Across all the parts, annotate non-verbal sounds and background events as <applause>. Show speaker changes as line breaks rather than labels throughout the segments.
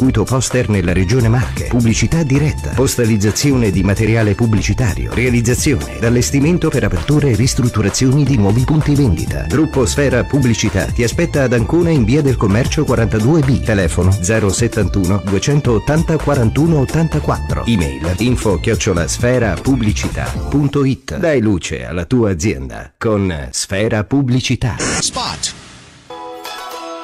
circuito poster nella regione Marche, pubblicità diretta, postalizzazione di materiale pubblicitario, realizzazione allestimento per aperture e ristrutturazioni di nuovi punti vendita. Gruppo Sfera Pubblicità ti aspetta ad Ancona in via del Commercio 42B, telefono 071 280 41 84, email info chiocciola sferapubblicità.it. Dai luce alla tua azienda con Sfera Pubblicità.
Spot.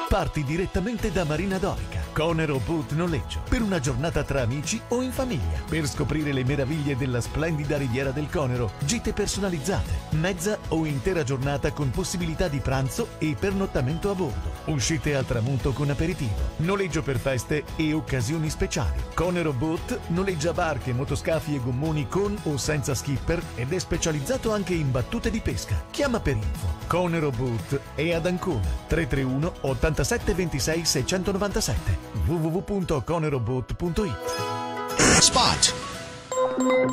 Parti direttamente da Marina Dorica Conero Aeroboat Noleggio per una giornata tra amici o in famiglia. Per scoprire le meraviglie della splendida riviera del Conero, gite personalizzate, mezza o intera giornata con possibilità di pranzo e pernottamento a bordo. Uscite al tramonto con aperitivo, noleggio per feste e occasioni speciali. Conero Boat noleggia barche, motoscafi e gommoni con o senza skipper ed è specializzato anche in battute di pesca. Chiama per info. Conero Boat è ad Ancona 331 80 47 26 697 www.conerobot.it Spot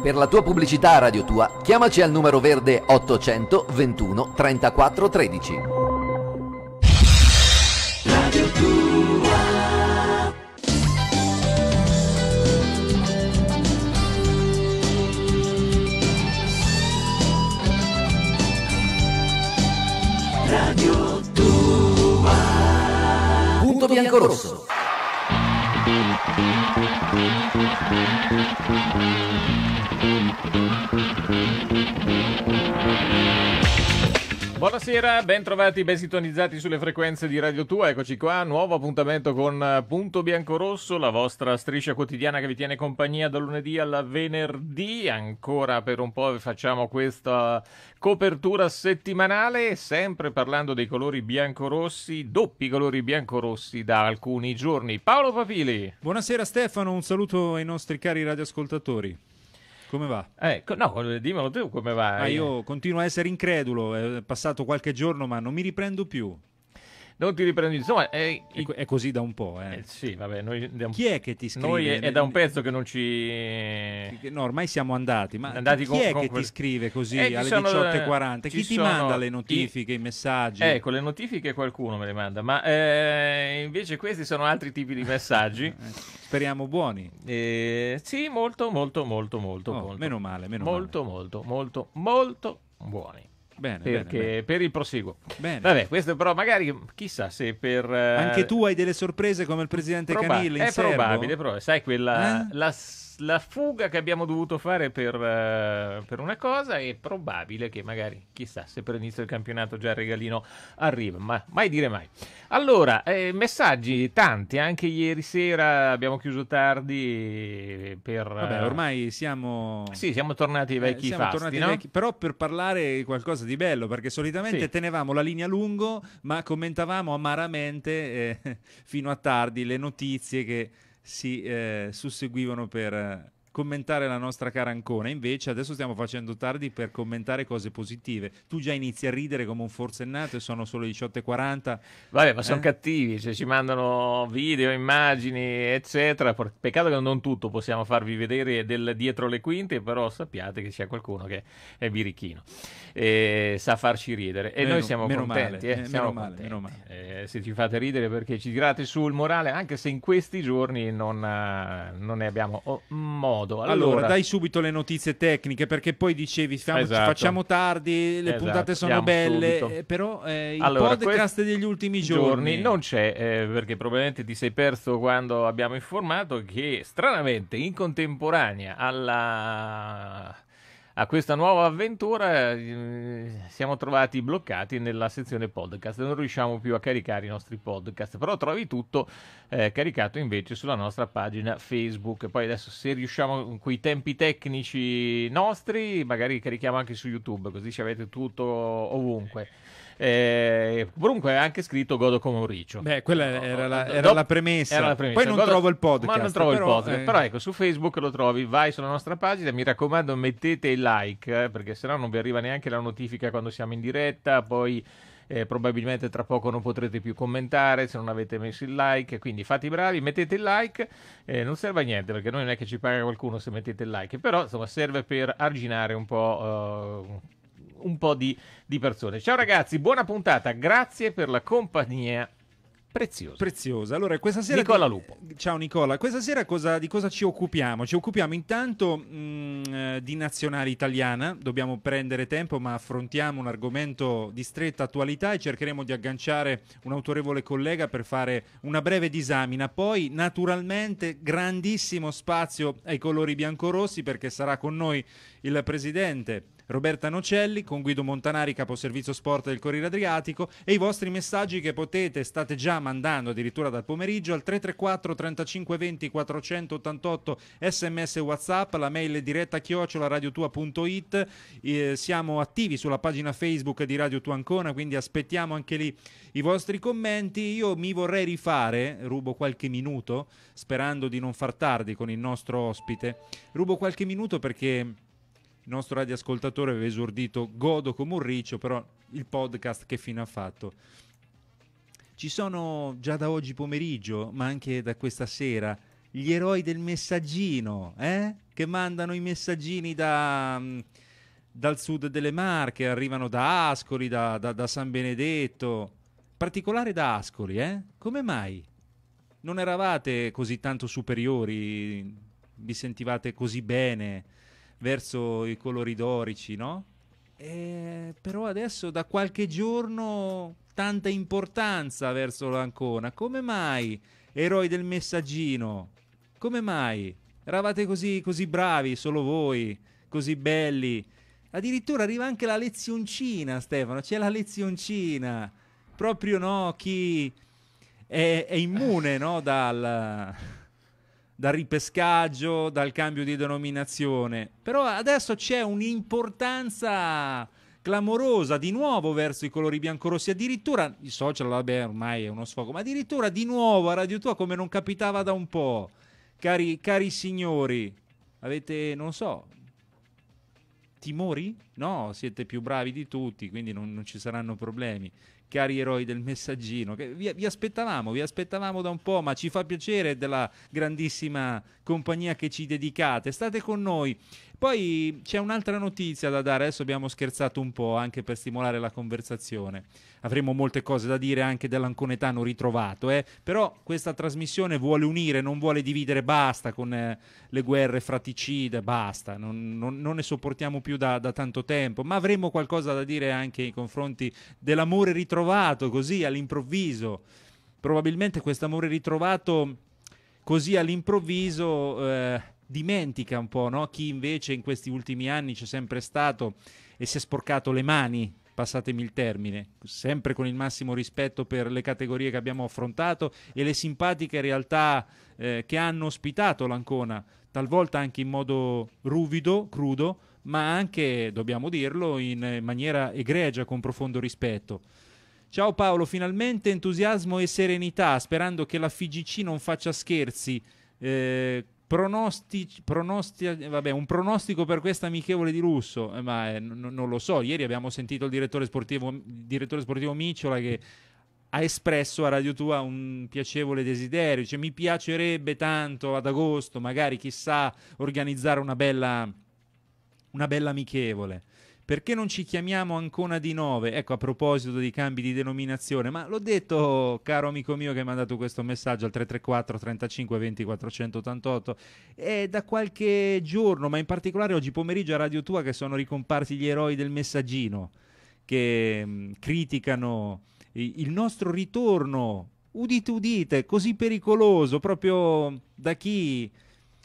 per la tua pubblicità
a Radio Tua, chiamaci al numero verde 821 34 13. Radio Tua. Radio punto rosso.
Buonasera, bentrovati, ben sintonizzati sulle frequenze di Radio 2. Eccoci qua, nuovo appuntamento con eh, Punto Biancorosso, la vostra striscia quotidiana che vi tiene compagnia da lunedì al venerdì. Ancora per un po' facciamo questa copertura settimanale, sempre parlando dei colori biancorossi, doppi colori biancorossi da alcuni giorni. Paolo Papili.
Buonasera Stefano, un saluto ai nostri cari radioascoltatori. Come va?
Eh, no, dimmelo tu come va. Ma io
continuo a essere incredulo, è passato qualche giorno ma non mi riprendo più non ti riprendi. Insomma, è, è, è così da un po'. Eh. Eh, sì, vabbè, noi, un... Chi è che ti scrive? Noi è, è, da un pezzo che non ci. No, ormai siamo andati. Ma andati chi con, è con che quel... ti scrive così eh, alle sono, 18.40? Chi ti manda le notifiche, i... i, messaggi? Ecco,
le notifiche qualcuno me le manda, ma eh, invece questi sono altri tipi di <laughs> messaggi. Eh, speriamo buoni. Eh, sì, molto, molto, molto, molto, oh, molto. Meno male, meno molto, male. Molto, molto, molto, molto buoni. Bene, perché, bene, bene. per il proseguo. Bene. Vabbè, questo però magari chissà se per eh, Anche
tu hai delle sorprese come il presidente proba- Canilli è probabile,
è probabile, sai quella eh? la la fuga che abbiamo dovuto fare per, uh, per, una cosa è probabile che magari, chissà, se per inizio del campionato già il regalino arriva, ma mai dire mai. Allora, eh, messaggi tanti, anche ieri sera
abbiamo chiuso tardi per... Vabbè, eh, ormai siamo... Sì, siamo tornati ai eh, vecchi eh, siamo fasti, tornati no? vecchi, però per parlare qualcosa di bello, perché solitamente sì. tenevamo la linea lungo, ma commentavamo amaramente eh, <laughs> fino a tardi le notizie che si eh, susseguivano per eh, commentare la nostra cara Ancona. Invece adesso stiamo facendo tardi per commentare cose positive. Tu già inizi a ridere come un forsennato e sono solo le 18.40. Vabbè, ma sono eh? cattivi, se cioè, ci mandano video, immagini,
eccetera. Peccato che non tutto possiamo farvi vedere del dietro le quinte, però sappiate che c'è qualcuno che è birichino e sa farci ridere. E meno, noi siamo meno contenti. Male, eh, eh siamo meno contenti. Male, male. Eh, se ci fate ridere perché ci tirate sul morale, anche se in questi giorni non, eh, non ne abbiamo oh, modo modo. Allora, allora, dai
subito le notizie tecniche perché poi dicevi fiam- esatto. facciamo tardi, le esatto, puntate sono belle, subito. Eh, però eh, il allora, podcast que- degli ultimi giorni. giorni
non c'è eh, perché probabilmente ti sei perso quando abbiamo informato che stranamente in contemporanea alla a questa nuova avventura eh, siamo trovati bloccati nella sezione podcast, non riusciamo più a caricare i nostri podcast, però trovi tutto eh, caricato invece sulla nostra pagina Facebook. Poi adesso se riusciamo con i tempi tecnici nostri, magari carichiamo anche su YouTube, così ci avete tutto ovunque. Eh, eh, comunque è anche scritto Godo come un riccio. Beh, quella era, la, era, la premessa. era la, premessa. Poi non Godo, trovo il podcast. Ma non trovo però, il podcast. Eh... Però ecco, su Facebook lo trovi, vai sulla nostra pagina, mi raccomando mettete il like, eh, perché sennò non vi arriva neanche la notifica quando siamo in diretta, poi... Eh, probabilmente tra poco non potrete più commentare se non avete messo il like, quindi fate i bravi, mettete il like, eh, non serve a niente perché noi non è che ci paga qualcuno se mettete il like, però insomma serve per arginare un po'... Eh, un po' di, di persone. Ciao ragazzi, buona puntata, grazie
per la compagnia. Preziosa. Preziosa. Allora, questa sera. Nicola Lupo. Ciao Nicola. Questa sera cosa, di cosa ci occupiamo? Ci occupiamo intanto mh, mm, eh, di nazionale italiana. Dobbiamo prendere tempo, ma affrontiamo un argomento di stretta attualità e cercheremo di agganciare un autorevole collega per fare una breve disamina. Poi, naturalmente, grandissimo spazio ai colori biancorossi perché sarà con noi il presidente Roberta Nocelli con Guido Montanari, capo servizio sport del Corriere Adriatico e i vostri messaggi che potete, state già mandando addirittura dal pomeriggio al 334 35 20 488 sms whatsapp, la mail è diretta a radiotua.it eh, siamo attivi sulla pagina Facebook di Radio Tua Ancona, quindi aspettiamo anche lì i vostri commenti io mi vorrei rifare, rubo qualche minuto sperando di non far tardi con il nostro ospite rubo qualche minuto perché il nostro radioascoltatore aveva esordito Godo come un riccio, però il podcast che fine ha fatto? Ci sono già da oggi pomeriggio, ma anche da questa sera, gli eroi del messaggino, eh? che mandano i messaggini da, mm, dal sud delle Marche, arrivano da Ascoli, da, da, da San Benedetto, in particolare da Ascoli, eh? come mai? Non eravate così tanto superiori, vi sentivate così bene? verso i colori dorici, no? Eh, però adesso da qualche giorno tanta importanza verso l'Ancona. Come mai, eroi del messaggino? Come mai? Eravate così, così bravi, solo voi, così belli. Addirittura arriva anche la lezioncina, Stefano, c'è la lezioncina. Proprio no, chi è, è immune no, dal dal ripescaggio, dal cambio di denominazione. Però adesso c'è un'importanza clamorosa di nuovo verso i colori biancorossi, addirittura i social, vabbè, ormai è uno sfogo, ma addirittura di nuovo a Radio Tua come non capitava da un po'. Cari, cari signori, avete, non so, timori? No, siete più bravi di tutti, quindi non, non ci saranno problemi cari eroi del messaggino. Vi, vi, aspettavamo, vi aspettavamo da un po', ma ci fa piacere della grandissima compagnia che ci dedicate. State con noi. Poi c'è un'altra notizia da dare, adesso abbiamo scherzato un po' anche per stimolare la conversazione. Avremo molte cose da dire anche dell'anconetano ritrovato, eh? però questa trasmissione vuole unire, non vuole dividere, basta con eh, le guerre fraticide, basta, non, non, non ne sopportiamo più da, da tanto tempo, ma avremo qualcosa da dire anche nei confronti dell'amore ritrovato ritrovato così all'improvviso, probabilmente questo amore ritrovato così all'improvviso eh, dimentica un po' no? chi invece in questi ultimi anni c'è sempre stato e si è sporcato le mani passatemi il termine, sempre con il massimo rispetto per le categorie che abbiamo affrontato e le simpatiche realtà eh, che hanno ospitato l'Ancona, talvolta anche in modo ruvido, crudo, ma anche, dobbiamo dirlo, in maniera egregia, con profondo rispetto. Ciao Paolo, finalmente entusiasmo e serenità, sperando che la FIGC non faccia scherzi. Eh, pronostici, pronosti, eh, vabbè, un pronostico per questa amichevole di lusso, eh, ma eh, n- non lo so. Ieri abbiamo sentito il direttore sportivo, il direttore sportivo Micciola che ha espresso a Radio Tua un piacevole desiderio, cioè mi piacerebbe tanto ad agosto, magari chissà, organizzare una bella, una bella amichevole. Perché non ci chiamiamo Ancona di 9? Ecco, a proposito di cambi di denominazione, ma l'ho detto, caro amico mio che mi ha dato questo messaggio al 334 35 20 488, è da qualche giorno, ma in particolare oggi pomeriggio a Radio Tua che sono ricomparsi gli eroi del messaggino che mh, mm, criticano il nostro ritorno udite udite, così pericoloso proprio da chi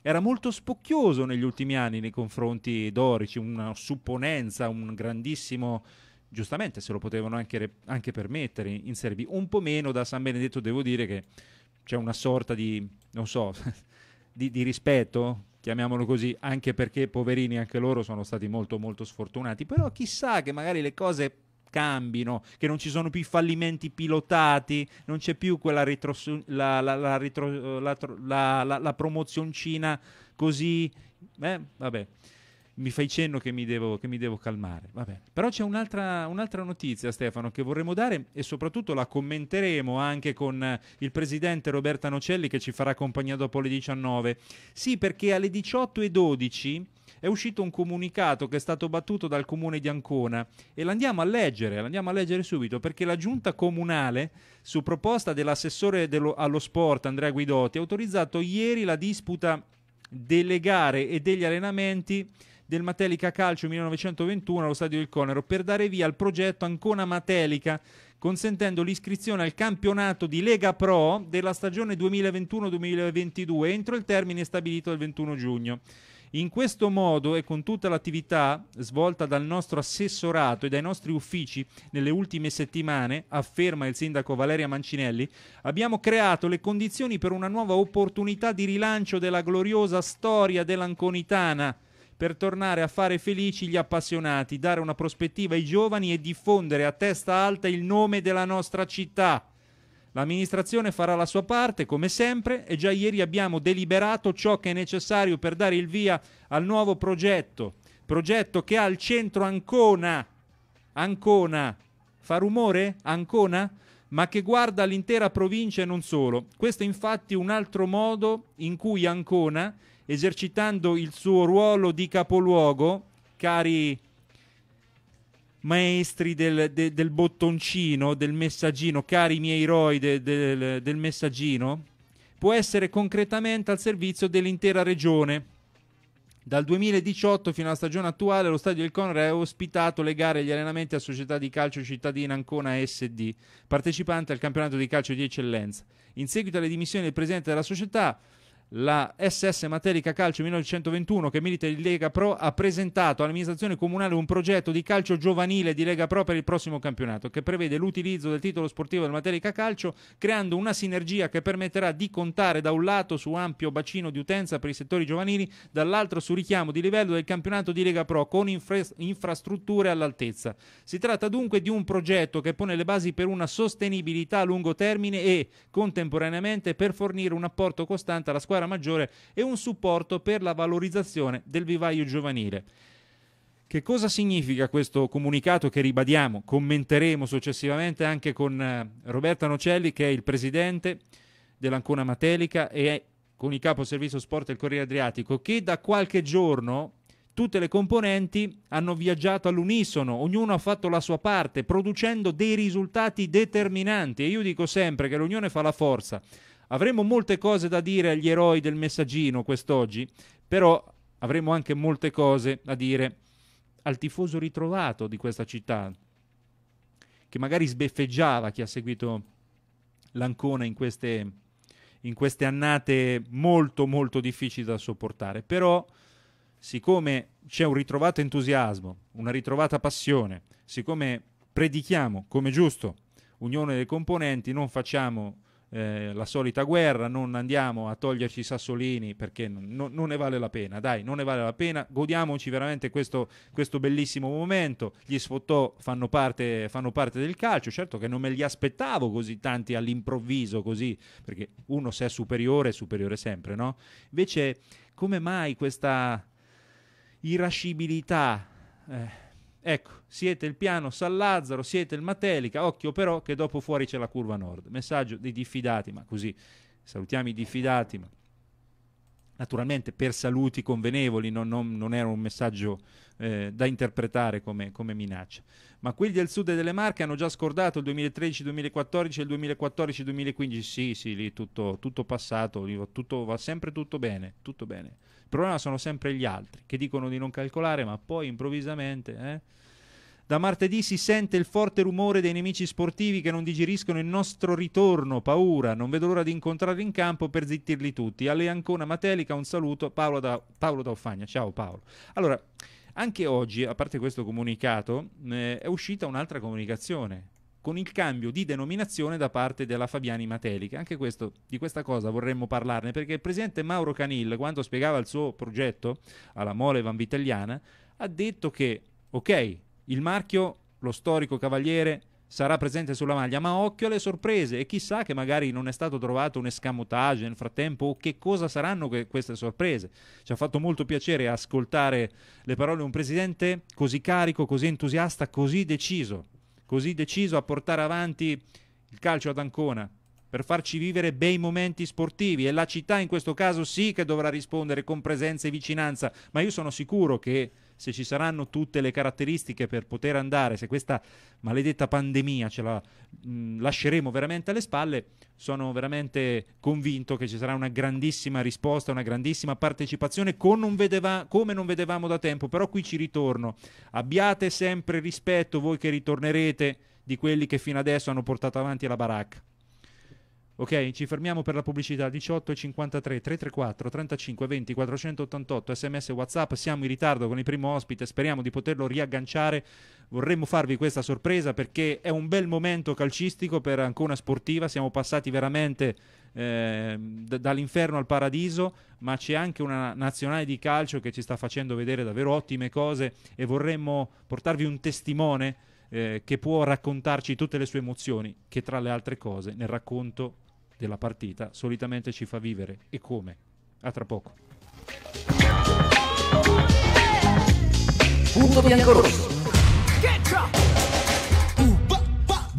era molto spocchioso negli ultimi anni nei confronti dorici, una supponenza, un grandissimo giustamente se lo potevano anche, anche permettere in Serie B, un po' meno da San Benedetto devo dire che c'è una sorta di, non so, <laughs> di, di rispetto, chiamiamolo così, anche perché poverini anche loro sono stati molto molto sfortunati, però chissà che magari le cose cambino, che non ci sono più i fallimenti pilotati, non c'è più quella retrosu- la, la, la, retro, la, promozioncina così... Beh, vabbè, mi fai cenno che mi devo, che mi devo calmare. Vabbè. Però c'è un'altra, un'altra, notizia, Stefano, che vorremmo dare e soprattutto la commenteremo anche con il presidente Roberta Nocelli che ci farà compagnia dopo le 19. Sì, perché alle 18.12 è uscito un comunicato che è stato battuto dal comune di Ancona e l'andiamo a leggere, l'andiamo a leggere subito perché la giunta comunale, su proposta dell'assessore dello, allo sport Andrea Guidotti, ha autorizzato ieri la disputa delle gare e degli allenamenti del Matelica Calcio 1921 allo stadio del Conero per dare via al progetto Ancona Matelica consentendo l'iscrizione al campionato di Lega Pro della stagione 2021-2022 entro il termine stabilito il 21 giugno. In questo modo e con tutta l'attività svolta dal nostro assessorato e dai nostri uffici nelle ultime settimane, afferma il sindaco Valeria Mancinelli, abbiamo creato le condizioni per una nuova opportunità di rilancio della gloriosa storia dell'Anconitana per tornare a fare felici gli appassionati, dare una prospettiva ai giovani e diffondere a testa alta il nome della nostra città. L'amministrazione farà la sua parte, come sempre, e già ieri abbiamo deliberato ciò che è necessario per dare il via al nuovo progetto, progetto che ha al centro Ancona, Ancona, fa rumore? Ancona? ma che guarda l'intera provincia e non solo. Questo è infatti un altro modo in cui Ancona, esercitando il suo ruolo di capoluogo, cari maestri del, de, del, bottoncino, del messaggino, cari miei eroi de, de, del messaggino, può essere concretamente al servizio dell'intera regione. Dal 2018 fino alla stagione attuale lo stadio del Conre ha ospitato le gare e gli allenamenti a società di calcio cittadina Ancona SD, partecipante al campionato di calcio di eccellenza. In seguito alle dimissioni del presidente della società, la SS Materica Calcio 1921 che milita in Lega Pro ha presentato all'amministrazione comunale un progetto di calcio giovanile di Lega Pro per il prossimo campionato che prevede l'utilizzo del titolo sportivo del Materica Calcio creando una sinergia che permetterà di contare da un lato su ampio bacino di utenza per i settori giovanili dall'altro su richiamo di livello del campionato di Lega Pro con infra- infrastrutture all'altezza. Si tratta dunque di un progetto che pone le basi per una sostenibilità a lungo termine e contemporaneamente per fornire un apporto costante alla squadra tuttora maggiore e un supporto per la valorizzazione del vivaio giovanile. Che cosa significa questo comunicato che ribadiamo, commenteremo successivamente anche con eh, Roberta Nocelli che è il presidente dell'Ancona Matelica e è con il capo servizio sport del Corriere Adriatico che da qualche giorno tutte le componenti hanno viaggiato all'unisono, ognuno ha fatto la sua parte producendo dei risultati determinanti e io dico sempre che l'unione fa la forza. Avremo molte cose da dire agli eroi del messaggino quest'oggi, però avremo anche molte cose da dire al tifoso ritrovato di questa città, che magari sbeffeggiava chi ha seguito l'Ancona in queste, in queste annate molto molto difficili da sopportare. Però, siccome c'è un ritrovato entusiasmo, una ritrovata passione, siccome predichiamo come giusto unione dei componenti, non facciamo eh, la solita guerra, non andiamo a toglierci i sassolini perché no, non ne vale la pena, dai, non ne vale la pena, godiamoci veramente questo, questo bellissimo momento, gli sfottò fanno parte, fanno parte, del calcio, certo che non me li aspettavo così tanti all'improvviso, così, perché uno se è superiore è superiore sempre, no? Invece come mai questa irascibilità... Eh, Ecco, siete il piano San Lazzaro, siete il Matelica, occhio però che dopo fuori c'è la curva nord. Messaggio dei diffidati, ma così salutiamo i diffidati, ma naturalmente per saluti convenevoli, non, non, non era un messaggio eh, da interpretare come, come, minaccia. Ma quelli del sud e delle Marche hanno già scordato il 2013-2014 e il 2014-2015, sì, sì, lì tutto, tutto passato, lì tutto, va sempre tutto bene, tutto bene. Il problema sono sempre gli altri che dicono di non calcolare, ma poi improvvisamente... Eh, da martedì si sente il forte rumore dei nemici sportivi che non digeriscono il nostro ritorno. Paura, non vedo l'ora di incontrarli in campo per zittirli tutti. Alle Ancona Matelica un saluto, Paolo da, Paolo da Offagna. Ciao Paolo. Allora, anche oggi, a parte questo comunicato, eh, è uscita un'altra comunicazione con il cambio di denominazione da parte della Fabiani Matelica. Anche questo, di questa cosa vorremmo parlarne perché il presidente Mauro Canil, quando spiegava il suo progetto alla Mole Vanvitelliana, ha detto che, ok, il marchio, lo storico cavaliere, sarà presente sulla maglia, ma occhio alle sorprese e chissà che magari non è stato trovato un escamotage nel frattempo o che cosa saranno que- queste sorprese. Ci ha fatto molto piacere ascoltare le parole di un presidente così carico, così entusiasta, così deciso, così deciso a portare avanti il calcio ad Ancona per farci vivere bei momenti sportivi e la città in questo caso sì che dovrà rispondere con presenza e vicinanza, ma io sono sicuro che se ci saranno tutte le caratteristiche per poter andare, se questa maledetta pandemia ce la mh, lasceremo veramente alle spalle, sono veramente convinto che ci sarà una grandissima risposta, una grandissima partecipazione non vedeva, come non vedevamo da tempo, però qui ci ritorno. Abbiate sempre rispetto voi che ritornerete di quelli che fino adesso hanno portato avanti la baracca. Ok, ci fermiamo per la pubblicità 18 e 53 334 35 20 488 sms whatsapp siamo in ritardo con il primo ospite speriamo di poterlo riagganciare vorremmo farvi questa sorpresa perché è un bel momento calcistico per Ancona Sportiva siamo passati veramente eh, d- dall'inferno al paradiso, ma c'è anche una nazionale di calcio che ci sta facendo vedere davvero ottime cose e vorremmo portarvi un testimone eh, che può raccontarci tutte le sue emozioni, che tra le altre cose nel racconto della partita solitamente ci fa vivere. E come? A tra poco.
Punto
biancorosso.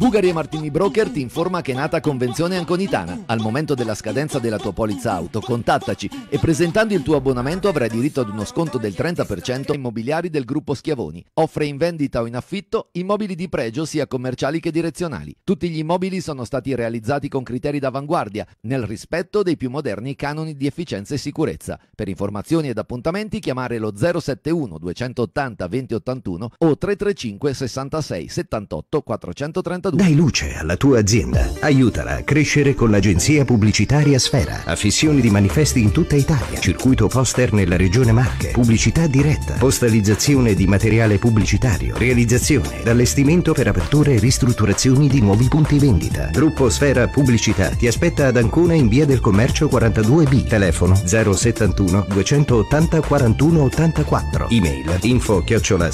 Bugari e Martini Broker ti informa che è nata convenzione anconitana. Al momento della scadenza della tua polizza auto, contattaci e presentando il tuo abbonamento avrai diritto ad uno sconto del 30% immobiliari del gruppo Schiavoni. Offre in vendita o in affitto immobili di pregio sia commerciali che direzionali. Tutti gli immobili sono stati realizzati con criteri d'avanguardia, nel rispetto dei più moderni canoni di efficienza e sicurezza. Per informazioni ed appuntamenti chiamare lo 071 280 2081 o 335 66 78 432. 42. Dai
luce alla tua azienda. Aiutala a crescere con l'agenzia pubblicitaria Sfera. Affissioni di manifesti in tutta Italia. Circuito poster nella regione Marche. Pubblicità diretta. Postalizzazione di materiale pubblicitario. Realizzazione. Allestimento per aperture e ristrutturazioni di nuovi punti vendita. Gruppo Sfera Pubblicità ti aspetta ad Ancona in via del Commercio 42B. Telefono 071 280 41 84. Email info chiocciola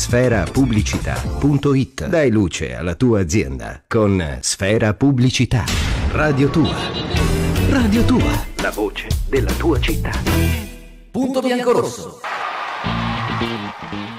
Dai luce alla tua azienda con Sfera Pubblicità. Radio Tua.
Radio Tua. La voce della tua città. Punto Rosso.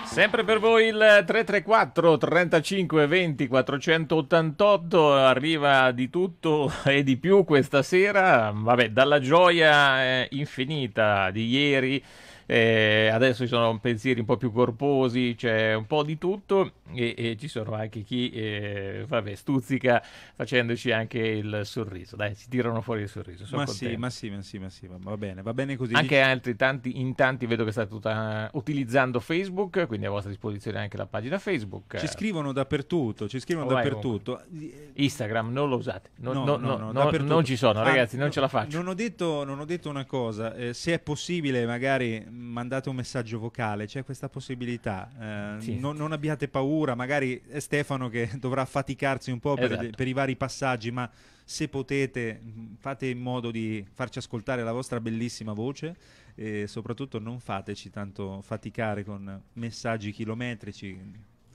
Sempre per voi il 334 35 20 488 arriva di tutto <laughs> e di più questa sera, vabbè dalla gioia eh, infinita di ieri eh, adesso ci sono pensieri un po' più corposi, c'è un po' di tutto e, e, ci sono anche chi eh, vabbè, stuzzica facendoci anche il sorriso. Dai, si tirano fuori il sorriso. Ma sì, ma,
sì, ma sì, ma sì, va bene, va bene così. Anche
altri tanti, in tanti vedo che state tutta, utilizzando Facebook, quindi a vostra disposizione anche la
pagina Facebook. Ci scrivono dappertutto, ci scrivono oh, dappertutto. Vai, Instagram non lo usate, no, no, no, no, no non ci sono, ah, ragazzi, ah, non ce la faccio. Non ho detto, non ho detto una cosa, eh, se è possibile magari mm, mandate un messaggio vocale, c'è questa possibilità, eh, sì. non, non abbiate paura paura, magari è Stefano che <laughs> dovrà faticarsi un po' per, esatto. per i vari passaggi, ma se potete mm, fate in modo di farci ascoltare la vostra bellissima voce e soprattutto non fateci tanto faticare con messaggi chilometrici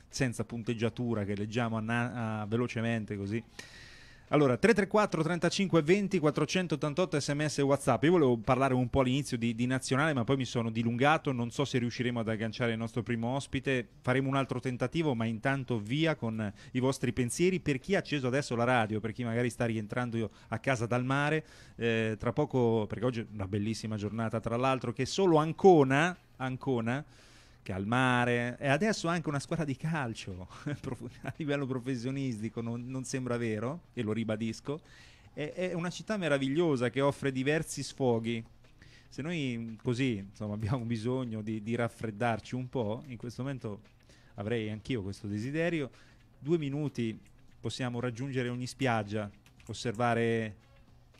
senza punteggiatura che leggiamo a na- a ah, velocemente così allora, 334 35 20 488 sms e whatsapp. Io volevo parlare un po' all'inizio di, di, nazionale, ma poi mi sono dilungato. Non so se riusciremo ad agganciare il nostro primo ospite. Faremo un altro tentativo, ma intanto via con i vostri pensieri. Per chi ha acceso adesso la radio, per chi magari sta rientrando a casa dal mare, eh, tra poco, perché oggi è una bellissima giornata, tra l'altro, che solo Ancona, Ancona che ha mare e adesso anche una squadra di calcio <laughs> a livello professionistico, non, non sembra vero e lo ribadisco. È, è una città meravigliosa che offre diversi sfoghi se noi così insomma, abbiamo bisogno di, di, raffreddarci un po', in questo momento avrei anch'io questo desiderio, due minuti possiamo raggiungere ogni spiaggia, osservare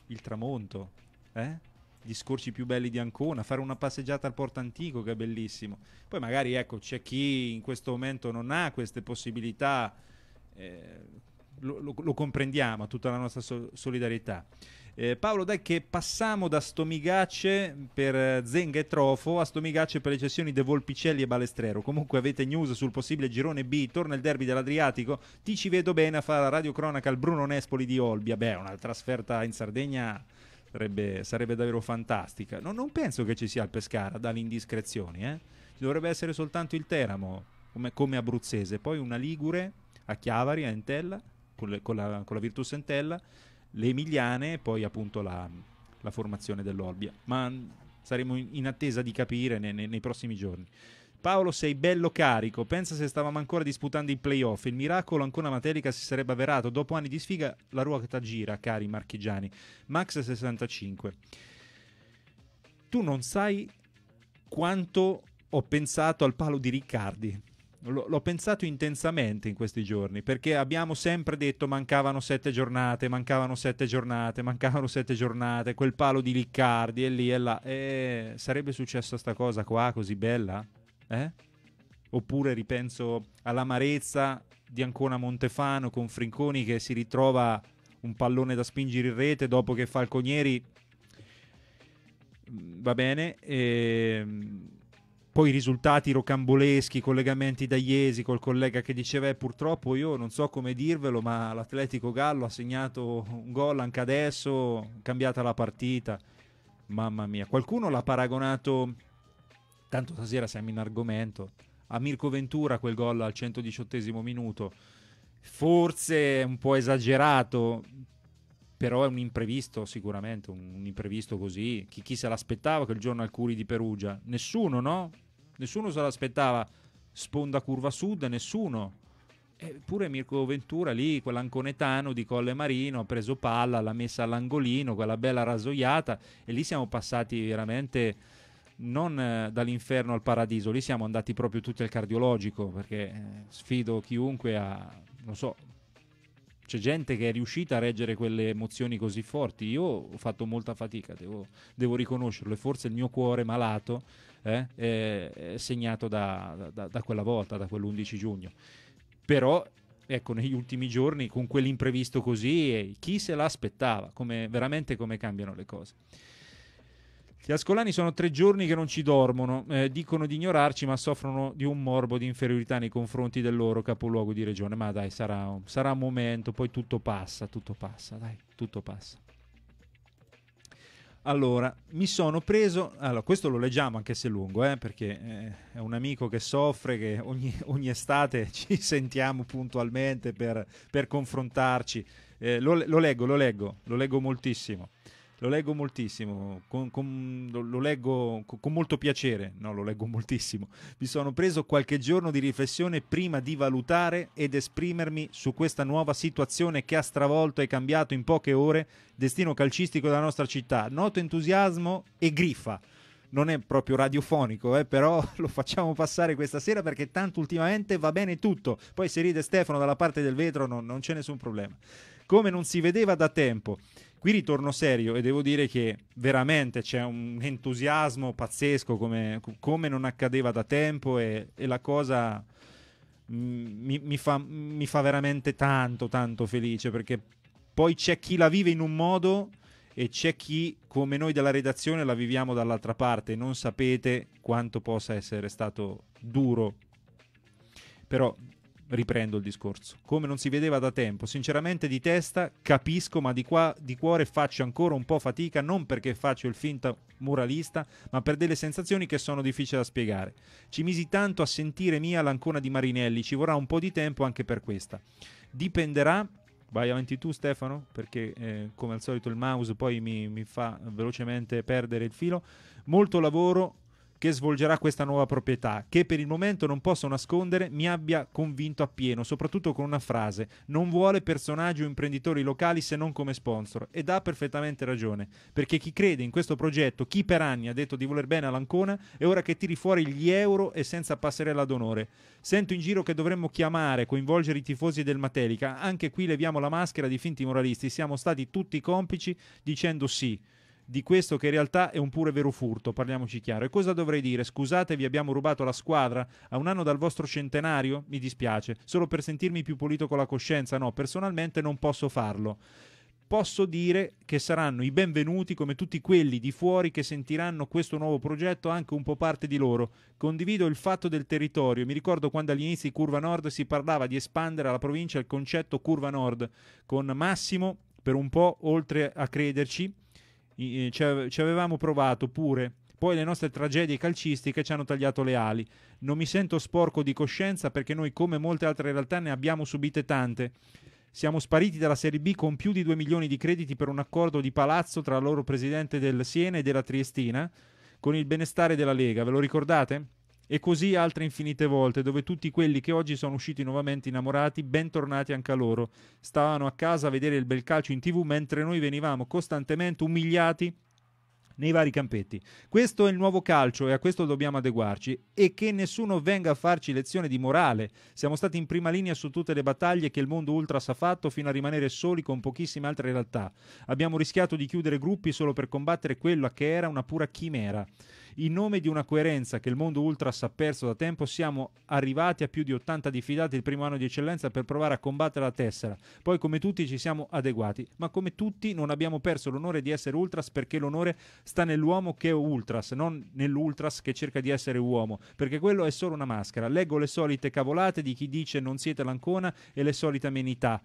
il tramonto, eh? discorsi più belli di Ancona, fare una passeggiata al Porto Antico che è bellissimo. Poi magari ecco, c'è chi in questo momento non ha queste possibilità, eh, lo, lo, lo, comprendiamo, tutta la nostra so- solidarietà. Eh, Paolo, dai che passiamo da Stomigace per eh, Zenga e Trofo a Stomigace per le cessioni De Volpicelli e Balestrero. Comunque avete news sul possibile girone B, torna il derby dell'Adriatico. Ti ci vedo bene a fare la radiocronaca al Bruno Nespoli di Olbia. Beh, una trasferta in Sardegna sarebbe, sarebbe davvero fantastica. No, non penso che ci sia il Pescara dalle indiscrezioni, eh? ci dovrebbe essere soltanto il Teramo come, come abruzzese, poi una Ligure a Chiavari, a Entella, con, le, con, la, con la Virtus Entella, le Emiliane e poi appunto la, la formazione dell'Olbia. Ma saremo in, in attesa di capire ne, ne, nei prossimi giorni. Paolo sei bello carico, pensa se stavamo ancora disputando i playoff, il miracolo ancora Matelica si sarebbe avverato, dopo anni di sfiga la ruota gira, cari marchigiani. Max 65. Tu non sai quanto ho pensato al palo di Riccardi. L- l'ho pensato intensamente in questi giorni perché abbiamo sempre detto mancavano sette giornate, mancavano sette giornate, mancavano sette giornate, quel palo di Riccardi e lì e là. E eh, sarebbe successa sta cosa qua così bella? Eh? Oppure ripenso all'amarezza di Ancona Montefano con Frinconi che si ritrova un pallone da spingere in rete dopo che Falconieri mm, va bene e... Ehm, poi risultati rocamboleschi collegamenti da Iesi col collega che diceva eh, purtroppo io non so come dirvelo ma l'Atletico Gallo ha segnato un gol anche adesso cambiata la partita mamma mia qualcuno l'ha paragonato tanto stasera siamo in argomento, a Mirko Ventura quel gol al 118 minuto, forse un po' esagerato, però è un imprevisto sicuramente, un, imprevisto così. Chi, chi se l'aspettava quel giorno al Curi di Perugia? Nessuno, no? Nessuno se l'aspettava. Sponda curva sud, nessuno. Eppure Mirko Ventura lì, quell'anconetano di Colle Marino, ha preso palla, l'ha messa all'angolino, quella bella rasoiata e lì siamo passati veramente non eh, dall'inferno al paradiso, lì siamo andati proprio tutti al cardiologico, perché eh, sfido chiunque a, non so, c'è gente che è riuscita a reggere quelle emozioni così forti, io ho fatto molta fatica, devo, devo riconoscerlo, e forse il mio cuore malato eh, è segnato da, da, da quella volta, da quell'11 giugno. Però ecco, negli ultimi giorni, con quell'imprevisto così, eh, chi se l'aspettava? Come, veramente come cambiano le cose. Gli ascolani sono tre giorni che non ci dormono, eh, dicono di ignorarci ma soffrono di un morbo di inferiorità nei confronti del loro capoluogo di regione. Ma dai, sarà un, sarà un momento, poi tutto passa, tutto passa, dai, tutto passa. Allora, mi sono preso, allora, questo lo leggiamo anche se è lungo, eh, perché eh, è un amico che soffre, che ogni, ogni estate <laughs> ci sentiamo puntualmente per, per confrontarci. Eh, lo, lo leggo, lo leggo, lo leggo moltissimo lo leggo moltissimo, con, con, lo, leggo con, con molto piacere, no, lo leggo moltissimo. Mi sono preso qualche giorno di riflessione prima di valutare ed esprimermi su questa nuova situazione che ha stravolto e cambiato in poche ore il destino calcistico della nostra città. Noto entusiasmo e griffa non è proprio radiofonico, eh, però <laughs> lo facciamo passare questa sera perché tanto ultimamente va bene tutto. Poi se ride Stefano dalla parte del vetro no, non c'è nessun problema. Come non si vedeva da tempo. Qui ritorno serio e devo dire che veramente c'è un entusiasmo pazzesco come, come non accadeva da tempo e, e la cosa mm, mi, mi, fa, mi, fa, veramente tanto tanto felice perché poi c'è chi la vive in un modo e c'è chi come noi della redazione la viviamo dall'altra parte. Non sapete quanto possa essere stato duro. Però riprendo il discorso, come non si vedeva da tempo. Sinceramente di testa capisco, ma di, qua, di cuore faccio ancora un po' fatica, non perché faccio il finta muralista, ma per delle sensazioni che sono difficili da spiegare. Ci misi tanto a sentire mia l'ancona di Marinelli, ci vorrà un po' di tempo anche per questa. Dipenderà Vai avanti tu Stefano, perché eh, come al solito il mouse poi mi, mi fa velocemente perdere il filo. Molto lavoro che svolgerà questa nuova proprietà, che per il momento non posso nascondere mi abbia convinto appieno, soprattutto con una frase: non vuole personaggi o imprenditori locali se non come sponsor. Ed ha perfettamente ragione, perché chi crede in questo progetto, chi per anni ha detto di voler bene all'Ancona, è ora che tiri fuori gli euro e senza passerella d'onore. Sento in giro che dovremmo chiamare, coinvolgere i tifosi del Matelica. Anche qui leviamo la maschera di finti moralisti, siamo stati tutti complici dicendo sì di questo che in realtà è un pure vero furto, parliamoci chiaro. E cosa dovrei dire? Scusate, vi abbiamo rubato la squadra a un anno dal vostro centenario? Mi dispiace, solo per sentirmi più pulito con la coscienza, no, personalmente non posso farlo posso dire che saranno i benvenuti come tutti quelli di fuori che sentiranno questo nuovo progetto anche un po' parte di loro. Condivido il fatto del territorio, mi ricordo quando all'inizio di Curva Nord si parlava di espandere alla provincia il concetto Curva Nord, con Massimo per un po' oltre a crederci eh, ci, ci avevamo provato pure. Poi le nostre tragedie calcistiche ci hanno tagliato le ali. Non mi sento sporco di coscienza perché noi, come molte altre realtà, ne abbiamo subite tante. Siamo spariti dalla Serie B con più di 2 milioni di crediti per un accordo di palazzo tra il loro presidente del Siena e della Triestina con il benestare della Lega. Ve lo ricordate? E così altre infinite volte, dove tutti quelli che oggi sono usciti nuovamente innamorati, bentornati anche a loro, stavano a casa a vedere il bel calcio in tv mentre noi venivamo costantemente umiliati nei vari campetti. Questo è il nuovo calcio e a questo dobbiamo adeguarci e che nessuno venga a farci lezione di morale. Siamo stati in prima linea su tutte le battaglie che il mondo ultras ha fatto fino a rimanere soli con pochissime altre realtà. Abbiamo rischiato di chiudere gruppi solo per combattere quella che era una pura chimera in nome di una coerenza che il mondo ultras ha perso da tempo, siamo arrivati a più di 80 diffidati il primo anno di eccellenza per provare a combattere la tessera. Poi, come tutti, ci siamo adeguati, ma come tutti non abbiamo perso l'onore di essere ultras perché l'onore sta nell'uomo che è ultras, non nell'ultras che cerca di essere uomo, perché quello è solo una maschera. Leggo le solite cavolate di chi dice non siete l'Ancona e le solite amenità.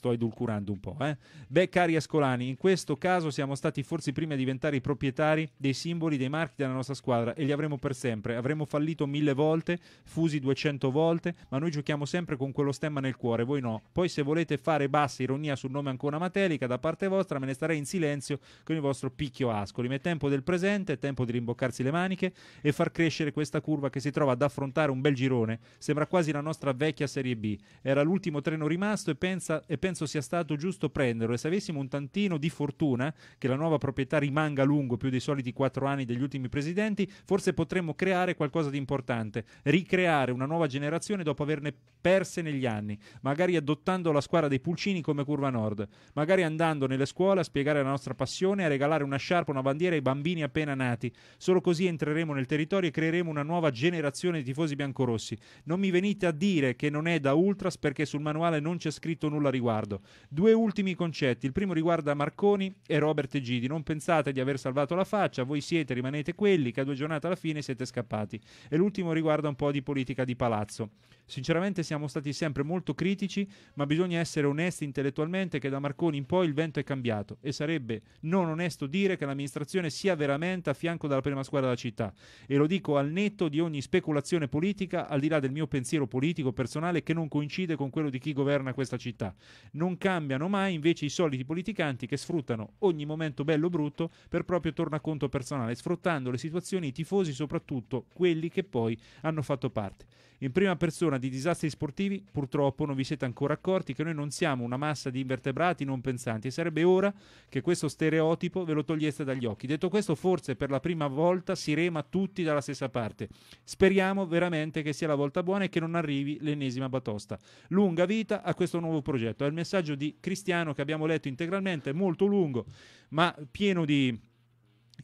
Sto edulcurando un po', eh? Beh, cari ascolani, in questo caso siamo stati forse i primi a diventare i proprietari dei simboli, dei marchi della nostra squadra e li avremo per sempre. Avremo fallito mille volte, fusi 200 volte, ma noi giochiamo sempre con quello stemma nel cuore, voi no. Poi se volete fare bassa ironia sul nome ancora Matelica da parte vostra, me ne starei in silenzio con il vostro picchio Ascoli. Ma è tempo del presente, è tempo di rimboccarsi le maniche e far crescere questa curva che si trova ad affrontare un bel girone. Sembra quasi la nostra vecchia Serie B. Era l'ultimo treno rimasto e pensa... E pensa penso sia stato giusto prenderlo e se avessimo un tantino di fortuna che la nuova proprietà rimanga a lungo più dei soliti quattro anni degli ultimi presidenti, forse potremmo creare qualcosa di importante, ricreare una nuova generazione dopo averne perse negli anni, magari adottando la squadra dei pulcini come Curva Nord, magari andando nelle scuole a spiegare la nostra passione e a regalare una sciarpa, una bandiera ai bambini appena nati. Solo così entreremo nel territorio e creeremo una nuova generazione di tifosi biancorossi. Non mi venite a dire che non è da ultras perché sul manuale non c'è scritto nulla riguardo riguardo. Due ultimi concetti. Il primo riguarda Marconi e Robert Gidi. Non pensate di aver salvato la faccia, voi siete, rimanete quelli che a due giornate alla fine siete scappati. E l'ultimo riguarda un po' di politica di palazzo. Sinceramente siamo stati sempre molto critici, ma bisogna essere onesti intellettualmente che da Marconi in poi il vento è cambiato e sarebbe non onesto dire che l'amministrazione sia veramente a fianco della prima squadra della città. E lo dico al netto di ogni speculazione politica, al di là del mio pensiero politico personale che non coincide con quello di chi governa questa città non cambiano mai invece i soliti politicanti che sfruttano ogni momento bello o brutto per proprio tornaconto personale, sfruttando le situazioni i tifosi, soprattutto quelli che poi hanno fatto parte. In prima persona di disastri sportivi, purtroppo non vi siete ancora accorti che noi non siamo una massa di invertebrati non pensanti e sarebbe ora che questo stereotipo ve lo toglieste dagli occhi. Detto questo, forse per la prima volta si rema tutti dalla stessa parte. Speriamo veramente che sia la volta buona e che non arrivi l'ennesima batosta. Lunga vita a questo nuovo progetto. Eh il messaggio di Cristiano che abbiamo letto integralmente, molto lungo, ma pieno di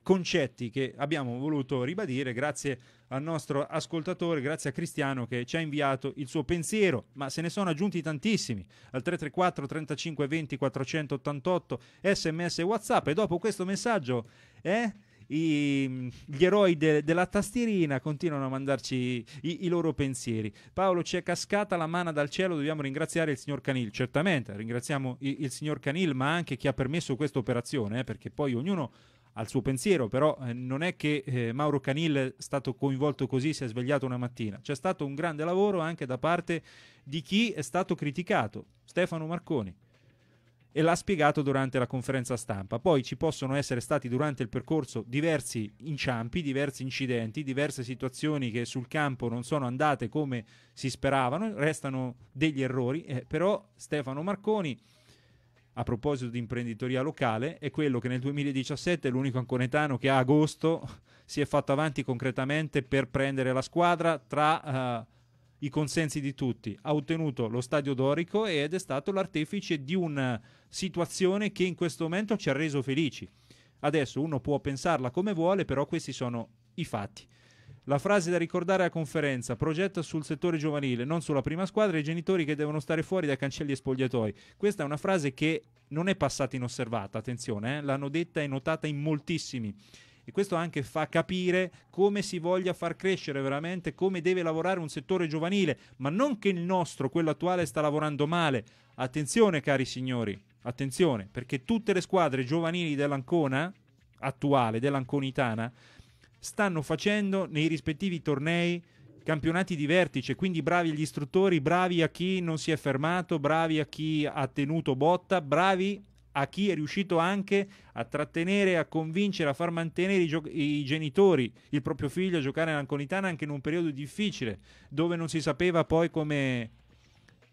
concetti che abbiamo voluto ribadire grazie al nostro ascoltatore, grazie a Cristiano che ci ha inviato il suo pensiero, ma se ne sono aggiunti tantissimi al 334 35 20 488 sms e whatsapp e dopo questo messaggio eh, i, gli eroi de, della tastierina continuano a mandarci i, i, loro pensieri. Paolo ci è cascata la mano dal cielo, dobbiamo ringraziare il signor Canil. Certamente, ringraziamo il, il signor Canil, ma anche chi ha permesso questa operazione, eh, perché poi ognuno ha il suo pensiero, però eh, non è che eh, Mauro Canil è stato coinvolto così, si è svegliato una mattina. C'è stato un grande lavoro anche da parte di chi è stato criticato, Stefano Marconi e l'ha spiegato durante la conferenza stampa. Poi ci possono essere stati durante il percorso diversi inciampi, diversi incidenti, diverse situazioni che sul campo non sono andate come si speravano, restano degli errori, eh, però Stefano Marconi a proposito di imprenditoria locale, è quello che nel 2017 è l'unico anconetano che a agosto si è fatto avanti concretamente per prendere la squadra tra uh, i consensi di tutti, ha ottenuto lo stadio dorico ed è stato l'artefice di una situazione che in questo momento ci ha reso felici. Adesso uno può pensarla come vuole, però questi sono i fatti. La frase da ricordare alla conferenza, progetto sul settore giovanile, non sulla prima squadra, i genitori che devono stare fuori dai cancelli e spogliatoi. Questa è una frase che non è passata inosservata, attenzione, eh? l'hanno detta e notata in moltissimi e questo anche fa capire come si voglia far crescere veramente, come deve lavorare un settore giovanile, ma non che il nostro, quello attuale, sta lavorando male. Attenzione cari signori, attenzione, perché tutte le squadre giovanili dell'Ancona, attuale, dell'Anconitana, stanno facendo nei rispettivi tornei campionati di vertice, quindi bravi gli istruttori, bravi a chi non si è fermato, bravi a chi ha tenuto botta, bravi a chi è riuscito anche a trattenere, a convincere, a far mantenere i, gio- i genitori, il proprio figlio a giocare all'Anconitana anche in un periodo difficile, dove non si sapeva poi come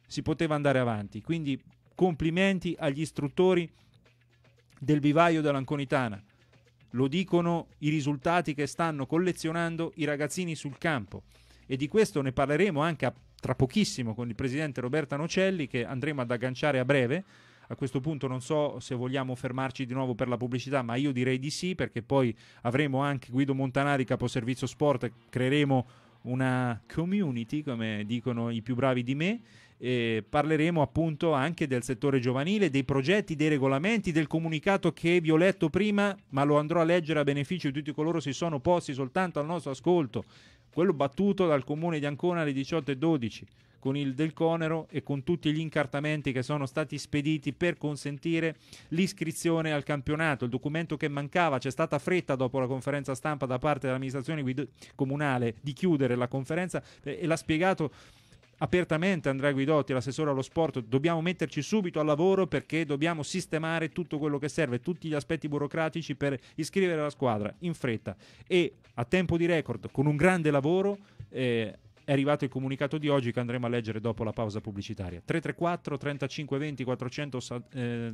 si poteva andare avanti. Quindi complimenti agli istruttori del vivaio dell'Anconitana. Lo dicono i risultati che stanno collezionando i ragazzini sul campo. E di questo ne parleremo anche a, tra pochissimo con il presidente Roberta Nocelli, che andremo ad agganciare a breve a questo punto non so se vogliamo fermarci di nuovo per la pubblicità, ma io direi di sì, perché poi avremo anche Guido Montanari, capo servizio sport, creeremo una community, come dicono i più bravi di me. E parleremo appunto anche del settore giovanile, dei progetti, dei regolamenti, del comunicato che vi ho letto prima, ma lo andrò a leggere a beneficio di tutti coloro che si sono posti soltanto al nostro ascolto. Quello battuto dal comune di Ancona alle 18.12 con il del Conero e con tutti gli incartamenti che sono stati spediti per consentire l'iscrizione al campionato. Il documento che mancava, c'è stata fretta dopo la conferenza stampa da parte dell'amministrazione guido- comunale di chiudere la conferenza eh, e l'ha spiegato apertamente Andrea Guidotti, l'assessore allo sport, dobbiamo metterci subito al lavoro perché dobbiamo sistemare tutto quello che serve, tutti gli aspetti burocratici per iscrivere la squadra in fretta e a tempo di record, con un grande lavoro. Eh, è arrivato il comunicato di oggi che andremo a leggere dopo la pausa pubblicitaria. 334 35 20 400 eh,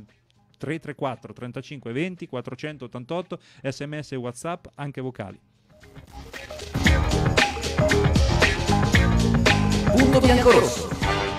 334 35 20 488 sms e whatsapp anche vocali
punto Rosso.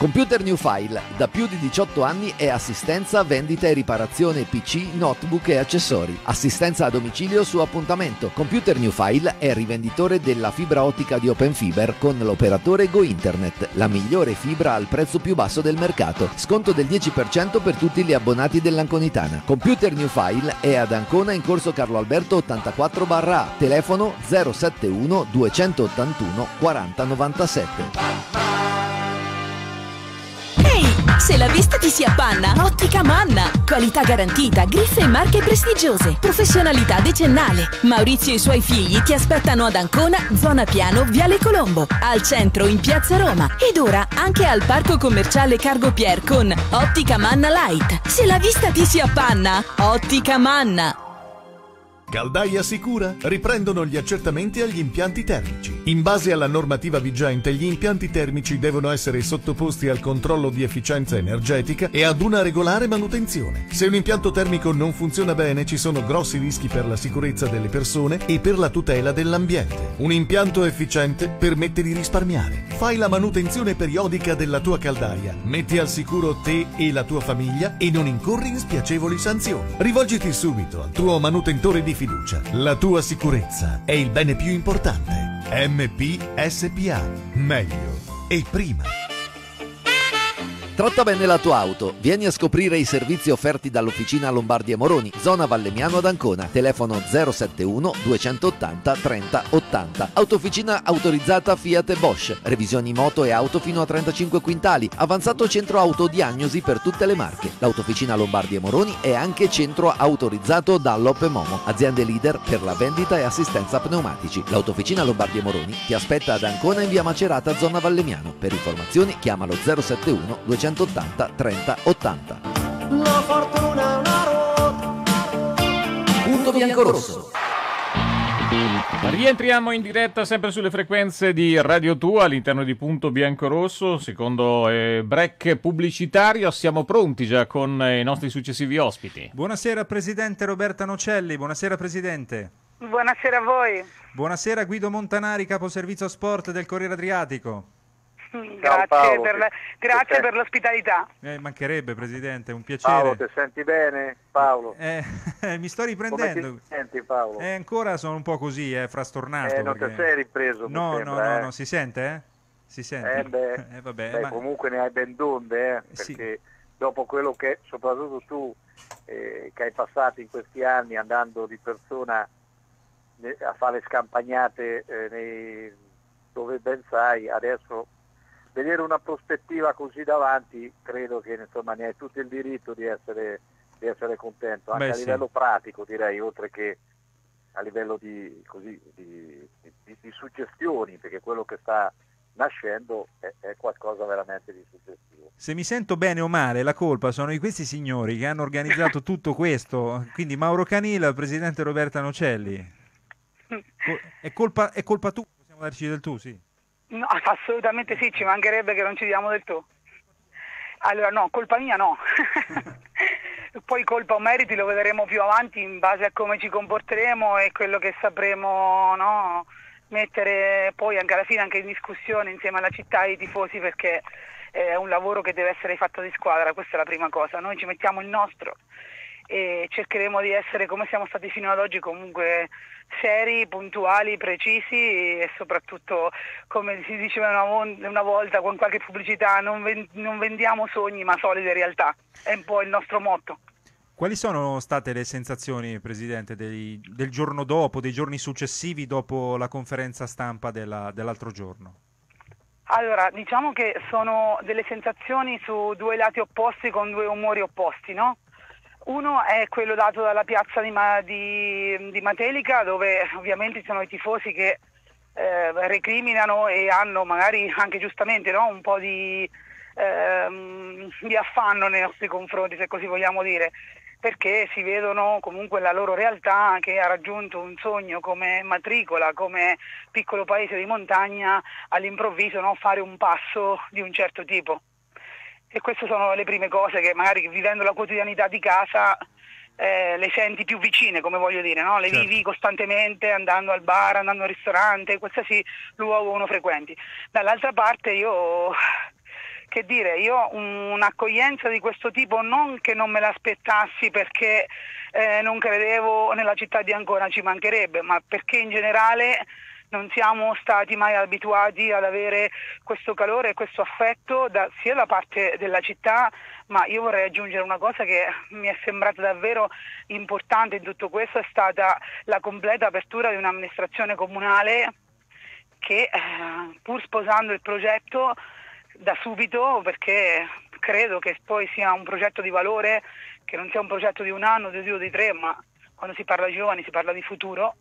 Computer New File, da più di 18 anni è assistenza, vendita e riparazione PC, notebook e accessori. Assistenza a domicilio su appuntamento. Computer New File è rivenditore della fibra ottica di Open Fiber con l'operatore Go Internet, la migliore fibra al prezzo più basso del mercato. Sconto del 10% per tutti gli abbonati dell'Anconitana. Computer New File è ad Ancona in corso Carlo Alberto 84 barra A. Telefono 071 281 4097. Se la vista ti si appanna, Ottica Manna. Qualità garantita, griffe e marche prestigiose. Professionalità decennale. Maurizio e i suoi figli ti aspettano ad Ancona, zona piano, Viale Colombo. Al centro, in piazza Roma. Ed ora anche al parco commerciale Cargo Pier con Ottica Manna Light. Se la vista ti si appanna, Ottica Manna.
Caldaia Sicura riprendono gli accertamenti agli impianti termici. In base alla normativa vigente, gli impianti termici devono essere sottoposti al controllo di efficienza energetica e ad una regolare manutenzione. Se un impianto termico non funziona bene, ci sono grossi rischi per la sicurezza delle persone e per la tutela dell'ambiente. Un impianto efficiente permette di risparmiare. Fai la manutenzione periodica della tua caldaia, metti al sicuro te e la tua famiglia e non incorri in spiacevoli sanzioni. Rivolgiti subito al tuo manutentore di fiducia. La tua sicurezza è il bene più importante. MPSPA. Meglio e prima.
Tratta bene la tua auto. Vieni a scoprire i servizi offerti dall'Officina Lombardi e Moroni, zona Vallemiano ad Ancona. Telefono 071 280 30 80. Autofficina autorizzata Fiat e Bosch. Revisioni moto e auto fino a 35 quintali. Avanzato centro autodiagnosi per tutte le marche. L'Autofficina Lombardi e Moroni è anche centro autorizzato dall'Op Momo, aziende leader per la vendita e assistenza pneumatici. L'Autofficina Lombardi e Moroni ti aspetta ad Ancona in via Macerata, zona Vallemiano. Per informazioni chiamalo 071 280 380 30 80. La fortuna, una rotta. Punto rosso.
Rientriamo in diretta sempre sulle frequenze di Radio 2 all'interno di Punto Bianco Rosso, secondo eh, break pubblicitario, siamo pronti già con eh, i nostri
successivi ospiti. Buonasera Presidente Roberta Nocelli, buonasera Presidente.
Buonasera a voi.
Buonasera Guido Montanari, capo servizio sport del Corriere Adriatico.
Mm, grazie, Paolo, per, la, grazie per, l'ospitalità.
Eh, mancherebbe Presidente, un piacere. Paolo, ti
senti bene?
Paolo. Eh, eh, mi sto riprendendo.
Senti, eh, ancora
sono un po' così, eh, frastornato. Eh, non perché... ti sei
ripreso. No, sembra, no, no, eh. no, si
sente? Si sente?
Beh, <laughs> vabbè, beh, ma... Comunque ne hai ben donde, perché sì. dopo quello che soprattutto tu che hai passato in questi anni andando di persona a fare scampagnate nei... dove ben sai, adesso vedere una prospettiva così davanti credo che insomma, ne hai tutto il diritto di essere, di essere contento, anche Beh, a livello sì. pratico direi, oltre che a livello di, così, di, di suggestioni, perché quello che sta nascendo è, è, qualcosa veramente di suggestivo.
Se mi sento bene o male, la colpa sono di questi signori che hanno organizzato <laughs> tutto questo, quindi Mauro Canila, il presidente Roberta Nocelli. <laughs> È colpa, è colpa tu, possiamo darci del tu, sì.
No, <laughs> assolutamente sì, ci mancherebbe che non ci diamo del tu. Allora no, colpa mia no. <laughs> Poi colpa o meriti lo vedremo più avanti in base a come ci comporteremo e quello che sapremo no, mettere poi anche alla fine anche in discussione insieme alla città e ai tifosi perché è un lavoro che deve essere fatto di squadra, questa è la prima cosa. Noi ci mettiamo il nostro, e cercheremo di essere come siamo stati fino ad oggi comunque seri, puntuali, precisi e soprattutto come si diceva una, una volta con qualche pubblicità non, ven- non vendiamo sogni ma solide realtà, è un po' il nostro motto.
Quali sono state le sensazioni, Presidente, dei, del giorno dopo, dei giorni successivi dopo la conferenza stampa della, dell'altro giorno?
Allora, diciamo che sono delle sensazioni su due lati opposti con due umori opposti, no? Uno è quello dato dalla piazza di, Ma- di, di Matelica dove ovviamente sono i tifosi che eh, recriminano e hanno magari anche giustamente no, un po' di, ehm, di affanno nei nostri confronti, se così vogliamo dire perché si vedono comunque la loro realtà che ha raggiunto un sogno come matricola, come piccolo paese di montagna, all'improvviso no? fare un passo di un certo tipo. E queste sono le prime cose che magari vivendo la quotidianità di casa eh, le senti più vicine, come voglio dire, no? le certo. vivi costantemente andando al bar, andando al ristorante, qualsiasi luogo uno frequenti. Dall'altra parte io che dire, io un'accoglienza di questo tipo non che non me l'aspettassi perché eh, non credevo nella città di Ancona, ci mancherebbe, ma perché in generale non siamo stati mai abituati ad avere questo calore e questo affetto da, sia da parte della città, ma io vorrei aggiungere una cosa che mi è sembrata davvero importante in tutto questo, è stata la completa apertura di un'amministrazione comunale che eh, pur sposando il progetto da subito, perché credo che poi sia un progetto di valore, che non sia un progetto di un anno, di due o di tre, ma quando si parla di giovani si parla di futuro,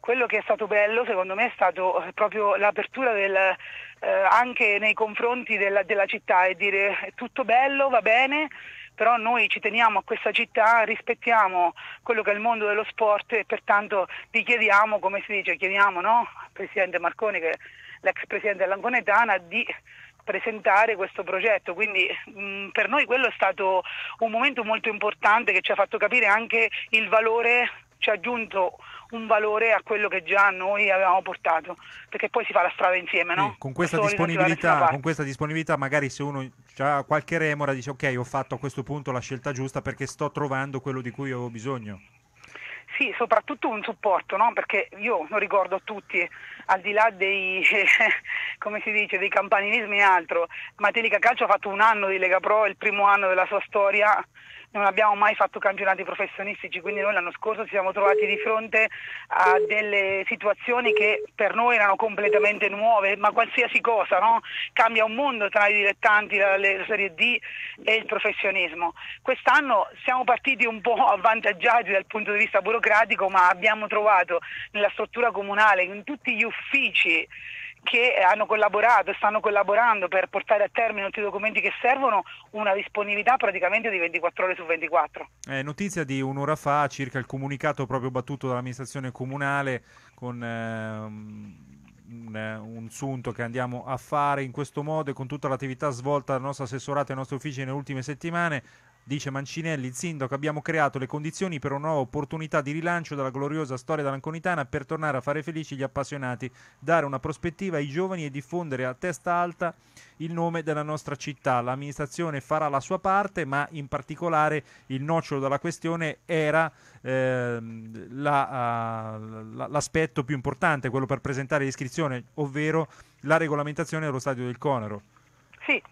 quello che è stato bello secondo me è stato eh, proprio l'apertura del, eh, anche nei confronti della, della, città e dire è tutto bello, va bene, però noi ci teniamo a questa città, rispettiamo quello che è il mondo dello sport e pertanto vi chiediamo, come si dice, chiediamo no? al Presidente Marconi, che è l'ex Presidente dell'Anconetana, di presentare questo progetto, quindi mh, mm, per noi quello è stato un momento molto importante che ci ha fatto capire anche il valore, ci ha aggiunto un valore a quello che già noi avevamo portato, perché poi si fa la strada insieme, no? Sì, con, questa con,
questa disponibilità, magari se uno ha qualche remora dice ok, ho fatto a questo punto la scelta giusta perché sto trovando quello di cui avevo bisogno.
Sì, soprattutto un supporto, no? perché io lo ricordo a tutti, al di là dei, <laughs> dice, dei campanilismi e altro, Matelica Calcio ha fatto un anno di Lega Pro, il primo anno della sua storia, non abbiamo mai fatto campionati professionistici, quindi noi l'anno scorso ci siamo trovati di fronte a delle situazioni che per noi erano completamente nuove, ma qualsiasi cosa, no? cambia un mondo tra i dilettanti, la, la Serie D e il professionismo. Quest'anno siamo partiti un po' avvantaggiati dal punto di vista burocratico, ma abbiamo trovato nella struttura comunale, in tutti gli uffici, che hanno collaborato e stanno collaborando per portare a termine tutti i documenti che servono, una disponibilità praticamente di 24 ore su 24.
Eh, notizia di un'ora fa circa il comunicato proprio battuto dall'amministrazione comunale con... Ehm... Un, un, sunto che andiamo a fare in questo modo e con tutta l'attività svolta dal nostro assessorato e dai nostri uffici nelle ultime settimane Dice Mancinelli, il sindaco, abbiamo creato le condizioni per una nuova opportunità di rilancio della gloriosa storia dell'Anconitana per tornare a fare felici gli appassionati, dare una prospettiva ai giovani e diffondere a testa alta il nome della nostra città. L'amministrazione farà la sua parte, ma in particolare il nocciolo della questione era eh, la, uh, l'aspetto più importante, quello per presentare l'iscrizione, ovvero la regolamentazione dello stadio del Conero. Sì,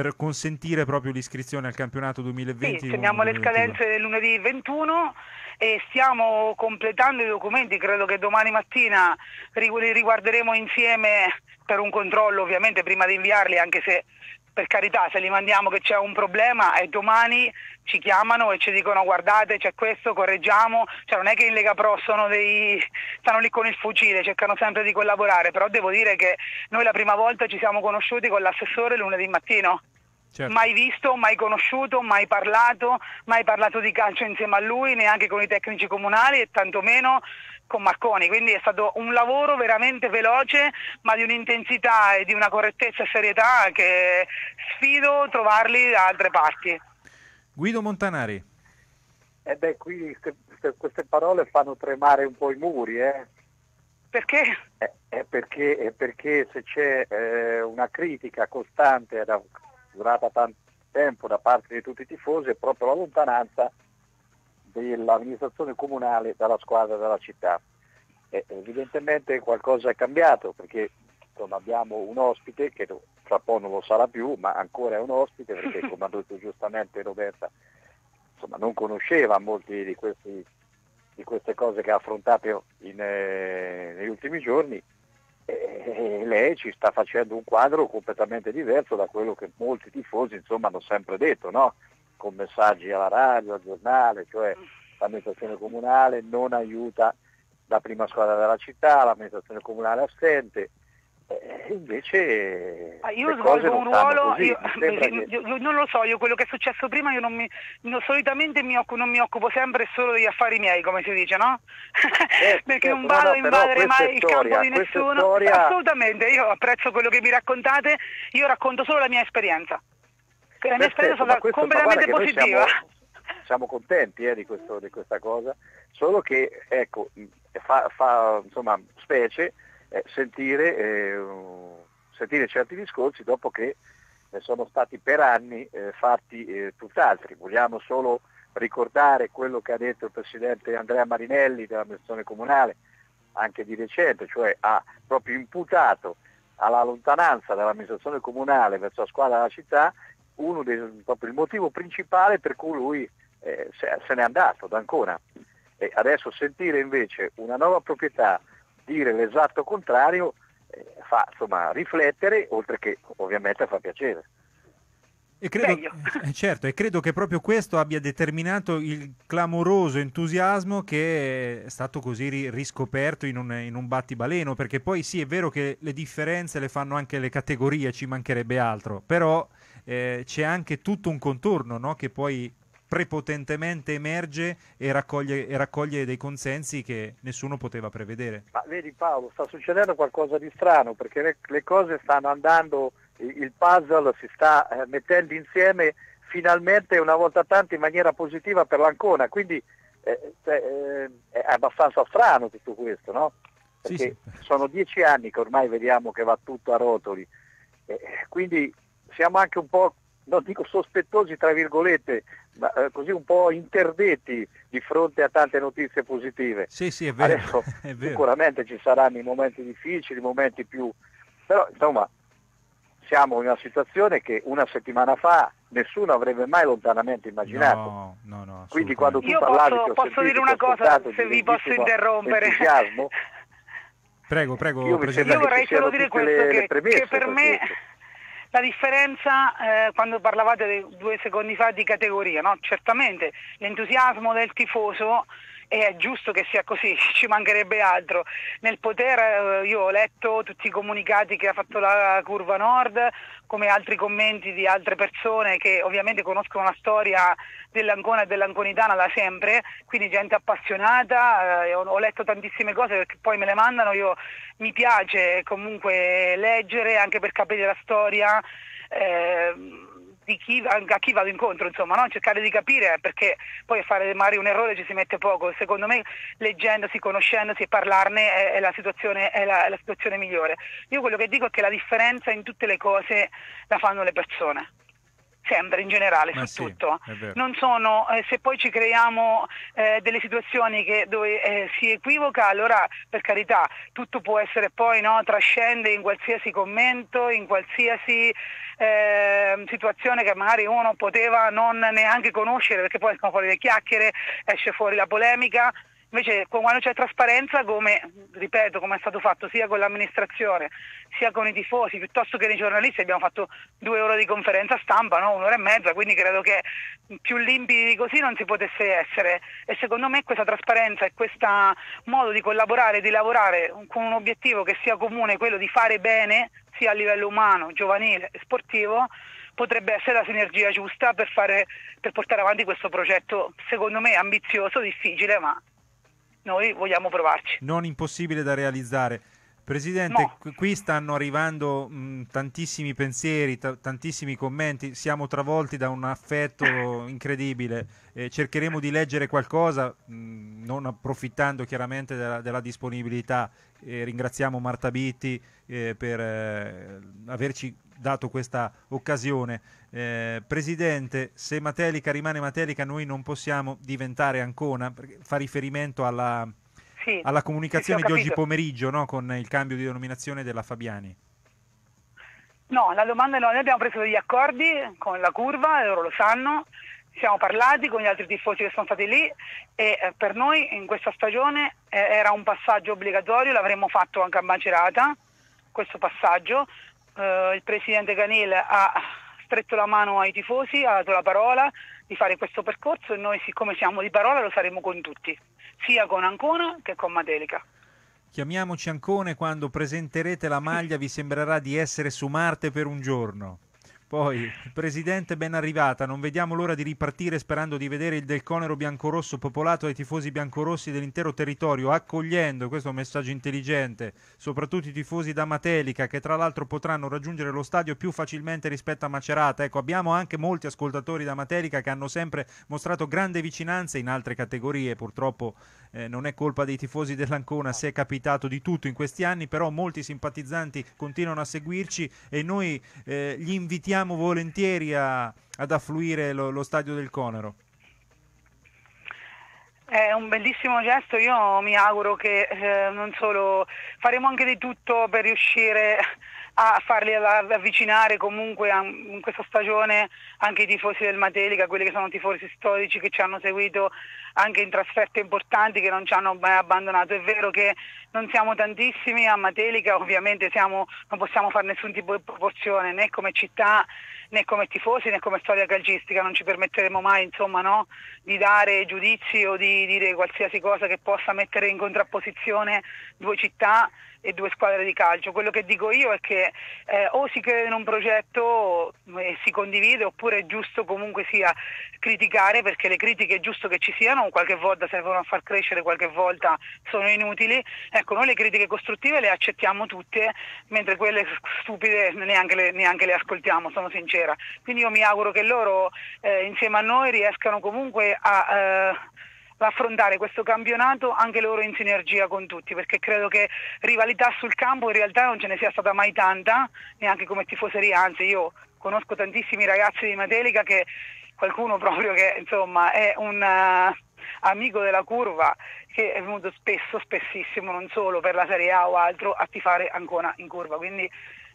per consentire proprio l'iscrizione al campionato 2020. Sì, teniamo le scadenze
del lunedì 21 e stiamo completando i documenti, credo che domani mattina li riguarderemo insieme per un controllo ovviamente prima di inviarli, anche se per carità, se li mandiamo che c'è un problema e domani ci chiamano e ci dicono guardate c'è questo, correggiamo, cioè non è che in Lega Pro sono dei... stanno lì con il fucile, cercano sempre di collaborare, però devo dire che noi la prima volta ci siamo conosciuti con l'assessore lunedì mattino. Certo. Mai visto, mai conosciuto, mai parlato, mai parlato di calcio insieme a lui, neanche con i tecnici comunali e tantomeno con Marconi, quindi è stato un lavoro veramente veloce ma di un'intensità e di una correttezza e serietà che sfido trovarli da altre parti.
Guido Montanari.
E eh beh, qui queste parole fanno tremare un po' i muri, eh. Perché? è eh, eh, perché, è perché se c'è una critica costante durata tanto tempo da parte di tutti i tifosi è proprio la lontananza dell'amministrazione comunale dalla squadra della città. Eh, evidentemente qualcosa è cambiato perché insomma, abbiamo un ospite che tra poco non lo sarà più, ma ancora è un ospite perché come ha detto giustamente Roberta, insomma, non conosceva molte di, di, queste cose che ha affrontato in, eh, negli ultimi giorni e lei ci sta facendo un quadro completamente diverso da quello che molti tifosi insomma, hanno sempre detto, no? con messaggi alla radio, al giornale, cioè mm. l'amministrazione comunale non aiuta la prima squadra della città, l'amministrazione comunale assente, eh, invece ah, io svolgo un ruolo io, <laughs> io,
io, non lo so io quello che è successo prima io non mi, non, solitamente mi occupo, non mi occupo sempre solo degli affari miei come si dice no? Eh, <laughs> perché eh, non vado no, a invadere mai il storia, campo di nessuno storia... assolutamente io apprezzo quello che mi raccontate io racconto solo la mia esperienza la mia esperienza è stata completamente positiva. Siamo,
<laughs> siamo, contenti eh, di, questo, di, questa cosa, solo che ecco, eh, fa, fa insomma, specie eh, sentire, eh, sentire, certi discorsi dopo che ne eh, sono stati per anni eh, fatti tutt'altri. Vogliamo solo ricordare quello che ha detto il Presidente Andrea Marinelli dell'amministrazione comunale, anche di recente, cioè ha proprio imputato alla lontananza dell'amministrazione comunale verso la squadra della città uno dei, proprio il motivo principale per cui lui eh, se n'è andato da Ancona. E adesso sentire invece una nuova proprietà dire l'esatto contrario eh, fa insomma, riflettere, oltre che ovviamente fa piacere.
E credo, <laughs> eh, certo, e credo che proprio questo abbia determinato il clamoroso entusiasmo che è stato così riscoperto in un, in un, battibaleno, perché poi sì è vero che le differenze le fanno anche le categorie, ci mancherebbe altro, però eh, c'è anche tutto un contorno no? che poi prepotentemente emerge e raccoglie, e raccoglie, dei consensi che nessuno poteva prevedere.
Ma vedi Paolo, sta succedendo qualcosa di strano perché le, le cose stanno andando, il puzzle si sta eh, mettendo insieme finalmente una volta tanto in maniera positiva per l'Ancona, quindi eh, cioè, eh, è abbastanza strano tutto questo, no? Perché sì, sì. sono dieci anni che ormai vediamo che va tutto a rotoli, quindi siamo anche un po', non dico sospettosi, tra virgolette, ma eh, così un po' interdetti di fronte a tante notizie positive. Sì, sì, è vero. Adesso, <laughs> è vero. Sicuramente ci saranno i momenti difficili, i momenti più... però insomma siamo in una situazione che una settimana fa nessuno avrebbe mai lontanamente immaginato. No, no, no, Quindi quando tu Io parlavi... Posso, posso dire una cosa se vi posso interrompere. prego, prego. Io, Io vorrei solo dire questo, le, che, le che per me... Questo
la differenza eh, quando parlavate due secondi fa di categoria, no? certamente l'entusiasmo del tifoso e è giusto che sia così, <laughs> ci mancherebbe altro. Nel poter eh, io ho letto tutti i comunicati che ha fatto la Curva Nord, come altri commenti di altre persone che ovviamente conoscono la storia dell'Ancona e dell'Anconitana da sempre, quindi gente appassionata, eh, ho letto tantissime cose perché poi me le mandano, io mi piace comunque leggere anche per capire la storia. Eh, chi, a chi vado incontro, insomma, no? cercare di capire perché poi fare magari un errore ci si mette poco. Secondo me leggendosi, conoscendosi e parlarne è, è, la, situazione, è, la, è la situazione migliore. Io quello che dico è che la differenza in tutte le cose la fanno le persone sembra in generale Ma su sì, tutto. Sono, eh, se poi ci creiamo eh, delle situazioni che, dove eh, si equivoca, allora per carità tutto può essere poi no, trascende in qualsiasi commento, in qualsiasi ehm, situazione che magari uno poteva non neanche conoscere perché poi escono fuori le chiacchiere, esce fuori la polemica, Invece quando c'è trasparenza, come ripeto, come è stato fatto sia con l'amministrazione, sia con i tifosi, piuttosto che i giornalisti, abbiamo fatto due ore di conferenza stampa, no? un'ora e mezza, quindi credo che più limpidi di così non si potesse essere. E secondo me questa trasparenza e questo modo di collaborare, di lavorare con un obiettivo che sia comune, quello di fare bene, sia a livello umano, giovanile e sportivo, potrebbe essere la sinergia giusta per, fare, per portare avanti questo progetto, secondo me ambizioso, difficile, ma noi vogliamo provarci.
Non impossibile da realizzare. Presidente, no. qui stanno arrivando mh, mm, tantissimi pensieri, t- tantissimi commenti, siamo travolti da un affetto <laughs> incredibile, eh, cercheremo di leggere qualcosa, mh, mm, non approfittando chiaramente della, della disponibilità. Eh, ringraziamo Marta Bitti eh, per eh, averci dato questa occasione. Eh, Presidente, se Matelica rimane Matelica noi non possiamo diventare Ancona, fa riferimento alla,
sì, alla comunicazione sì, di oggi
pomeriggio no? con il cambio di denominazione della Fabiani.
No, la domanda no, noi abbiamo preso degli accordi con la curva, loro lo sanno, siamo parlati con gli altri tifosi che sono stati lì e eh, per noi in questa stagione eh, era un passaggio obbligatorio, l'avremmo fatto anche a Macerata, questo passaggio, eh, il presidente Canel ha stretto la mano ai tifosi, ha dato la parola di fare questo percorso e noi siccome siamo di parola lo saremo con tutti, sia con Ancona che con Madelica.
Chiamiamoci Ancone quando presenterete la maglia vi sembrerà di essere su Marte per un giorno. Poi, presidente ben arrivata, non vediamo l'ora di ripartire sperando di vedere il del Conero biancorosso popolato dai tifosi biancorossi dell'intero territorio, accogliendo, questo è un messaggio intelligente, soprattutto i tifosi da Matelica che tra l'altro potranno raggiungere lo stadio più facilmente rispetto a Macerata. Ecco, abbiamo anche molti ascoltatori da Matelica che hanno sempre mostrato grande vicinanza in altre categorie, purtroppo eh, non è colpa dei tifosi dell'Ancona se è capitato di tutto in questi anni, però molti simpatizzanti continuano a seguirci e noi eh, gli invitiamo torniamo volentieri a, ad affluire lo, lo stadio del Conero.
È un bellissimo gesto, io mi auguro che eh, non solo faremo anche di tutto per riuscire a farli avvicinare comunque a, in questa stagione anche i tifosi del Matelica, quelli che sono tifosi storici che ci hanno seguito anche in trasferte importanti, che non ci hanno mai abbandonato. È vero che non siamo tantissimi a Matelica, ovviamente siamo, non possiamo fare nessun tipo di proporzione né come città né come tifosi né come storia calcistica, non ci permetteremo mai insomma, no, di dare giudizi o di dire qualsiasi cosa che possa mettere in contrapposizione due città e due squadre di calcio. Quello che dico io è che eh, o si crede in un progetto eh, e si condivide oppure è giusto comunque sia criticare perché le critiche è giusto che ci siano, qualche volta servono a far crescere, qualche volta sono inutili. Ecco, noi le critiche costruttive le accettiamo tutte, mentre quelle stupide neanche le, neanche le ascoltiamo, sono sincera. Quindi io mi auguro che loro eh, insieme a noi riescano comunque a... Eh, affrontare questo campionato anche loro in sinergia con tutti, perché credo che rivalità sul campo in realtà non ce ne sia stata mai tanta, neanche come tifoseria, anzi io conosco tantissimi ragazzi di Matelica che qualcuno proprio che insomma è un eh, amico della curva che è venuto spesso, spessissimo, non solo per la Serie A o altro, a tifare ancora in curva. Quindi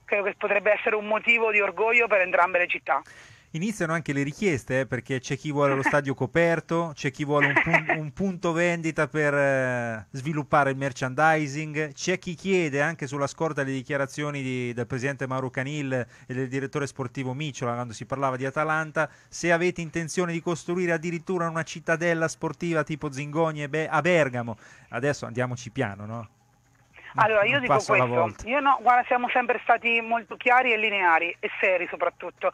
credo che potrebbe essere un motivo di orgoglio per entrambe le città
iniziano anche le richieste eh, perché c'è chi vuole lo <laughs> stadio coperto, c'è chi vuole un, pun- un punto vendita per eh, sviluppare il merchandising, c'è chi chiede anche sulla scorta delle dichiarazioni di, del presidente Mauro Canil e del direttore sportivo Micciola quando si parlava di Atalanta, se avete intenzione di costruire addirittura una cittadella sportiva tipo Zingogne Be- a Bergamo, adesso andiamoci piano, no?
Allora, io dico questo, io no, guarda, siamo sempre stati molto chiari e lineari e seri soprattutto.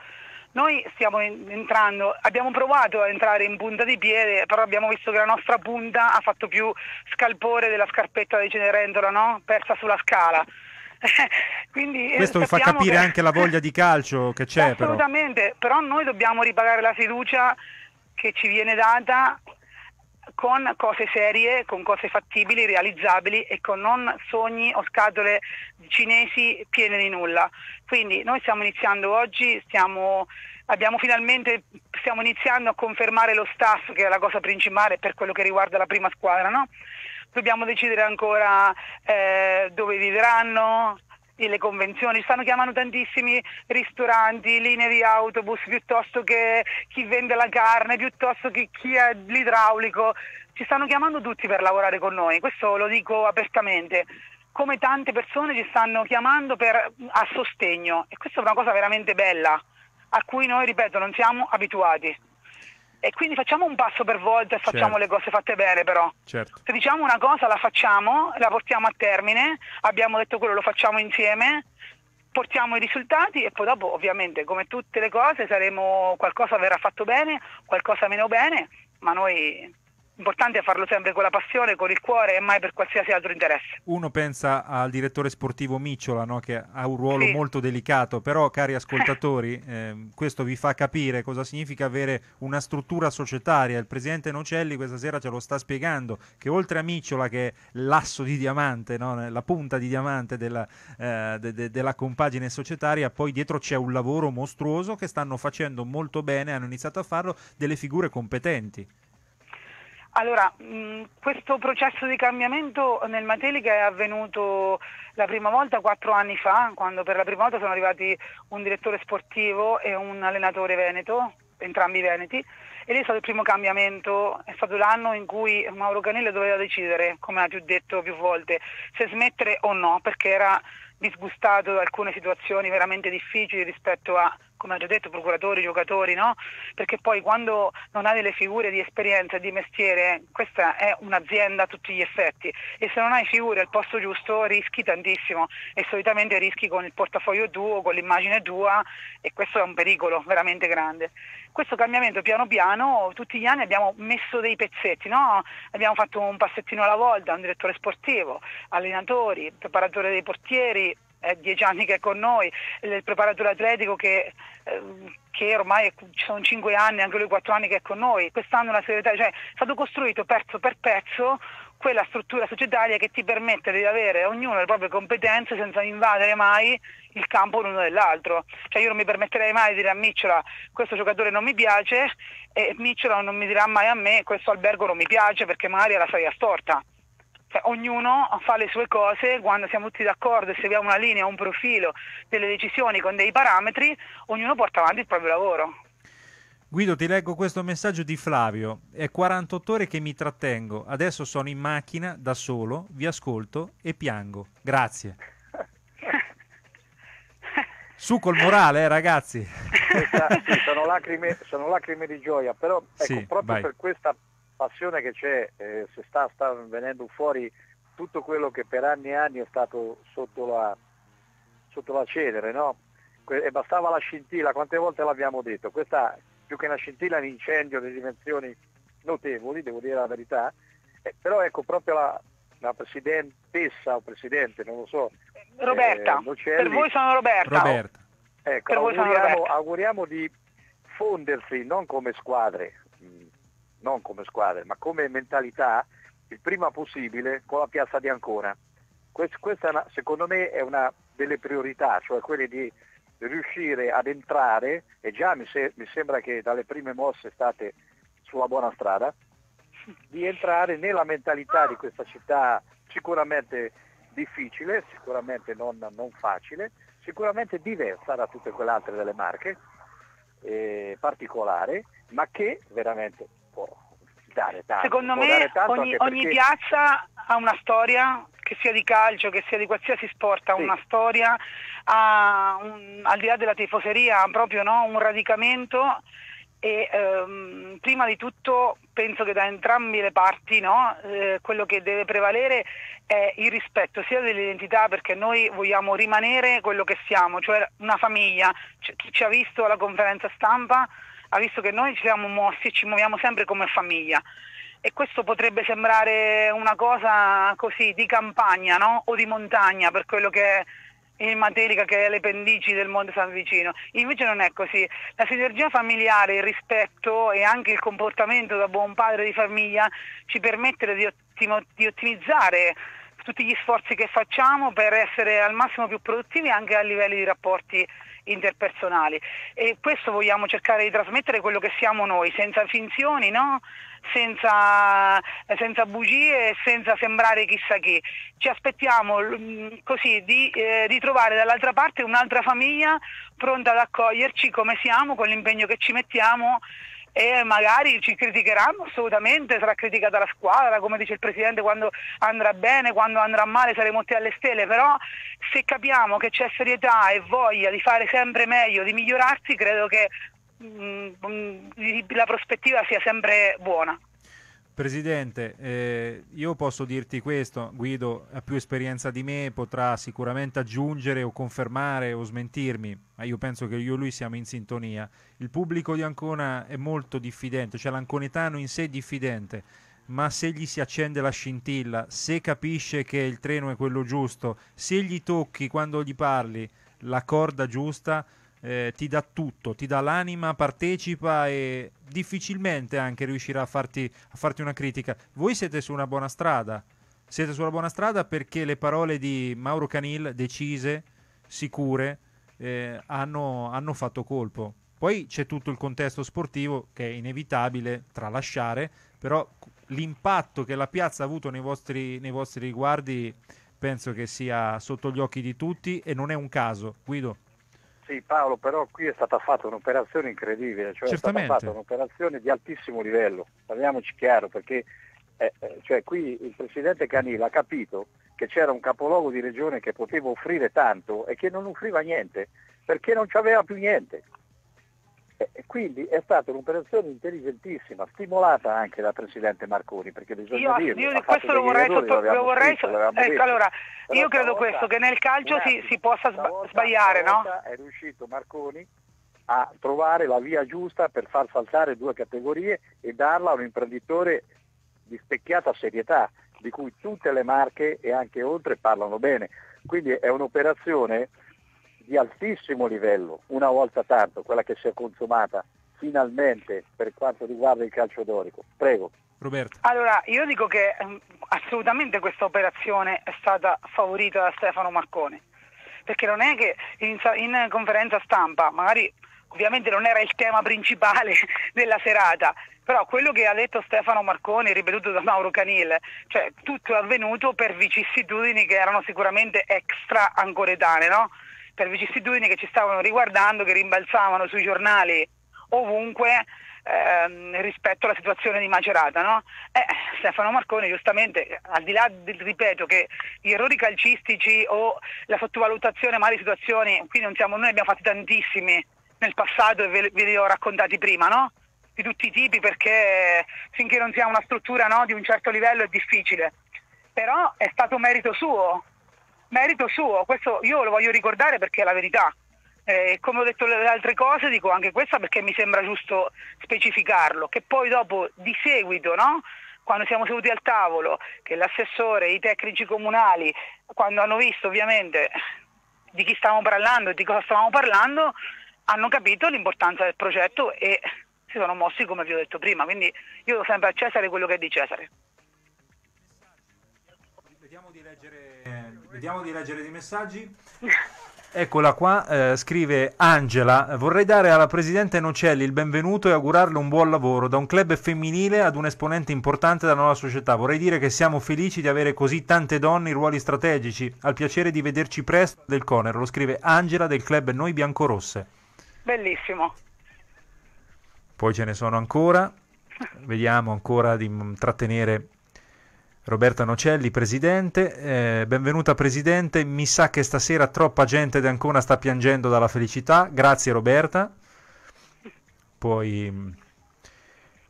Noi stiamo entrando, abbiamo provato a entrare in punta di piede, però abbiamo visto che la nostra punta ha fatto più scalpore della scarpetta di Cenerentola, no? Persa sulla scala. <laughs> Quindi, eh, Questo mi fa capire che... anche la voglia
di calcio che c'è. Assolutamente,
però. però noi dobbiamo ripagare la fiducia che ci viene data con cose serie, con cose fattibili, realizzabili e con non sogni o scatole cinesi piene di nulla. Quindi noi stiamo iniziando oggi, stiamo, stiamo iniziando a confermare lo staff che è la cosa principale per quello che riguarda la prima squadra, no? Dobbiamo decidere ancora eh, dove vivranno, le convenzioni, stanno chiamando tantissimi ristoranti, linee di autobus, piuttosto che chi vende la carne, piuttosto che chi è l'idraulico, ci stanno chiamando tutti per lavorare con noi, questo lo dico apertamente come tante persone ci stanno chiamando per, a sostegno e questa è una cosa veramente bella a cui noi, ripeto, non siamo abituati. E quindi facciamo un passo per volta e facciamo certo. le cose fatte bene però. Certo. Se diciamo una cosa la facciamo, la portiamo a termine, abbiamo detto quello lo facciamo insieme, portiamo i risultati e poi dopo ovviamente come tutte le cose saremo qualcosa verrà fatto bene, qualcosa meno bene, ma noi Importante è farlo sempre con la passione, con il cuore e mai per qualsiasi altro interesse.
Uno pensa al direttore sportivo Micciola, no? che ha un ruolo sì. molto delicato, però cari ascoltatori, <laughs> eh, questo vi fa capire cosa significa avere una struttura societaria. Il presidente Nocelli questa sera ce lo sta spiegando, che oltre a Micciola, che è l'asso di diamante, no? la punta di diamante della, eh, de- de- della compagine societaria, poi dietro c'è un lavoro mostruoso che stanno facendo molto bene, hanno iniziato a farlo delle figure competenti.
Allora, mh, mm, questo processo di cambiamento nel Matelica è avvenuto la prima volta quattro anni fa, quando per la prima volta sono arrivati un direttore sportivo e un allenatore veneto, entrambi veneti, e lì è stato il primo cambiamento, è stato l'anno in cui Mauro Canello doveva decidere, come ha più detto più volte, se smettere o no, perché era disgustato da alcune situazioni veramente difficili rispetto a come ho già detto, procuratori, giocatori, no? Perché poi quando non hai delle figure di esperienza, e di mestiere, questa è un'azienda a tutti gli effetti e se non hai figure al posto giusto rischi tantissimo e solitamente rischi con il portafoglio tuo, con l'immagine tua e questo è un pericolo veramente grande. Questo cambiamento piano piano, tutti gli anni abbiamo messo dei pezzetti, no? Abbiamo fatto un passettino alla volta, un direttore sportivo, allenatori, preparatore dei portieri, è dieci anni che è con noi, il preparatore atletico che, ehm, che ormai è, sono cinque anni, anche lui quattro anni che è con noi, quest'anno una segretaria, cioè è stato costruito pezzo per pezzo quella struttura societaria che ti permette di avere ognuno le proprie competenze senza invadere mai il campo l'uno dell'altro. Cioè io non mi permetterei mai di dire a Micciola questo giocatore non mi piace e Micciola non mi dirà mai a me questo albergo non mi piace perché magari è la saia storta cioè, ognuno fa le sue cose, quando siamo tutti d'accordo e seguiamo una linea, un profilo delle decisioni con dei parametri, ognuno porta avanti il proprio lavoro.
Guido, ti leggo questo messaggio di Flavio. È 48 ore che mi trattengo, adesso sono in macchina da solo, vi ascolto e piango. Grazie. <laughs> Su col morale, eh, ragazzi.
Questa, sì, sono, lacrime, sono, lacrime, di gioia, però ecco, sì, proprio vai. per questa passione che c'è, eh, se sta, sta venendo fuori tutto quello che per anni e anni è stato sotto la, sotto la cenere, no? e bastava la scintilla, quante volte l'abbiamo detto, questa più che una scintilla è un incendio di dimensioni notevoli, devo dire la verità, eh, però ecco proprio la, la presidentessa o presidente, non lo so.
Eh, Roberta, eh, per voi sono Roberta. Roberta.
Ecco, auguriamo, sono Roberta. auguriamo di fondersi non come squadre, non come squadre, ma come mentalità, il prima possibile con la piazza di Ancona. Questa, secondo me è una delle priorità, cioè quelle di riuscire ad entrare, e già mi, se, mi sembra che dalle prime mosse state sulla buona strada, di entrare nella mentalità di questa città sicuramente difficile, sicuramente non, non facile, sicuramente diversa da tutte quelle altre delle Marche, eh, particolare, ma che veramente può
dare tanto. Secondo me tanto ogni, ogni perché... piazza ha una storia che sia di calcio, che sia di qualsiasi sport, ha sì. una storia, ha un, al di là della tifoseria, ha proprio no, un radicamento e ehm, prima di tutto penso che da entrambe le parti no, eh, quello che deve prevalere è il rispetto sia dell'identità perché noi vogliamo rimanere quello che siamo, cioè una famiglia, C- cioè, chi ci ha visto alla conferenza stampa ha visto che noi ci siamo mossi e ci muoviamo sempre come famiglia e questo potrebbe sembrare una cosa così di campagna no? o di montagna per quello che è in Matelica che è le pendici del Monte San Vicino. Invece non è così. La sinergia familiare, il rispetto e anche il comportamento da buon padre di famiglia ci permettono di, ottimo, di ottimizzare tutti gli sforzi che facciamo per essere al massimo più produttivi anche a livelli di rapporti interpersonali e questo vogliamo cercare di trasmettere quello che siamo noi, senza finzioni, no? senza, senza bugie e senza sembrare chissà chi. Ci aspettiamo mm, così di, eh, di trovare dall'altra parte un'altra famiglia pronta ad accoglierci come siamo, con l'impegno che ci mettiamo e magari ci criticheranno assolutamente, sarà criticata la squadra, come dice il Presidente, quando andrà bene, quando andrà male saremo tutti alle stelle, però se capiamo che c'è serietà e voglia di fare sempre meglio, di migliorarsi, credo che mh, mm, mm, la prospettiva sia sempre buona.
Presidente, eh, io posso dirti questo, Guido ha più esperienza di me, potrà sicuramente aggiungere o confermare o smentirmi, ma io penso che io e lui siamo in sintonia. Il pubblico di Ancona è molto diffidente, cioè l'anconetano in sé è diffidente, ma se gli si accende la scintilla, se capisce che il treno è quello giusto, se gli tocchi quando gli parli la corda giusta, eh, ti dà tutto, ti dà l'anima, partecipa e difficilmente anche riuscirà a farti, a farti una critica. Voi siete su una buona strada, siete sulla buona strada perché le parole di Mauro Canil, decise, sicure, eh, hanno, hanno fatto colpo. Poi c'è tutto il contesto sportivo che è inevitabile tralasciare, però l'impatto che la piazza ha avuto nei vostri, nei vostri riguardi penso che sia sotto gli occhi di tutti e non è un caso. Guido.
Sì Paolo, però qui è stata fatta un'operazione incredibile, cioè Certamente. è stata fatta un'operazione di altissimo livello, parliamoci chiaro, perché eh, eh cioè, qui il presidente Canil ha capito che c'era un capoluogo di regione che poteva offrire tanto e che non offriva niente, perché non c'aveva più niente. E quindi è stata un'operazione intelligentissima, stimolata anche dal Presidente Marconi, perché bisogna io, dirlo. Io questo lo vorrei, errori, sotto, lo vorrei visto, ecco, allora, Però io credo volta, questo, che nel calcio si, si, possa volta, sbagliare, no? È riuscito Marconi a trovare la via giusta per far saltare due categorie e darla a un imprenditore di specchiata serietà, di cui tutte le marche e anche oltre parlano bene. Quindi è un'operazione di altissimo livello, una volta tanto, quella che si è consumata finalmente per quanto riguarda il calcio dorico. Prego.
Roberto.
Allora, io dico che mm, assolutamente questa operazione è stata favorita da Stefano Marcone, perché non è che in, in conferenza stampa, magari ovviamente non era il tema principale <laughs> della serata, però quello che ha detto Stefano Marconi, ripetuto da Mauro Canil, cioè tutto è avvenuto per vicissitudini che erano sicuramente extra ancoretane, no? per vicissitudini che ci stavano riguardando, che rimbalzavano sui giornali ovunque ehm, rispetto alla situazione di Macerata. No? Eh, Stefano Marconi giustamente, al di là del ripeto che gli errori calcistici o la sottovalutazione male situazioni, qui non siamo, noi abbiamo fatto tantissimi nel passato e ve, ve li ho raccontati prima, no? di tutti i tipi perché finché non si ha una struttura no, di un certo livello è difficile. Però è stato merito suo merito suo, questo io lo voglio ricordare perché è la verità. Eh, come ho detto le altre cose, dico anche questa perché mi sembra giusto specificarlo, che poi dopo di seguito, no? quando siamo seduti al tavolo, che l'assessore, i tecnici comunali, quando hanno visto ovviamente di chi stavamo parlando e di cosa stavamo parlando, hanno capito l'importanza del progetto e si sono mossi come vi ho detto prima, quindi io do sempre a Cesare quello che è di Cesare.
Vediamo di leggere Vediamo di leggere dei messaggi. <laughs> Eccola qua, eh, scrive Angela, vorrei dare alla Presidente Nocelli il benvenuto e augurarle un buon lavoro, da un club femminile ad un esponente importante della nuova società. Vorrei dire che siamo felici di avere così tante donne in ruoli strategici, al piacere di vederci presto del Coner, lo scrive Angela del club Noi Biancorosse.
Bellissimo.
Poi ce ne sono ancora, vediamo ancora di trattenere Roberta Nocelli, presidente. Eh, benvenuta presidente, mi sa che stasera troppa gente di Ancona sta piangendo dalla felicità. Grazie Roberta. Poi mm,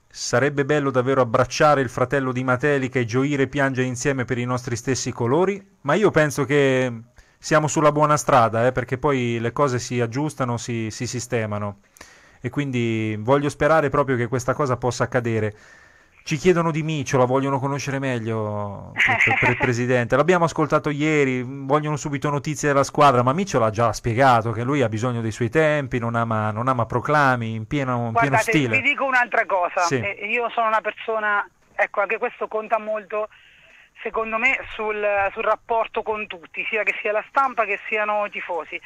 sarebbe bello davvero abbracciare il fratello di Matelica e gioire e piangere insieme per i nostri stessi colori, ma io penso che siamo sulla buona strada, eh, perché poi le cose si aggiustano, si, si sistemano. E quindi voglio sperare proprio che questa cosa possa accadere. Ci chiedono di Micciola, vogliono conoscere meglio per il <laughs> presidente. L'abbiamo ascoltato ieri, vogliono subito notizie della squadra, ma Micciola ha già spiegato che lui ha bisogno dei suoi tempi, non ama, non ama proclami, in pieno, in Guardate, pieno stile. Vi
dico un'altra cosa, sì. Eh, io sono una persona, ecco anche questo conta molto secondo me sul, sul, rapporto con tutti, sia che sia la stampa che siano i tifosi.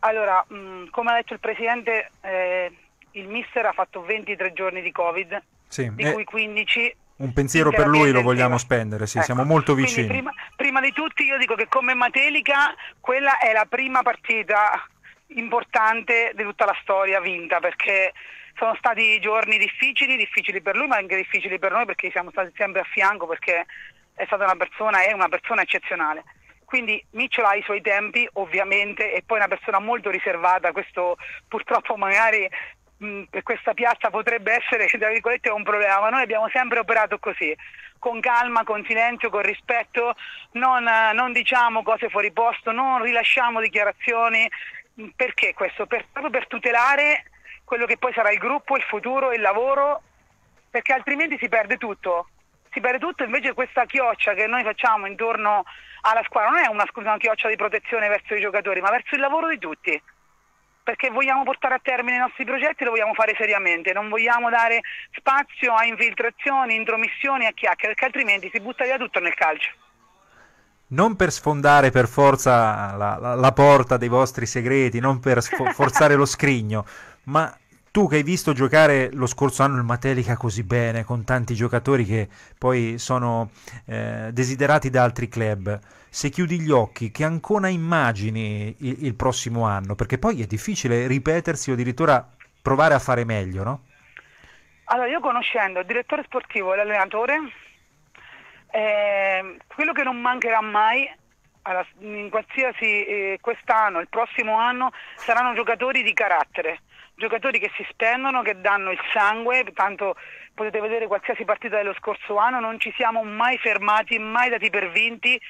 Allora, mh, mm, come ha detto il Presidente, eh, il mister ha fatto 23 giorni di Covid, sì, di cui 15 eh,
un pensiero per lui lo vogliamo spendere, sì, ecco. siamo molto vicini. Prima,
prima, di tutti io dico che come Matelica quella è la prima partita importante di tutta la storia vinta perché sono stati giorni difficili, difficili per lui ma anche difficili per noi perché siamo stati sempre a fianco perché è stata una persona, è una persona eccezionale. Quindi Mitchell ha i suoi tempi ovviamente e poi è una persona molto riservata, questo purtroppo magari mh, mm, questa piazza potrebbe essere, tra virgolette, un problema, ma noi abbiamo sempre operato così, con calma, con silenzio, con rispetto, non, eh, non diciamo cose fuori posto, non rilasciamo dichiarazioni. Perché questo? Per, proprio per tutelare quello che poi sarà il gruppo, il futuro, il lavoro, perché altrimenti si perde tutto. Si perde tutto, invece questa chioccia che noi facciamo intorno alla squadra non è una, una chioccia di protezione verso i giocatori, ma verso il lavoro di tutti perché vogliamo portare a termine i nostri progetti, e lo vogliamo fare seriamente, non vogliamo dare spazio a infiltrazioni, intromissioni, a chiacchiere, perché altrimenti si butta via tutto nel calcio.
Non per sfondare per forza la, la, la porta dei vostri segreti, non per sfo- forzare lo scrigno, ma tu che hai visto giocare lo scorso anno il Matelica così bene, con tanti giocatori che poi sono eh, desiderati da altri club, se chiudi gli occhi, che ancora immagini il, il, prossimo anno? Perché poi è difficile ripetersi o addirittura provare a fare meglio, no?
Allora, io conoscendo il direttore sportivo e l'allenatore, eh, quello che non mancherà mai alla, in qualsiasi eh, quest'anno, il prossimo anno, saranno giocatori di carattere giocatori che si spendono, che danno il sangue, tanto potete vedere qualsiasi partita dello scorso anno, non ci siamo mai fermati, mai dati per vinti.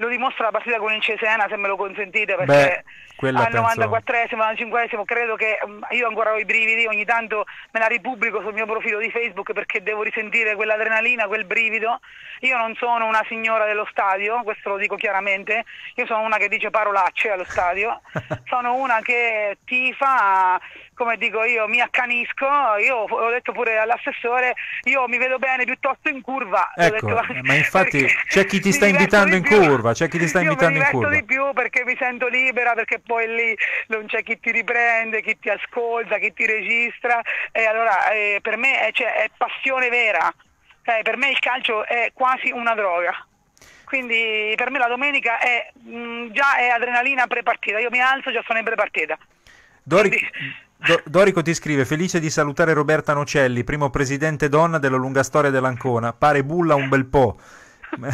Lo dimostra la partita con il Cesena, se me lo consentite, perché Beh, al 94esimo, al 95esimo credo che mm, io ancora ho i brividi, ogni tanto me la ripubblico sul mio profilo di Facebook perché devo risentire quell'adrenalina, quel brivido. Io non sono una signora dello stadio, questo lo dico chiaramente, io sono una che dice parolacce allo stadio, <laughs> sono una che tifa come dico io, mi accanisco. Io ho detto pure all'assessore, io mi vedo bene piuttosto in
curva. Ecco, detto, eh, ma infatti <laughs> c'è chi ti sta invitando in curva, c'è chi ti sta invitando in curva. Io
di più perché mi sento libera, perché poi lì non c'è chi ti riprende, chi ti ascolta, chi ti registra. E allora eh, per me è, cioè, è passione vera. Eh, per me il calcio è quasi una droga quindi per me la domenica è mh, mm, già è adrenalina prepartita, io mi alzo già sono in prepartita.
Dori, quindi... Dorico ti scrive: Felice di salutare Roberta Nocelli, primo presidente donna della lunga storia dell'Ancona. Pare bulla un bel po'. <laughs>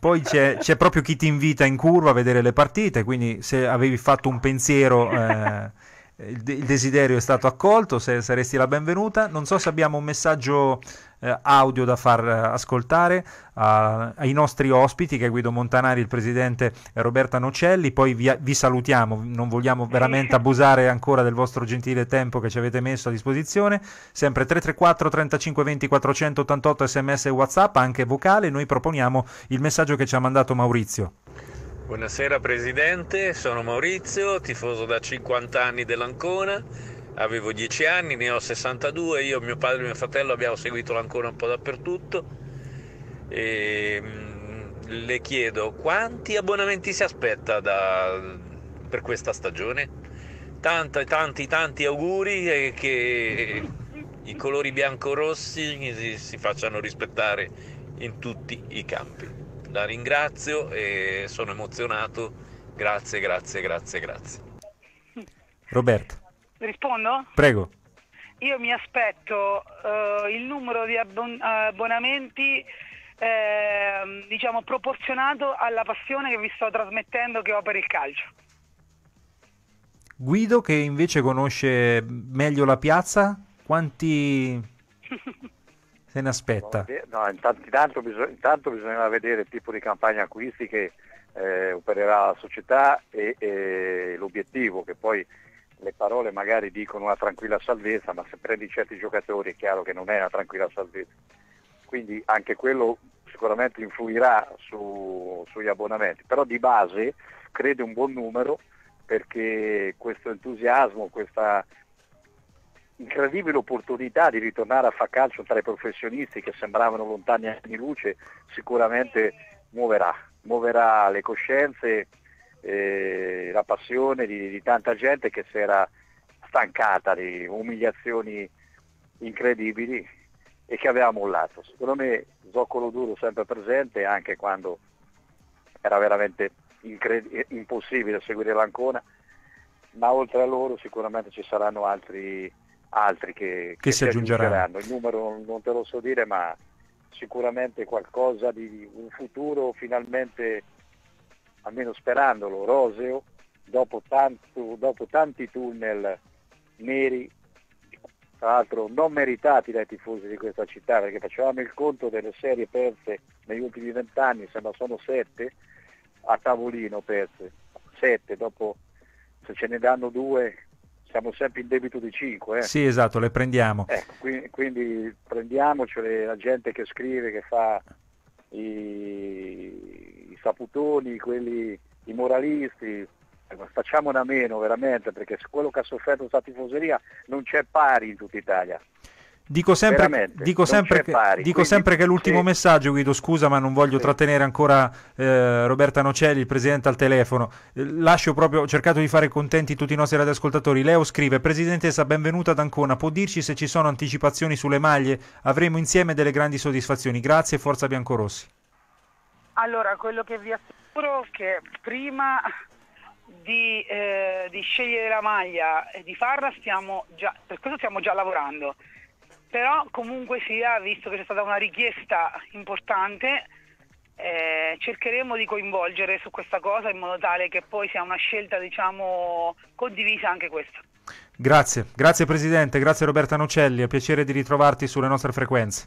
Poi c'è, c'è, proprio chi ti invita in curva a vedere le partite, quindi se avevi fatto un pensiero, eh, il, il, desiderio è stato accolto, se saresti la benvenuta. Non so se abbiamo un messaggio eh, audio da far eh, ascoltare a, ai nostri ospiti che è Guido Montanari, il presidente Roberta Nocelli, poi vi, vi salutiamo, non vogliamo veramente abusare ancora del vostro gentile tempo che ci avete messo a disposizione, sempre 334 35 20 488 sms e whatsapp, anche vocale, noi proponiamo il messaggio che ci ha mandato Maurizio. Buonasera
Presidente, sono Maurizio, tifoso da 50 anni dell'Ancona avevo
10 anni, ne ho 62, io, mio padre e mio fratello abbiamo seguito l'ancora un po' dappertutto e ehm, le chiedo quanti abbonamenti si aspetta da, per questa stagione? Tanti, tanti, tanti auguri
e che i colori bianco-rossi si, si facciano rispettare in tutti i campi. La ringrazio e sono emozionato. Grazie, grazie, grazie, grazie.
Roberto.
Rispondo? Prego. Io mi aspetto uh, il numero di abbon- abbonamenti eh, diciamo proporzionato alla passione che vi sto trasmettendo che ho per il calcio.
Guido che invece conosce meglio la piazza, quanti se ne aspetta?
No,
intanto, intanto, bisog- intanto, bisognerà vedere il tipo di campagna acquisti che eh, opererà la società e, e l'obiettivo che poi le parole magari dicono una tranquilla salvezza, ma se prendi certi giocatori è chiaro che non è una tranquilla salvezza. Quindi anche quello sicuramente influirà su, sugli abbonamenti, però di base crede un buon numero perché questo entusiasmo, questa incredibile opportunità di ritornare a far calcio tra i professionisti che sembravano lontani anni luce sicuramente muoverà, muoverà le coscienze eh, la passione di, di, tanta gente che si era stancata di umiliazioni incredibili e che aveva mollato. Secondo me Zoccolo Duro sempre presente anche quando era veramente incred- impossibile seguire l'Ancona, ma oltre a loro sicuramente ci saranno altri, altri che, che, che, si aggiungeranno. aggiungeranno. Il numero non te lo so dire, ma sicuramente qualcosa di un futuro finalmente almeno sperandolo, roseo, dopo, tanto, dopo tanti tunnel neri, tra l'altro non meritati dai tifosi di questa città, perché facevamo il conto delle serie perse negli ultimi vent'anni, sembra sono sette, a tavolino perse, sette, dopo se ce ne danno due siamo sempre in debito di 5. Eh. Sì,
esatto, le prendiamo. Ecco,
eh, quindi, quindi prendiamocele la gente che scrive, che fa i, saputoni, quelli, i moralisti, facciamone a meno veramente perché quello che ha sofferto questa tifoseria non c'è pari in tutta Italia.
Dico sempre, dico sempre, che, pari, dico quindi, sempre che, l'ultimo sì. messaggio, Guido, scusa ma non voglio sì. trattenere ancora eh, Roberta Nocelli, il presidente al telefono. Eh, lascio proprio, ho cercato di fare contenti tutti i nostri radioascoltatori. Leo scrive, Presidentessa, benvenuta ad Ancona, può dirci se ci sono anticipazioni sulle maglie? Avremo insieme delle grandi soddisfazioni. Grazie, forza Biancorossi.
Allora, quello che vi assicuro è che prima di, eh, di, scegliere la maglia e di farla stiamo già, per questo stiamo già lavorando. Però comunque sia, visto che c'è stata una richiesta importante, eh, cercheremo di coinvolgere su questa cosa in modo tale che poi sia una scelta diciamo condivisa anche questa.
Grazie, grazie Presidente, grazie Roberta Nocelli, è piacere di ritrovarti sulle nostre frequenze.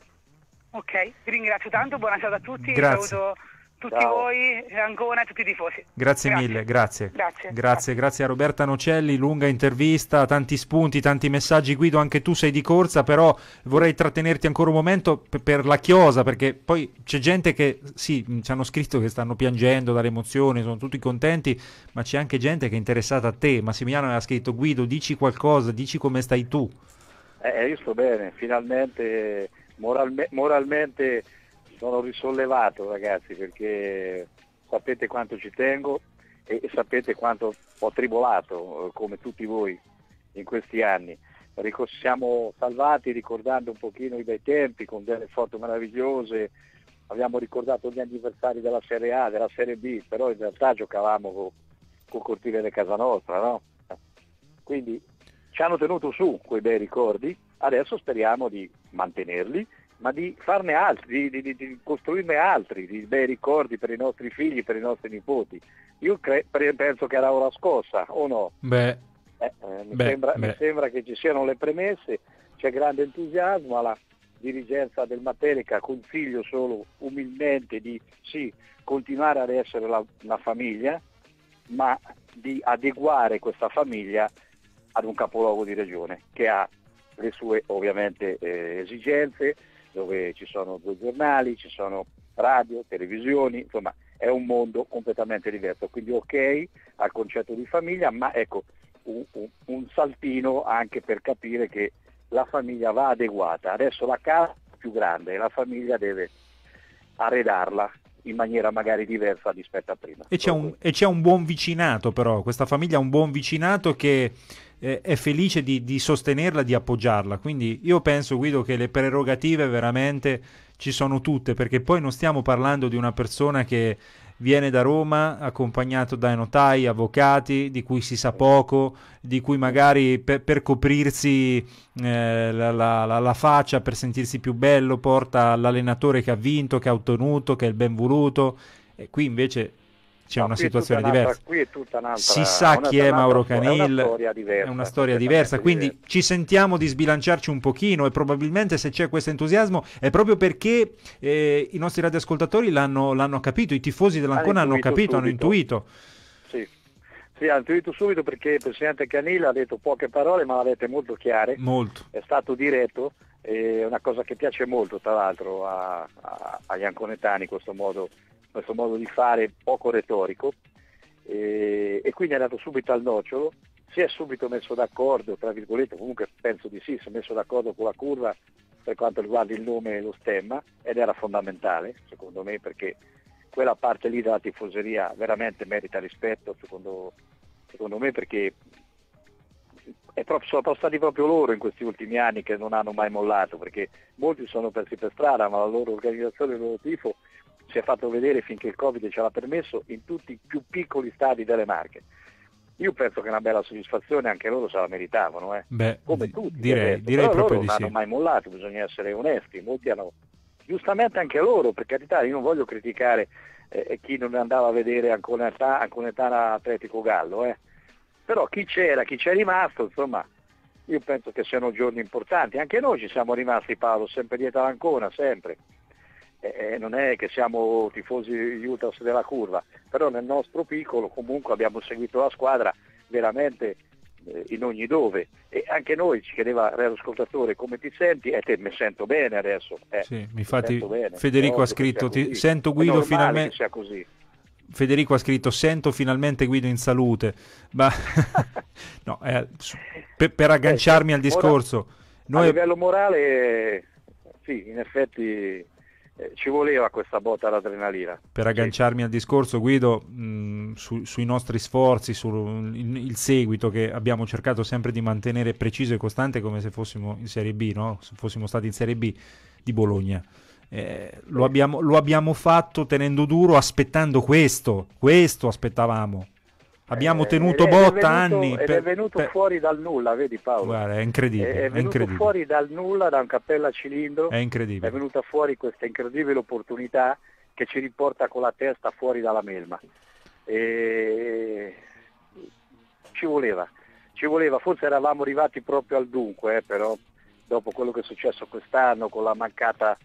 Ok, vi ringrazio tanto, buona serata a tutti. Grazie. Saluto tutti Ciao. voi, Ancona e tutti i tifosi.
Grazie, grazie. mille, grazie. Grazie. grazie. grazie. a Roberta Nocelli, lunga intervista, tanti spunti, tanti messaggi. Guido, anche tu sei di corsa, però vorrei trattenerti ancora un momento per la chiosa, perché poi c'è gente che, sì, ci hanno scritto che stanno piangendo dall'emozione, sono tutti contenti, ma c'è anche gente che è interessata a te. Massimiliano ha scritto, Guido, dici qualcosa, dici come stai tu.
Eh, eh io sto bene, finalmente, moralme moralmente sono risollevato ragazzi perché sapete quanto ci tengo e, sapete quanto ho tribolato eh, come tutti voi in questi anni. siamo salvati ricordando un pochino i bei tempi con delle foto meravigliose, abbiamo ricordato gli anniversari della Serie A, della Serie B, però in realtà giocavamo con, con Cortile di casa nostra, no? Quindi ci hanno tenuto su quei bei ricordi, adesso speriamo di mantenerli ma di farne altri, di, di, di costruirne altri, di bei ricordi per i nostri figli, per i nostri nipoti. Io cre- penso che era ora scossa, o no? Beh, eh, eh, mi, beh, sembra, beh. mi, sembra, che ci siano le premesse, c'è grande entusiasmo, alla dirigenza del Matelica consiglio solo umilmente di sì, continuare ad essere la, una famiglia, ma di adeguare questa famiglia ad un capoluogo di regione che ha le sue ovviamente eh, esigenze, dove ci sono due giornali, ci sono radio, televisioni, insomma è un mondo completamente diverso. Quindi ok al concetto di famiglia, ma ecco un, un, un saltino anche per capire che la famiglia va adeguata. Adesso la casa è più grande e la famiglia deve arredarla in maniera magari diversa rispetto a prima.
E c'è, un, e c'è un, buon vicinato però, questa famiglia ha un buon vicinato che eh, è felice di, di, sostenerla, di appoggiarla, quindi io penso Guido che le prerogative veramente ci sono tutte, perché poi non stiamo parlando di una persona che viene da Roma accompagnato da notai, avvocati, di cui si sa poco, di cui magari per, per coprirsi eh, la, la, la, faccia, per sentirsi più bello, porta l'allenatore che ha vinto, che ha ottenuto, che è il benvoluto. E qui invece c'è una situazione diversa. Un'altra, si sa chi è Mauro Canil, è una storia diversa. Una storia diversa. Quindi diversa. ci sentiamo di sbilanciarci un pochino e probabilmente se c'è questo entusiasmo è proprio perché eh, i nostri radioascoltatori l'hanno, l'hanno capito, i tifosi dell'Ancona hanno, capito, subito. hanno intuito.
Sì. Sì, ha intuito subito perché il Presidente Canil ha detto poche parole ma le ha dette molto chiare, molto. è stato diretto, è una cosa che piace molto tra l'altro a, a, agli anconetani questo modo questo modo di fare poco retorico e, e quindi è andato subito al nocciolo, si è subito messo d'accordo, tra virgolette, comunque penso di sì, si è messo d'accordo con la curva per quanto riguarda il nome e lo stemma ed era fondamentale secondo me perché quella parte lì della tifoseria veramente merita rispetto secondo, secondo me perché proprio, sono stati proprio loro in questi ultimi anni che non hanno mai mollato perché molti sono persi per strada ma la loro organizzazione, il loro tifo si è fatto vedere finché il Covid ce l'ha permesso in tutti i più piccoli stadi delle Marche. Io penso che una bella soddisfazione anche loro se la meritavano, eh. Beh, come tutti.
Direi,
direi Però proprio loro di non sì. hanno mai
mollato, bisogna essere onesti, molti hanno, giustamente anche loro, per carità, io non voglio criticare eh, eh chi non andava a vedere Anconetana età Atletico Gallo, eh. però chi c'era, chi c'è rimasto, insomma, io penso che siano giorni importanti, anche noi ci siamo rimasti Paolo, sempre dietro l'Ancona, sempre. Eh, eh, non è che siamo tifosi Utah della curva, però nel nostro piccolo comunque abbiamo seguito la squadra veramente eh, in ogni dove e anche noi ci chiedeva l'ascoltatore come ti senti e te mi sento bene adesso eh, sì, infatti bene. Federico ha scritto ti sento Guido finalmente
Federico ha scritto sento finalmente Guido in salute ma <laughs> no, eh, per, per, agganciarmi al discorso ora, noi... a
livello morale sì in effetti eh, ci voleva questa botta d'adrenalina.
Per agganciarmi sì. al discorso, Guido, mh, mm, su, sui nostri sforzi, sul seguito che abbiamo cercato sempre di mantenere preciso e costante come se fossimo in Serie B, no? se fossimo stati in Serie B di Bologna. Eh, lo, abbiamo, lo abbiamo fatto tenendo duro, aspettando questo, questo aspettavamo. Abbiamo eh, eh, tenuto botta anni. Ed è venuto, anni per, è venuto
per... fuori dal nulla, vedi Paolo?
Guarda, è incredibile. È, è venuto incredibile. fuori
dal nulla, da un cappello a cilindro. È
incredibile. È venuta
fuori questa incredibile opportunità che ci riporta con la testa fuori dalla melma. E... Ci voleva, ci voleva, forse eravamo arrivati proprio al dunque, eh, però dopo quello che è successo quest'anno con la mancata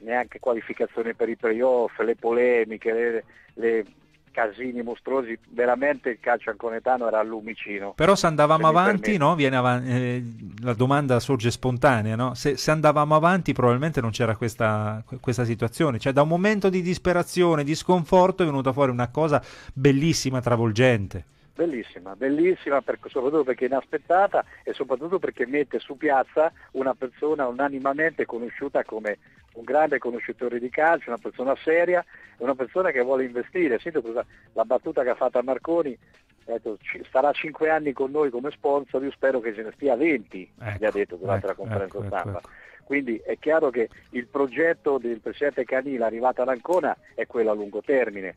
neanche qualificazione per i playoff, le polemiche, le, le casini mostruosi, veramente il calcio anconetano era all'umicino. Però se andavamo se avanti,
no? av- eh, la domanda sorge spontanea, no? se, se, andavamo avanti probabilmente non c'era questa, questa, situazione, cioè da un momento di disperazione, di sconforto è venuta fuori una cosa bellissima, travolgente.
Bellissima, bellissima per, soprattutto perché è inaspettata e soprattutto perché mette su piazza una persona unanimamente conosciuta come un grande conoscitore di calcio, una persona seria, una persona che vuole investire. Sento cosa, la battuta che ha fatto Marconi, detto, ecco, ci, starà 5 anni con noi come sponsor, io spero che ce ne stia 20, ecco, gli ha ecco, detto durante ecco, la conferenza ecco, stampa. Ecco. Quindi è chiaro che il progetto del Presidente Canila arrivato ad Ancona è quello a lungo termine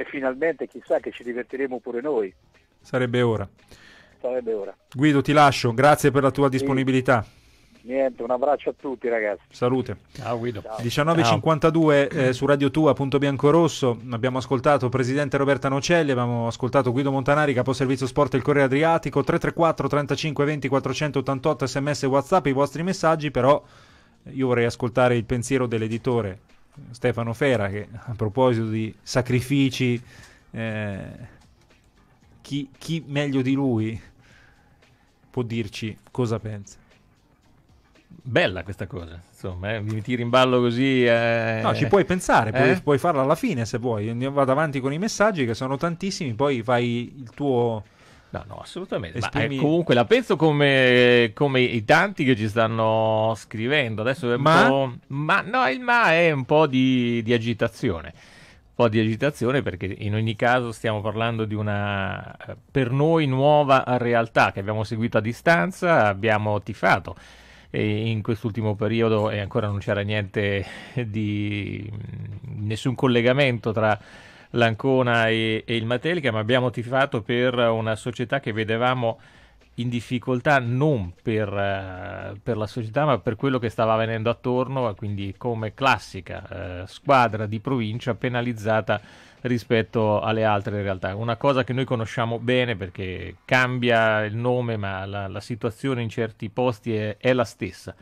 e finalmente chissà che ci divertiremo pure noi.
Sarebbe ora. Sarebbe ora. Guido, ti lascio, grazie per la tua sì. disponibilità.
Niente, un abbraccio a tutti ragazzi. Salute. Ciao Guido.
19.52 eh, su Radio Tua, punto bianco rosso. Abbiamo ascoltato Presidente Roberta Nocelli, abbiamo ascoltato Guido Montanari, capo servizio sport del Corriere Adriatico. 334 35 20 488 sms e whatsapp, i vostri messaggi però io vorrei ascoltare il pensiero dell'editore Stefano Fera che a proposito di sacrifici, eh, chi, chi meglio di lui può dirci cosa pensa?
Bella questa cosa, insomma, eh, mi tiri in ballo così. Eh, no, ci puoi pensare, puoi, eh? puoi,
farla alla fine se vuoi. Vado avanti con i messaggi che sono tantissimi, poi fai il tuo No, no, assolutamente. Esprimi... Ma, eh, comunque
la penso come, come, i tanti che ci stanno scrivendo. Adesso è un ma? po'. Ma no, il ma è un po' di, di agitazione. Un po' di agitazione perché in ogni caso stiamo parlando di una eh, per noi nuova realtà che abbiamo seguito a distanza, abbiamo tifato. E in quest'ultimo periodo e ancora non c'era niente di mm, nessun collegamento tra l'Ancona e, e il Matelica, ma abbiamo tifato per una società che vedevamo in difficoltà non per, eh, per, la società ma per quello che stava avvenendo attorno, quindi come classica eh, squadra di provincia penalizzata rispetto alle altre realtà. Una cosa che noi conosciamo bene perché cambia il nome ma la, la situazione in certi posti è, è la stessa.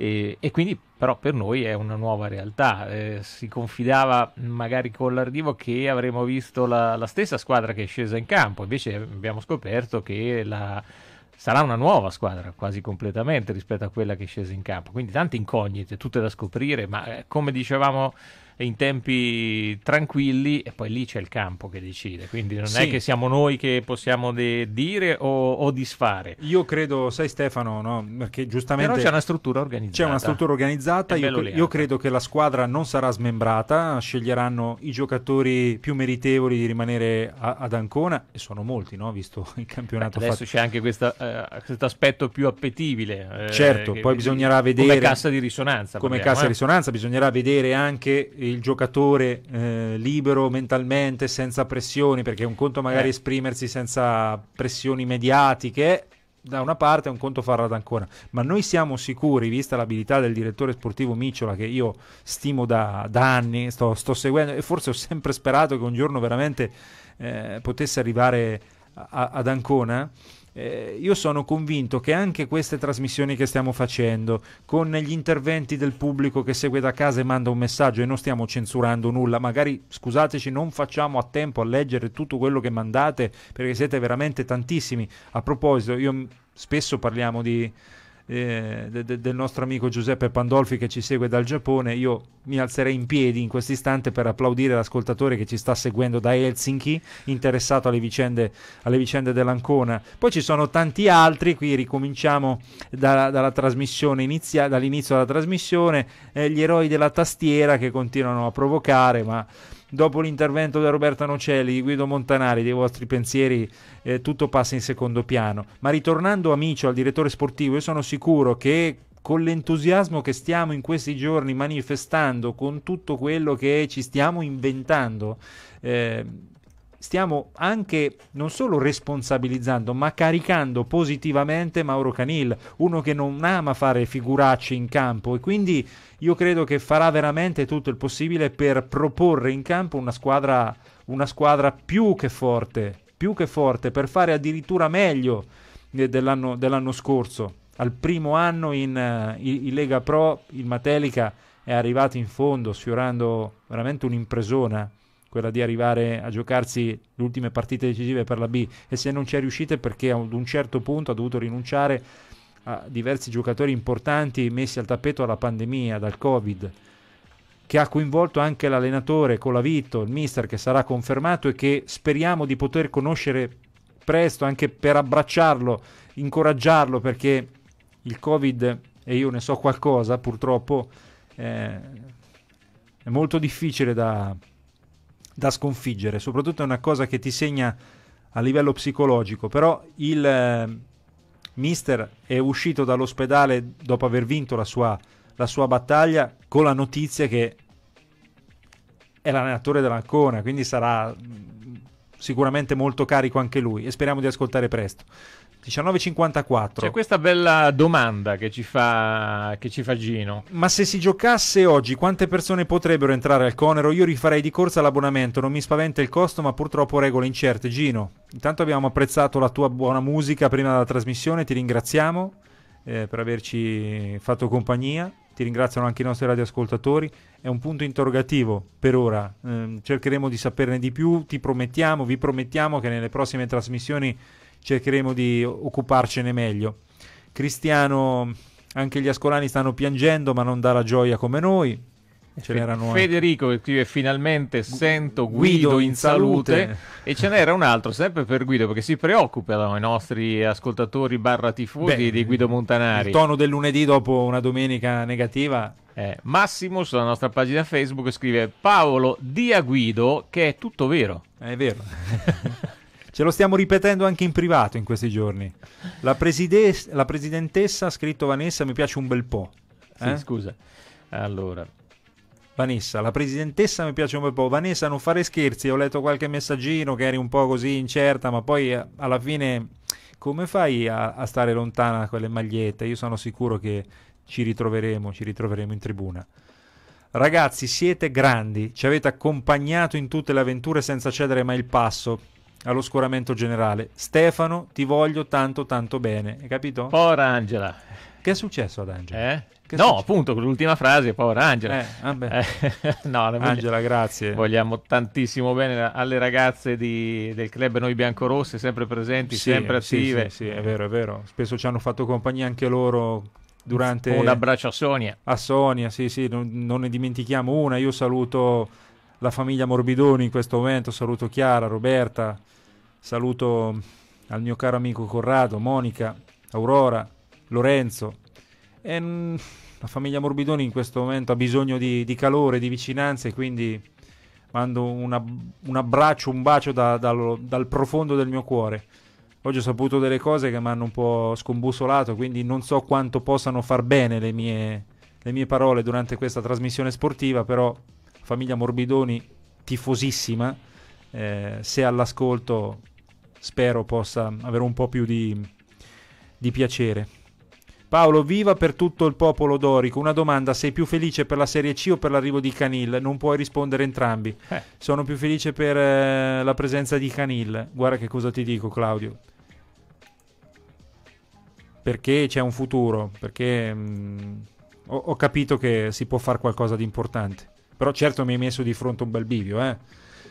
E, e, quindi però per noi è una nuova realtà. Eh, si confidava magari con l'arrivo che avremmo visto la, la, stessa squadra che è scesa in campo, invece abbiamo scoperto che la, sarà una nuova squadra quasi completamente rispetto a quella che è scesa in campo. Quindi tante incognite, tutte da scoprire, ma eh, come dicevamo in tempi tranquilli e poi lì c'è il campo che decide, quindi non sì. è che siamo noi che possiamo de- dire o-, o, disfare.
Io credo, sai Stefano, no? perché giustamente... Però c'è una struttura organizzata. C'è una struttura organizzata, io, cre- io eh. credo che la squadra non sarà smembrata, sceglieranno i giocatori più meritevoli di rimanere a- ad Ancona e sono molti, no? visto il campionato. Beh, adesso fatto.
c'è anche eh, questo
aspetto più
appetibile. Eh, certo, poi bisognerà vedere... Come cassa di risonanza. Come parliamo, cassa eh?
risonanza, bisognerà vedere anche eh, il giocatore eh, libero mentalmente, senza pressioni, perché è un conto magari eh. esprimersi senza pressioni mediatiche, da una parte è un conto farla ad Ancona, ma noi siamo sicuri, vista l'abilità del direttore sportivo Micciola, che io stimo da, da anni, sto, sto, seguendo e forse ho sempre sperato che un giorno veramente eh, potesse arrivare ad Ancona, eh, io sono convinto che anche queste trasmissioni che stiamo facendo, con gli interventi del pubblico che segue da casa e manda un messaggio e non stiamo censurando nulla, magari scusateci, non facciamo a tempo a leggere tutto quello che mandate perché siete veramente tantissimi. A proposito, io spesso parliamo di eh, de, de, del nostro amico Giuseppe Pandolfi che ci segue dal Giappone, io mi alzerei in piedi in questo istante per applaudire l'ascoltatore che ci sta seguendo da Helsinki, interessato alle vicende, alle vicende dell'Ancona. Poi ci sono tanti altri, qui ricominciamo da, dalla trasmissione inizia, dall'inizio della trasmissione, eh, gli eroi della tastiera che continuano a provocare, ma dopo l'intervento di Roberta Nocelli, di Guido Montanari, dei vostri pensieri, eh, tutto passa in secondo piano. Ma ritornando a Micio, al direttore sportivo, io sono sicuro che con l'entusiasmo che stiamo in questi giorni manifestando, con tutto quello che ci stiamo inventando, eh, stiamo anche non solo responsabilizzando, ma caricando positivamente Mauro Canil, uno che non ama fare figuracci in campo e quindi io credo che farà veramente tutto il possibile per proporre in campo una squadra, una squadra più che forte, più che forte, per fare addirittura meglio eh, dell'anno, dell'anno scorso. Al primo anno in, in, eh, in Lega Pro il Matelica è arrivato in fondo sfiorando veramente un'impresona quella di arrivare a giocarsi le ultime partite decisive per la B e se non ci è riuscita perché ad un certo punto ha dovuto rinunciare a diversi giocatori importanti messi al tappeto dalla pandemia, dal Covid, che ha coinvolto anche l'allenatore Colavitto, il mister che sarà confermato e che speriamo di poter conoscere presto anche per abbracciarlo, incoraggiarlo perché il Covid e io ne so qualcosa purtroppo eh, è molto difficile da, da sconfiggere, soprattutto è una cosa che ti segna a livello psicologico, però il eh, mister è uscito dall'ospedale dopo aver vinto la sua, la sua battaglia con la notizia che è l'allenatore dell'Ancona, quindi sarà mm, sicuramente molto carico anche lui e speriamo di ascoltare presto. 19,54. C'è
questa bella domanda che ci, fa, che ci, fa, Gino.
Ma se si giocasse oggi, quante persone potrebbero entrare al Conero? Io rifarei di corsa l'abbonamento, non mi spaventa il costo, ma purtroppo regole incerte. Gino, intanto abbiamo apprezzato la tua buona musica prima della trasmissione, ti ringraziamo eh, per averci fatto compagnia. Ti ringraziano anche i nostri radioascoltatori. È un punto interrogativo per ora. Eh, cercheremo di saperne di più. Ti promettiamo, vi promettiamo che nelle prossime trasmissioni cercheremo di occuparcene meglio. Cristiano, anche gli ascolani stanno piangendo, ma non dalla gioia come noi. Ce n'erano
Federico che scrive finalmente sento Guido, Guido in salute. salute. e ce n'era un altro sempre per Guido perché si preoccupano i nostri ascoltatori barra tifosi di Guido Montanari. Il tono del lunedì dopo
una domenica negativa.
Eh, Massimo sulla nostra pagina Facebook
scrive Paolo dia Guido che è tutto vero. È vero. <laughs> Ce lo stiamo ripetendo anche in privato in questi giorni. La, preside- la presidentessa ha scritto Vanessa, mi piace un bel po'. Eh? Sì, scusa. Allora, Vanessa, la presidentessa mi piace un bel po'. Vanessa, non fare scherzi, ho letto qualche messaggino che eri un po' così incerta, ma poi eh, alla fine come fai a, a stare lontana da quelle magliette? Io sono sicuro che ci ritroveremo, ci ritroveremo in tribuna. Ragazzi, siete grandi, ci avete accompagnato in tutte le avventure senza cedere mai il passo all'oscuramento generale. Stefano, ti voglio tanto tanto bene, hai capito? Povera Angela. Che è successo ad Angela? Eh? Che no, successo? appunto, l'ultima frase, povera Angela. Eh, vabbè. Ah, eh, <laughs> no, Angela,
voglio... grazie. Vogliamo tantissimo bene alle ragazze di, del club Noi Biancorosse, sempre presenti, sì, sempre attive. Sì, sì, sì, è vero, è vero.
Spesso ci hanno fatto compagnia anche loro durante... Un abbraccio a Sonia. A Sonia, sì, sì, non, non ne dimentichiamo una. Io saluto la famiglia Morbidoni in questo momento, saluto Chiara, Roberta, saluto mm, al mio caro amico Corrado, Monica, Aurora, Lorenzo. E, mm, la famiglia Morbidoni in questo momento ha bisogno di, di calore, di vicinanza e quindi mando una, un abbraccio, un bacio da, da, dal profondo del mio cuore. Oggi ho saputo delle cose che mi hanno un po' scombussolato, quindi non so quanto possano far bene le mie, le mie parole durante questa trasmissione sportiva, però famiglia Morbidoni tifosissima, eh, se all'ascolto spero possa avere un po' più di, di piacere. Paolo, viva per tutto il popolo dorico. Una domanda, sei più felice per la Serie C o per l'arrivo di Canil? Non puoi rispondere entrambi. Eh. Sono più felice per eh, la presenza di Canil. Guarda che cosa ti dico, Claudio. Perché c'è un futuro, perché mh, mm, ho, ho capito che si può fare qualcosa di importante. Però certo mi hai messo di fronte un bel bivio, eh.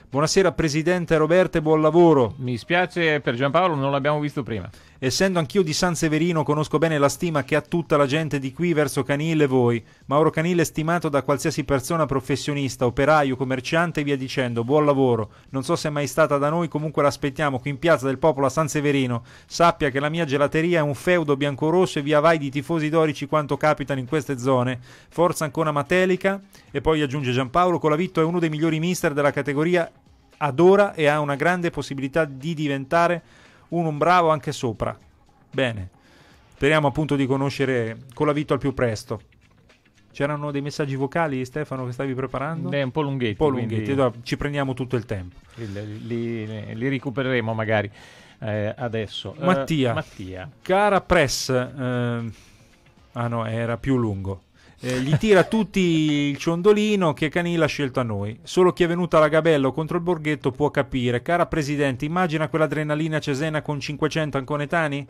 Buonasera Presidente Roberto e buon lavoro. Mi spiace per Giampaolo, non l'abbiamo visto prima. Essendo anch'io di San Severino, conosco bene la stima che ha tutta la gente di qui verso Canille e voi. Mauro Canille è stimato da qualsiasi persona professionista, operaio, commerciante e via dicendo. Buon lavoro. Non so se è mai stata da noi, comunque l'aspettiamo qui in Piazza del Popolo a San Severino. Sappia che la mia gelateria è un feudo biancorosso e via vai di tifosi dorici quanto capitano in queste zone. Forza ancora Matelica. E poi aggiunge Giampaolo, Colavitto è uno dei migliori mister della categoria ad ora e ha una grande possibilità di diventare uno un bravo anche sopra. Bene, speriamo appunto di conoscere con la Colavito al più presto. C'erano dei messaggi vocali, Stefano, che stavi preparando? Beh, un po' lunghetti. Un po' lunghetti, quindi... ci prendiamo tutto il tempo. Li, li, li recupereremo magari eh, adesso. Mattia, uh, Mattia, cara Press, eh, ah no, era più lungo eh, gli tira tutti il ciondolino che Canilla ha scelto a noi. Solo chi è venuto alla Gabello contro il Borghetto può capire. Cara Presidente, immagina quell'adrenalina cesena con 500 anconetani?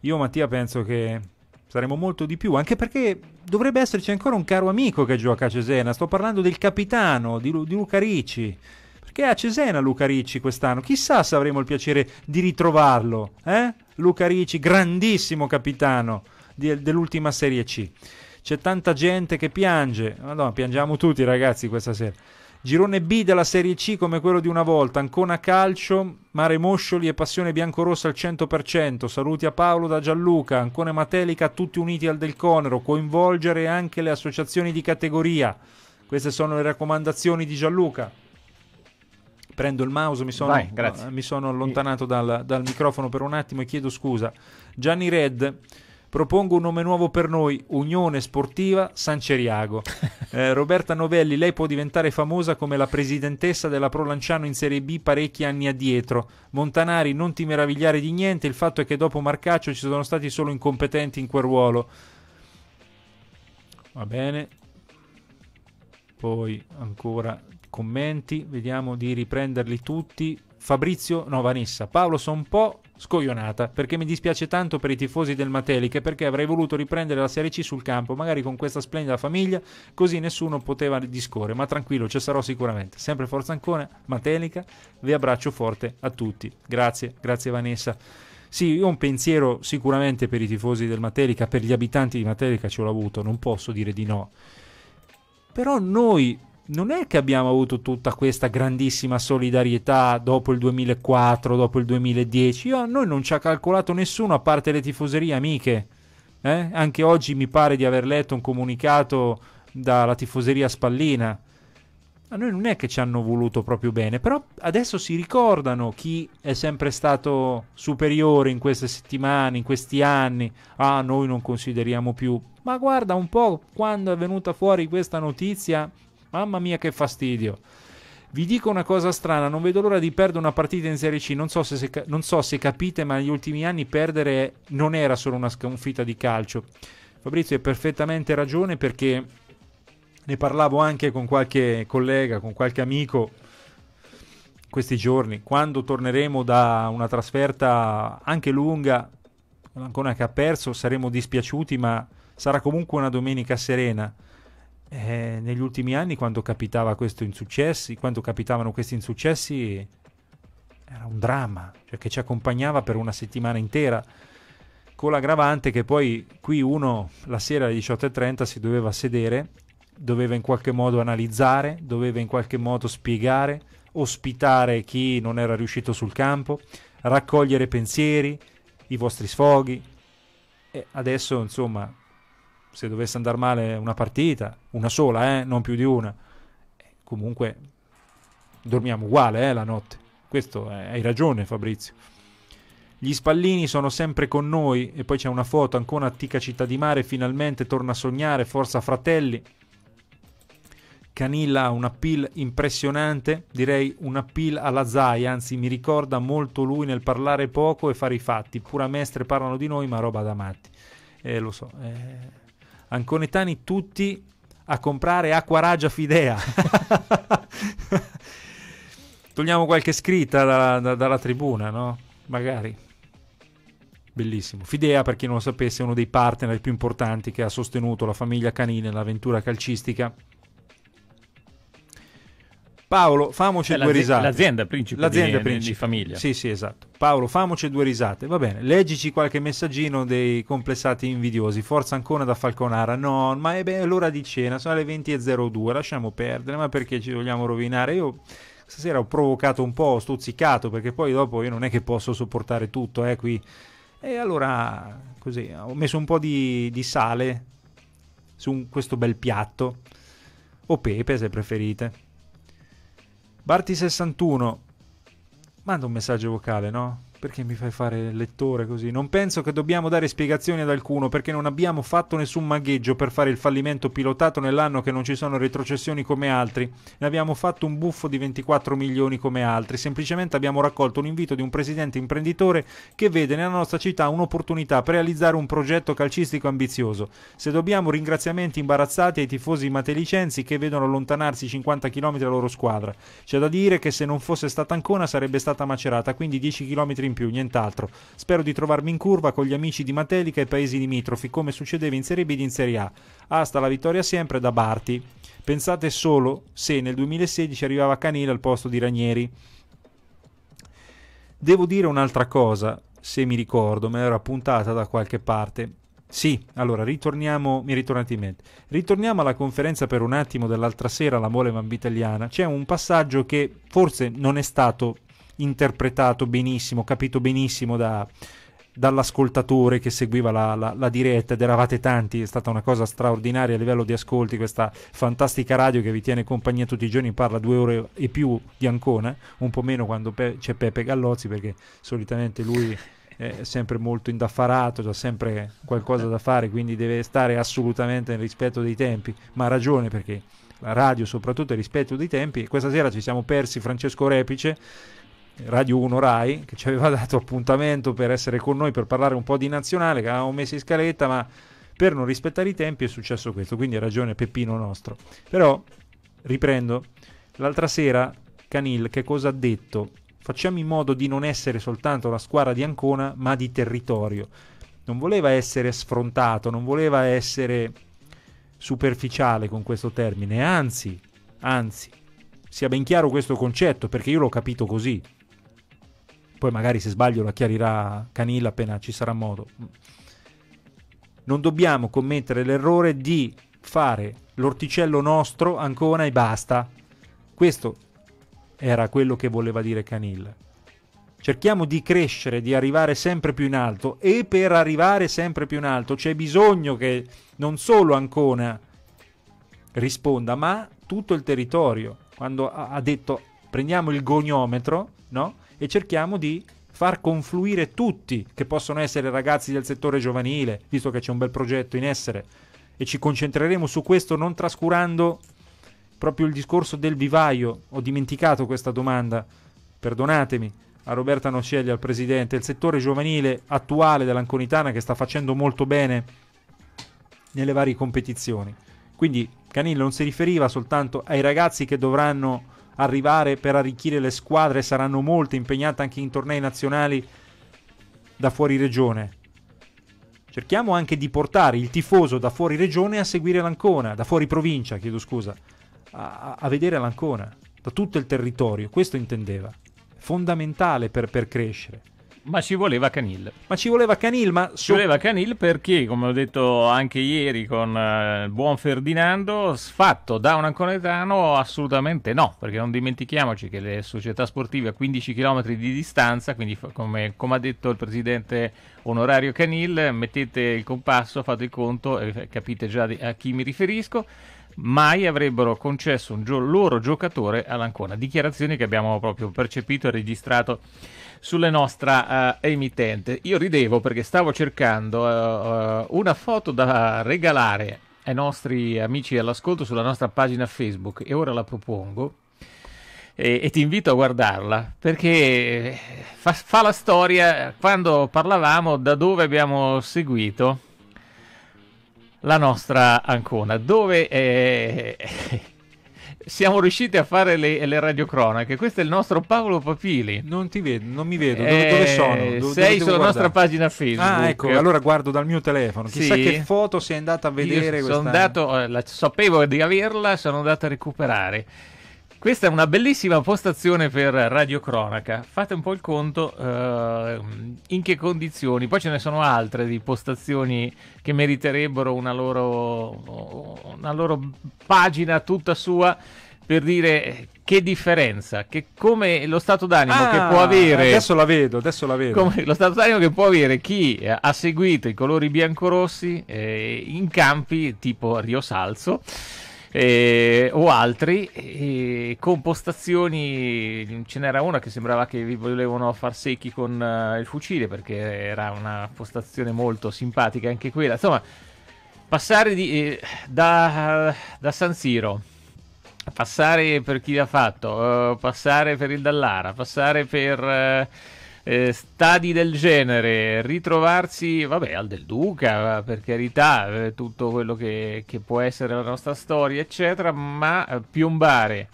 Io, Mattia, penso che saremo molto di più, anche perché dovrebbe esserci ancora un caro amico che gioca a Cesena. Sto parlando del capitano, di, Lu- di Luca Ricci. Perché è a Cesena Luca Ricci quest'anno. Chissà se avremo il piacere di ritrovarlo, eh? Luca Ricci, grandissimo capitano di, dell'ultima Serie C c'è tanta gente che piange. Madonna, piangiamo tutti ragazzi questa sera. Girone B della Serie C come quello di una volta, Ancona Calcio, Mare Moscioli e Passione Biancorossa al 100%. Saluti a Paolo da Gianluca, Ancona Matelica tutti uniti al Del Conero, coinvolgere anche le associazioni di categoria. Queste sono le raccomandazioni di Gianluca. Prendo il mouse, mi sono, Vai, mi sono allontanato dal, dal microfono per un attimo e chiedo scusa. Gianni Red, Propongo un nome nuovo per noi, Unione Sportiva San Ceriago. <laughs> Eh, Roberta Novelli, lei può diventare famosa come la presidentessa della Pro Lanciano in Serie B parecchi anni addietro. Montanari, non ti meravigliare di niente, il fatto è che dopo Marcaccio ci sono stati solo incompetenti in quel ruolo. Va bene. Poi ancora commenti, vediamo di riprenderli tutti. Fabrizio, no Vanessa, Paolo un po' scoglionata, perché mi dispiace tanto per i tifosi del Mateliche, perché avrei voluto riprendere la Serie C sul campo, magari con questa splendida famiglia, così nessuno poteva discorrere, ma tranquillo, ci sarò sicuramente. Sempre Forza ancora Matelica, vi abbraccio forte a tutti. Grazie, grazie Vanessa. Sì, ho un pensiero sicuramente per i tifosi del Matelica, per gli abitanti di Matelica ce l'ho avuto, non posso dire di no. Però noi non è che abbiamo avuto tutta questa grandissima solidarietà dopo il 2004, dopo il 2010. Io, a noi non ci ha calcolato nessuno a parte le tifoserie amiche. Eh? Anche oggi mi pare di aver letto un comunicato dalla tifoseria Spallina. A noi non è che ci hanno voluto proprio bene, però adesso si ricordano chi è sempre stato superiore in queste settimane, in questi anni. Ah, noi non consideriamo più. Ma guarda un po' quando è venuta fuori questa notizia, Mamma mia che fastidio. Vi dico una cosa strana, non vedo l'ora di perdere una partita in Serie C, non so se, se, non so se capite, ma negli ultimi anni perdere non era solo una sconfitta di calcio. Fabrizio ha perfettamente ragione perché ne parlavo anche con qualche collega, con qualche amico questi giorni, quando torneremo da una trasferta anche lunga, l'Ancona che ha perso, saremo dispiaciuti, ma sarà comunque una domenica serena eh, negli ultimi anni quando capitava questo insuccessi, quando capitavano questi insuccessi era un dramma, cioè che ci accompagnava per una settimana intera con l'aggravante che poi qui uno la sera alle 18.30 si doveva sedere, doveva in qualche modo analizzare, doveva in qualche modo spiegare, ospitare chi non era riuscito sul campo, raccogliere pensieri, i vostri sfoghi. E adesso, insomma, se dovesse andare male una partita, una sola, eh, non più di una, eh, comunque dormiamo uguale eh, la notte. Questo è, hai ragione Fabrizio. Gli spallini sono sempre con noi e poi c'è una foto, ancora attica città di mare, finalmente torna a sognare, forza fratelli. Canilla ha un appeal impressionante, direi un appeal alla Zai, anzi mi ricorda molto lui nel parlare poco e fare i fatti, pura mestre parlano di noi ma roba da matti. Eh, lo so, eh, anconetani tutti a comprare acqua ragia fidea. <laughs> Togliamo qualche scritta da, da, dalla tribuna, no? Magari. Bellissimo. Fidea, per chi non lo sapesse, è uno dei partner più importanti che ha sostenuto la famiglia Canini nell'avventura calcistica Paolo, famoci due risate. L'azienda principale l'azienda di, di famiglia. Sì, sì, esatto. Paolo, famoci due risate. Va bene, leggici qualche messaggino dei complessati invidiosi. Forza ancora da Falconara. No, ma è, beh, l'ora di cena, sono le 20.02, lasciamo perdere, ma perché ci vogliamo rovinare? Io stasera ho provocato un po', ho stuzzicato, perché poi dopo io non è che posso sopportare tutto, eh, qui. E allora, così, ho messo un po' di, di sale su un, questo bel piatto. O pepe, se preferite. Barti61, manda un messaggio vocale, no? Perché mi fai fare lettore così? Non penso che dobbiamo dare spiegazioni ad alcuno perché non abbiamo fatto nessun magheggio per fare il fallimento pilotato nell'anno che non ci sono retrocessioni come altri. Ne abbiamo fatto un buffo di 24 milioni come altri. Semplicemente abbiamo raccolto un invito di un presidente imprenditore che vede nella nostra città un'opportunità per realizzare un progetto calcistico ambizioso. Se dobbiamo ringraziamenti imbarazzati ai tifosi matelicensi che vedono allontanarsi 50 km la loro squadra. C'è da dire che se non fosse stata Ancona sarebbe stata macerata, quindi 10 km in più, nient'altro. Spero di trovarmi in curva con gli amici di Matelica e paesi limitrofi, come succedeva in Serie B ed in Serie A. Asta la vittoria sempre da Barti. Pensate solo se nel 2016 arrivava Canile al posto di Ranieri. Devo dire un'altra cosa, se mi ricordo, me l'era puntata da qualche parte. Sì, allora ritorniamo, mi ritornate in mente. Ritorniamo alla conferenza per un attimo dell'altra sera, la mole italiana. C'è un passaggio che forse non è stato interpretato benissimo, capito benissimo da, dall'ascoltatore che seguiva la, la, la, diretta ed eravate tanti, è stata una cosa straordinaria a livello di ascolti questa fantastica radio che vi tiene compagnia tutti i giorni, parla due ore e più di Ancona, un po' meno quando pe- c'è Pepe Gallozzi perché solitamente lui è sempre molto indaffarato, ha sempre qualcosa da fare, quindi deve stare assolutamente nel rispetto dei tempi, ma ha ragione perché la radio soprattutto è rispetto dei tempi e questa sera ci siamo persi Francesco Repice Radio 1 Rai, che ci aveva dato appuntamento per essere con noi per parlare un po' di nazionale, che avevamo messo in scaletta, ma per non rispettare i tempi è successo questo, quindi ha ragione Peppino nostro. Però, riprendo, l'altra sera Canil che cosa ha detto? Facciamo in modo di non essere soltanto la squadra di Ancona, ma di territorio. Non voleva essere sfrontato, non voleva essere superficiale con questo termine, anzi, anzi, sia ben chiaro questo concetto, perché io l'ho capito così poi magari se sbaglio la chiarirà Canilla appena ci sarà modo. Non dobbiamo commettere l'errore di fare l'orticello nostro Ancona e basta. Questo era quello che voleva dire Canilla. Cerchiamo di crescere, di arrivare sempre più in alto e per arrivare sempre più in alto c'è bisogno che non solo Ancona risponda, ma tutto il territorio. Quando ha detto prendiamo il goniometro, no? e cerchiamo di far confluire tutti, che possono essere ragazzi del settore giovanile, visto che c'è un bel progetto in essere, e ci concentreremo su questo non trascurando proprio il discorso del vivaio. Ho dimenticato questa domanda, perdonatemi, a Roberta Nocelli, al presidente. Il settore giovanile attuale dell'Anconitana che sta facendo molto bene nelle varie competizioni. Quindi Canillo non si riferiva soltanto ai ragazzi che dovranno arrivare per arricchire le squadre, saranno molte impegnate anche in tornei nazionali da fuori regione. Cerchiamo anche di portare il tifoso da fuori regione a seguire l'Ancona, da fuori provincia, chiedo scusa, a, a vedere l'Ancona, da tutto il territorio, questo intendeva. Fondamentale per, per crescere.
Ma ci voleva Canil.
Ma ci voleva Canil, ma... Ci
voleva Canil perché, come ho detto anche ieri con eh, buon Ferdinando, fatto da un anconetano assolutamente no, perché non dimentichiamoci che le società sportive a 15 km di distanza, quindi come, come ha detto il presidente onorario Canil, mettete il compasso, fate il conto e capite già a chi mi riferisco, mai avrebbero concesso un gio- loro giocatore all'Ancona. Dichiarazioni che abbiamo proprio percepito e registrato sulla nostra uh, emittente. Io ridevo perché stavo cercando uh, uh, una foto da regalare ai nostri amici all'ascolto sulla nostra pagina Facebook e ora la propongo. E, e ti invito a guardarla perché fa, fa la storia quando parlavamo da dove abbiamo seguito la nostra Ancona, dove eh, siamo riusciti a fare le, le radiocronache. Questo è il nostro Paolo Papili. Non ti vedo, non mi vedo. Dove, eh, dove sono? Dove, sei dove sulla nostra pagina Facebook. Ah, ecco, allora guardo dal mio telefono. Chissà sì. che foto sei andato a vedere. sono andato, eh, la, sapevo di averla, sono andato a recuperare. Questa è una bellissima postazione per Radio Cronaca. Fate un po' il conto uh, in che condizioni. Poi ce ne sono altre di postazioni che meriterebbero una loro, una loro pagina tutta sua per dire eh, che differenza, che come lo stato d'animo ah, che può avere. Adesso
la vedo, adesso la
vedo. Come lo stato d'animo che può avere chi ha seguito i colori biancorossi eh, in campi tipo Rio Salzo eh, o altri, eh, con postazioni, ce n'era una che sembrava che vi volevano far secchi con eh, il fucile perché era una postazione molto simpatica anche quella, insomma passare di, eh, da, da San Siro passare per chi l'ha fatto, uh, passare per il Dallara, passare per uh, eh, stadi del genere, ritrovarsi, vabbè, al del Duca, per carità, eh, tutto quello che, che, può essere la nostra storia, eccetera, ma eh, piombare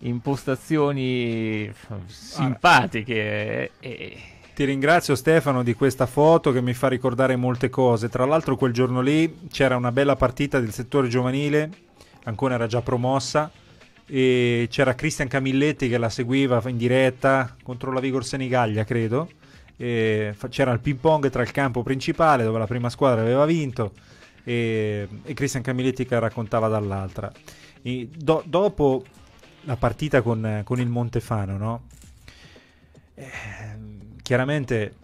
in postazioni simpatiche e... Eh, eh. Ti ringrazio Stefano di questa foto che mi fa ricordare molte cose. Tra l'altro quel giorno lì c'era una bella partita del settore giovanile, Ancora era già promossa e c'era Cristian Camilletti che la seguiva in diretta contro la Vigor Senigallia, credo. E c'era il ping pong tra il campo principale dove la prima squadra aveva vinto e, e Cristian Camilletti che raccontava dall'altra. Do, dopo la partita con, con il Montefano, no? eh, chiaramente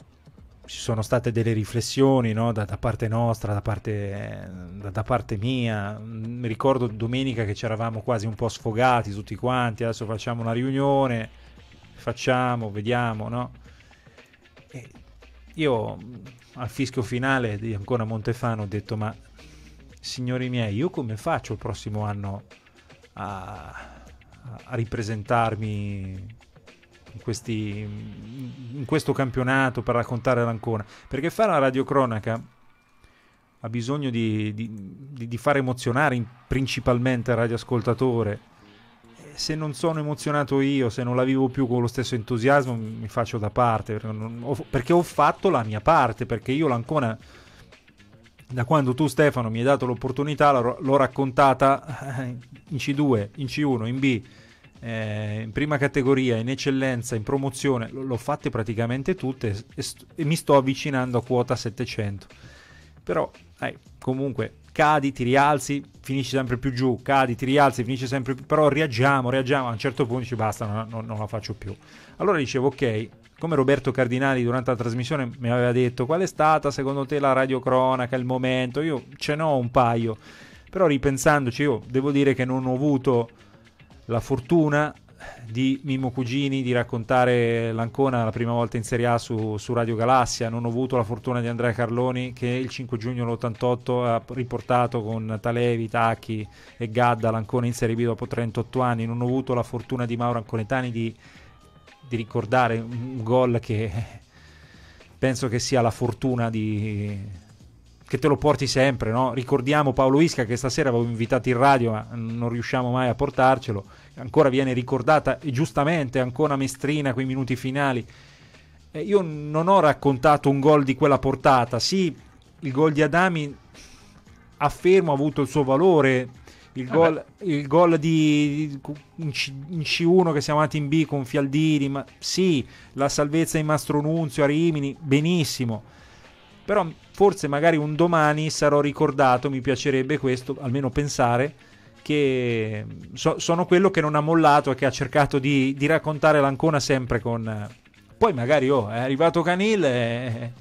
ci sono state delle riflessioni no? da, da, parte nostra, da parte, da, da parte, mia. Mm, mi ricordo domenica che c'eravamo quasi un po' sfogati tutti quanti, adesso facciamo una riunione, facciamo, vediamo, no? E io mm, al fischio finale di ancora Montefano ho detto, ma signori miei, io come faccio il prossimo anno a, a ripresentarmi in, questi, in questo campionato per raccontare l'Ancona, perché fare una radiocronaca ha bisogno di, di, di far emozionare principalmente il radioascoltatore. Se non sono emozionato io, se non la vivo più con lo stesso entusiasmo, mi faccio da parte, perché, non, ho, perché ho fatto la mia parte, perché io l'Ancona da quando tu Stefano mi hai dato l'opportunità l'ho, raccontata in C2, in C1, in B eh, in prima categoria, in eccellenza, in promozione, l- l'ho fatte praticamente tutte e, st- e, mi sto avvicinando a quota 700. Però eh, comunque cadi, ti rialzi, finisci sempre più giù, cadi, ti rialzi, finisci sempre più, però reagiamo, reagiamo, a un certo punto ci basta, non, non, non la faccio più. Allora dicevo ok, come Roberto Cardinali durante la trasmissione mi aveva detto qual è stata secondo te la radiocronaca, il momento, io ce n'ho un paio, però ripensandoci io devo dire che non ho avuto la fortuna di Mimmo Cugini di raccontare l'Ancona la prima volta in Serie A su, su, Radio Galassia. Non ho avuto la fortuna di Andrea Carloni che il 5 giugno dell'88 ha riportato con Talevi, Tacchi e Gadda l'Ancona in Serie B dopo 38 anni. Non ho avuto la fortuna di Mauro Anconetani di, di ricordare un gol che penso che sia la fortuna di che te lo porti sempre. No? Ricordiamo Paolo Isca che stasera avevo invitato in radio, ma non riusciamo mai a portarcelo. Ancora viene ricordata e giustamente ancora Mestrina quei minuti finali. Eh, io non ho raccontato un gol di quella portata. Sì, il gol di Adami affermo ha avuto il suo valore. Il gol, il gol, di, in, C, 1 che siamo andati in B con Fialdini, ma sì, la salvezza in Nunzio a Rimini, benissimo. Però forse magari un domani sarò ricordato, mi piacerebbe questo, almeno pensare, che mm, so, sono quello che non ha mollato e che ha cercato di, di raccontare l'Ancona sempre con... Eh, poi magari oh, è arrivato Canil e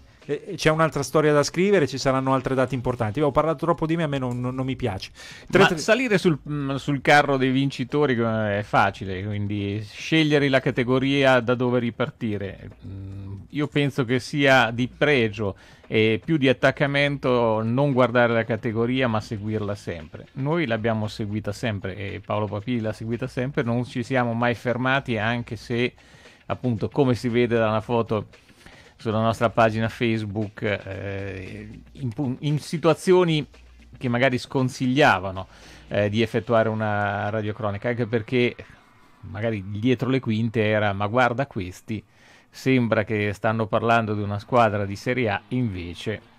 c'è un'altra storia da scrivere, ci saranno altre date importanti. ho parlato troppo di me, a me non, non, mi piace. Tre, tre... Salire sul, mm, sul, carro dei vincitori eh, è facile,
quindi scegliere la categoria da dove ripartire. Mm, io penso che sia di pregio e più di attaccamento non guardare la categoria ma seguirla sempre. Noi l'abbiamo seguita sempre e Paolo Papini l'ha seguita sempre, non ci siamo mai fermati anche se appunto come si vede dalla foto sulla nostra pagina Facebook eh, in, in, situazioni che magari sconsigliavano eh, di effettuare una radiocronaca, anche perché magari dietro le quinte era ma guarda questi, sembra che stanno parlando di una squadra di Serie A, invece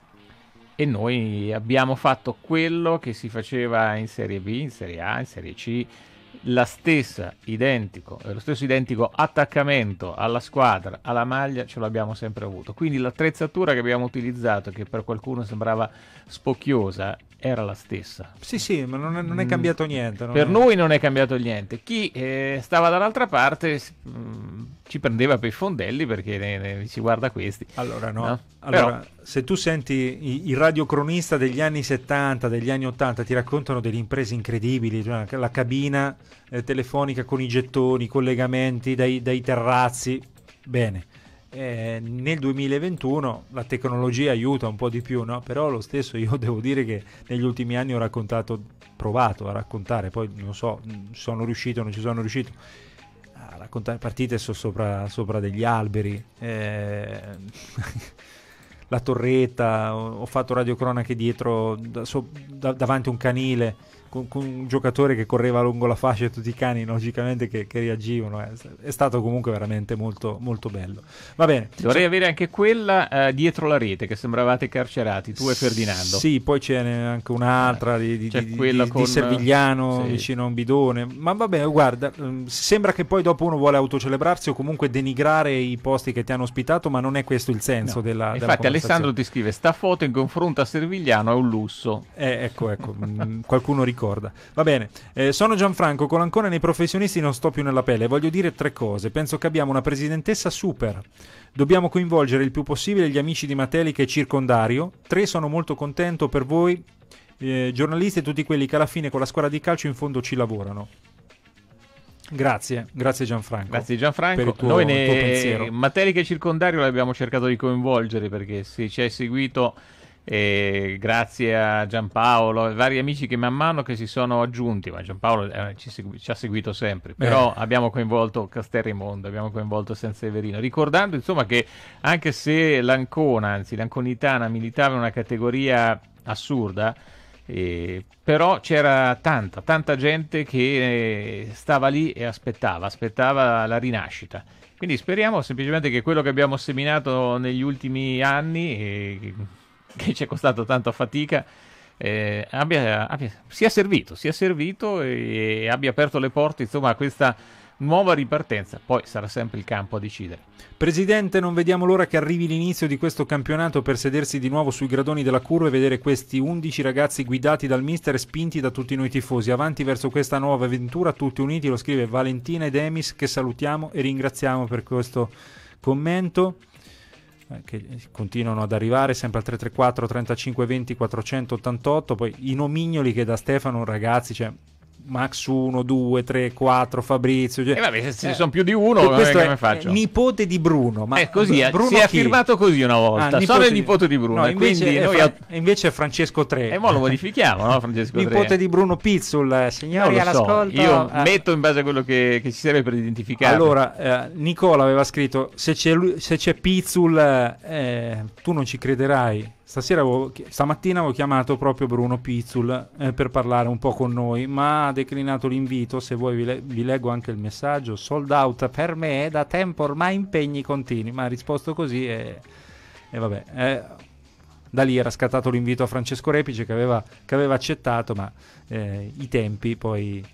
e noi abbiamo fatto quello che si faceva in Serie B, in Serie A, in Serie C, la stessa identico, eh, lo stesso identico attaccamento alla squadra, alla maglia, ce l'abbiamo sempre avuto. Quindi l'attrezzatura che abbiamo utilizzato, che per qualcuno sembrava spocchiosa, era la stessa.
Sì, sì, ma non è, non è mm. cambiato niente. Per è...
noi non è cambiato niente. Chi eh, stava dall'altra parte mh, mm, ci prendeva per i fondelli perché ne, ne, ci guarda questi. Allora no. no? Allora, Però...
se tu senti il radiocronista degli anni 70, degli anni 80, ti raccontano delle imprese incredibili, cioè la cabina eh, telefonica con i gettoni, i collegamenti dai, dai terrazzi. Bene eh, nel 2021 la tecnologia aiuta un po' di più, no? però lo stesso io <laughs> devo dire che negli ultimi anni ho raccontato, provato a raccontare, poi non so, sono riuscito o non ci sono riuscito, a raccontare partite so sopra, sopra, degli alberi, eh, <laughs> la torretta, ho, fatto radiocronache dietro, da, so, da, davanti a un canile con, con, un giocatore che correva lungo la fascia e tutti i cani logicamente che, che reagivano. È, è, stato comunque veramente molto, molto bello. Va bene. Dovrei
cioè... avere anche quella
eh, dietro la rete che sembravate carcerati, tu e Ferdinando. Sì, poi c'è anche un'altra eh, di, di, di, di con... Servigliano sì. vicino a un bidone. Ma va bene, guarda, mm, sembra che poi dopo uno vuole autocelebrarsi o comunque denigrare i posti che ti hanno ospitato, ma non è questo il senso no. della, Infatti, Alessandro
ti scrive: sta foto in confronto a Servigliano è un lusso.
Eh, ecco, ecco. Mm, qualcuno ricorda ricorda. Va bene, eh, sono Gianfranco con ancora nei professionisti non sto più nella pelle, voglio dire tre cose. Penso che abbiamo una presidentessa super. Dobbiamo coinvolgere il più possibile gli amici di Mateli e circondario. Tre, sono molto contento per voi, eh, giornalisti e tutti quelli che alla fine con la squadra di calcio in fondo ci lavorano. Grazie, grazie Gianfranco.
Grazie Gianfranco. Per il tuo, Noi ne... tuo pensiero. Materi e circondario l'abbiamo cercato di coinvolgere perché se ci hai seguito e grazie a Giampaolo e vari amici che man mano che si sono aggiunti, ma Giampaolo eh, ci, ci, ha seguito sempre, eh. però abbiamo coinvolto Casterri abbiamo coinvolto San Severino, ricordando insomma che anche se l'Ancona, anzi l'Anconitana militava in una categoria assurda, eh, però c'era tanta, tanta gente che stava lì e aspettava, aspettava la rinascita. Quindi speriamo semplicemente che quello che abbiamo seminato negli ultimi anni... Eh, che ci è costato tanta fatica, eh, abbia, abbia, sia servito, sia servito e, e abbia aperto le porte insomma, a questa
nuova ripartenza. Poi sarà sempre il campo a decidere. Presidente, non vediamo l'ora che arrivi l'inizio di questo campionato per sedersi di nuovo sui gradoni della curva e vedere questi 11 ragazzi guidati dal mister e spinti da tutti noi tifosi. Avanti verso questa nuova avventura, tutti uniti, lo scrive Valentina ed Emis che salutiamo e ringraziamo per questo commento. Eh, che continuano ad arrivare sempre al 334 35 20 488 poi i nomignoli che da Stefano ragazzi cioè, Max 1, 2, 3, 4, Fabrizio. Cioè, e vabbè, se ce eh, ne sono più di uno, questo come faccio? Eh, nipote di Bruno. Ma è eh, così, Bruno si è firmato
così una volta. Ah, sono il nipote di Bruno. No, invece, è Fra-
invece è Francesco 3. E mo lo <laughs> modifichiamo,
no? Francesco nipote 3.
di Bruno Pizzul, signori all'ascolto. So. Io ah. metto
in base a quello che, che ci serve per identificare. Allora,
eh, Nicola aveva scritto: se c'è, lui, se c'è Pizzul, eh, tu non ci crederai. Stasera avevo, stamattina avevo chiamato proprio Bruno Pizzul eh, per parlare un po' con noi, ma ha declinato l'invito. Se vuoi, vi, le- vi, leggo anche il messaggio. Sold out per me è da tempo ormai impegni continui. Ma ha risposto così e, e vabbè. Eh, da lì era scattato l'invito a Francesco Repice che aveva, che aveva accettato, ma eh, i tempi poi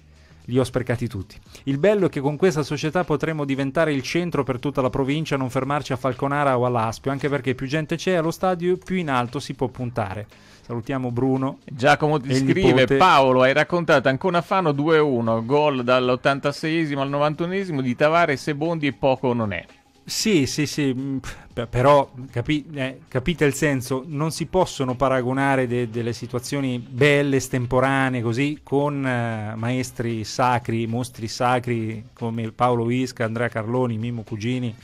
li ho sprecati tutti. Il bello è che con questa società potremmo diventare il centro per tutta la provincia, non fermarci a Falconara o all'Aspio, anche perché più gente c'è allo stadio, più in alto si può puntare. Salutiamo Bruno. Giacomo ti scrive: Paolo,
hai raccontato ancora Fano 2-1, gol dall'86 al 91
di Tavares e e poco non è. Sì, sì, sì, mm, però capi, eh, capite il senso, non si possono paragonare de, delle situazioni belle, estemporanee, così, con eh, maestri sacri, mostri sacri come Paolo Isca, Andrea Carloni, Mimmo Cugini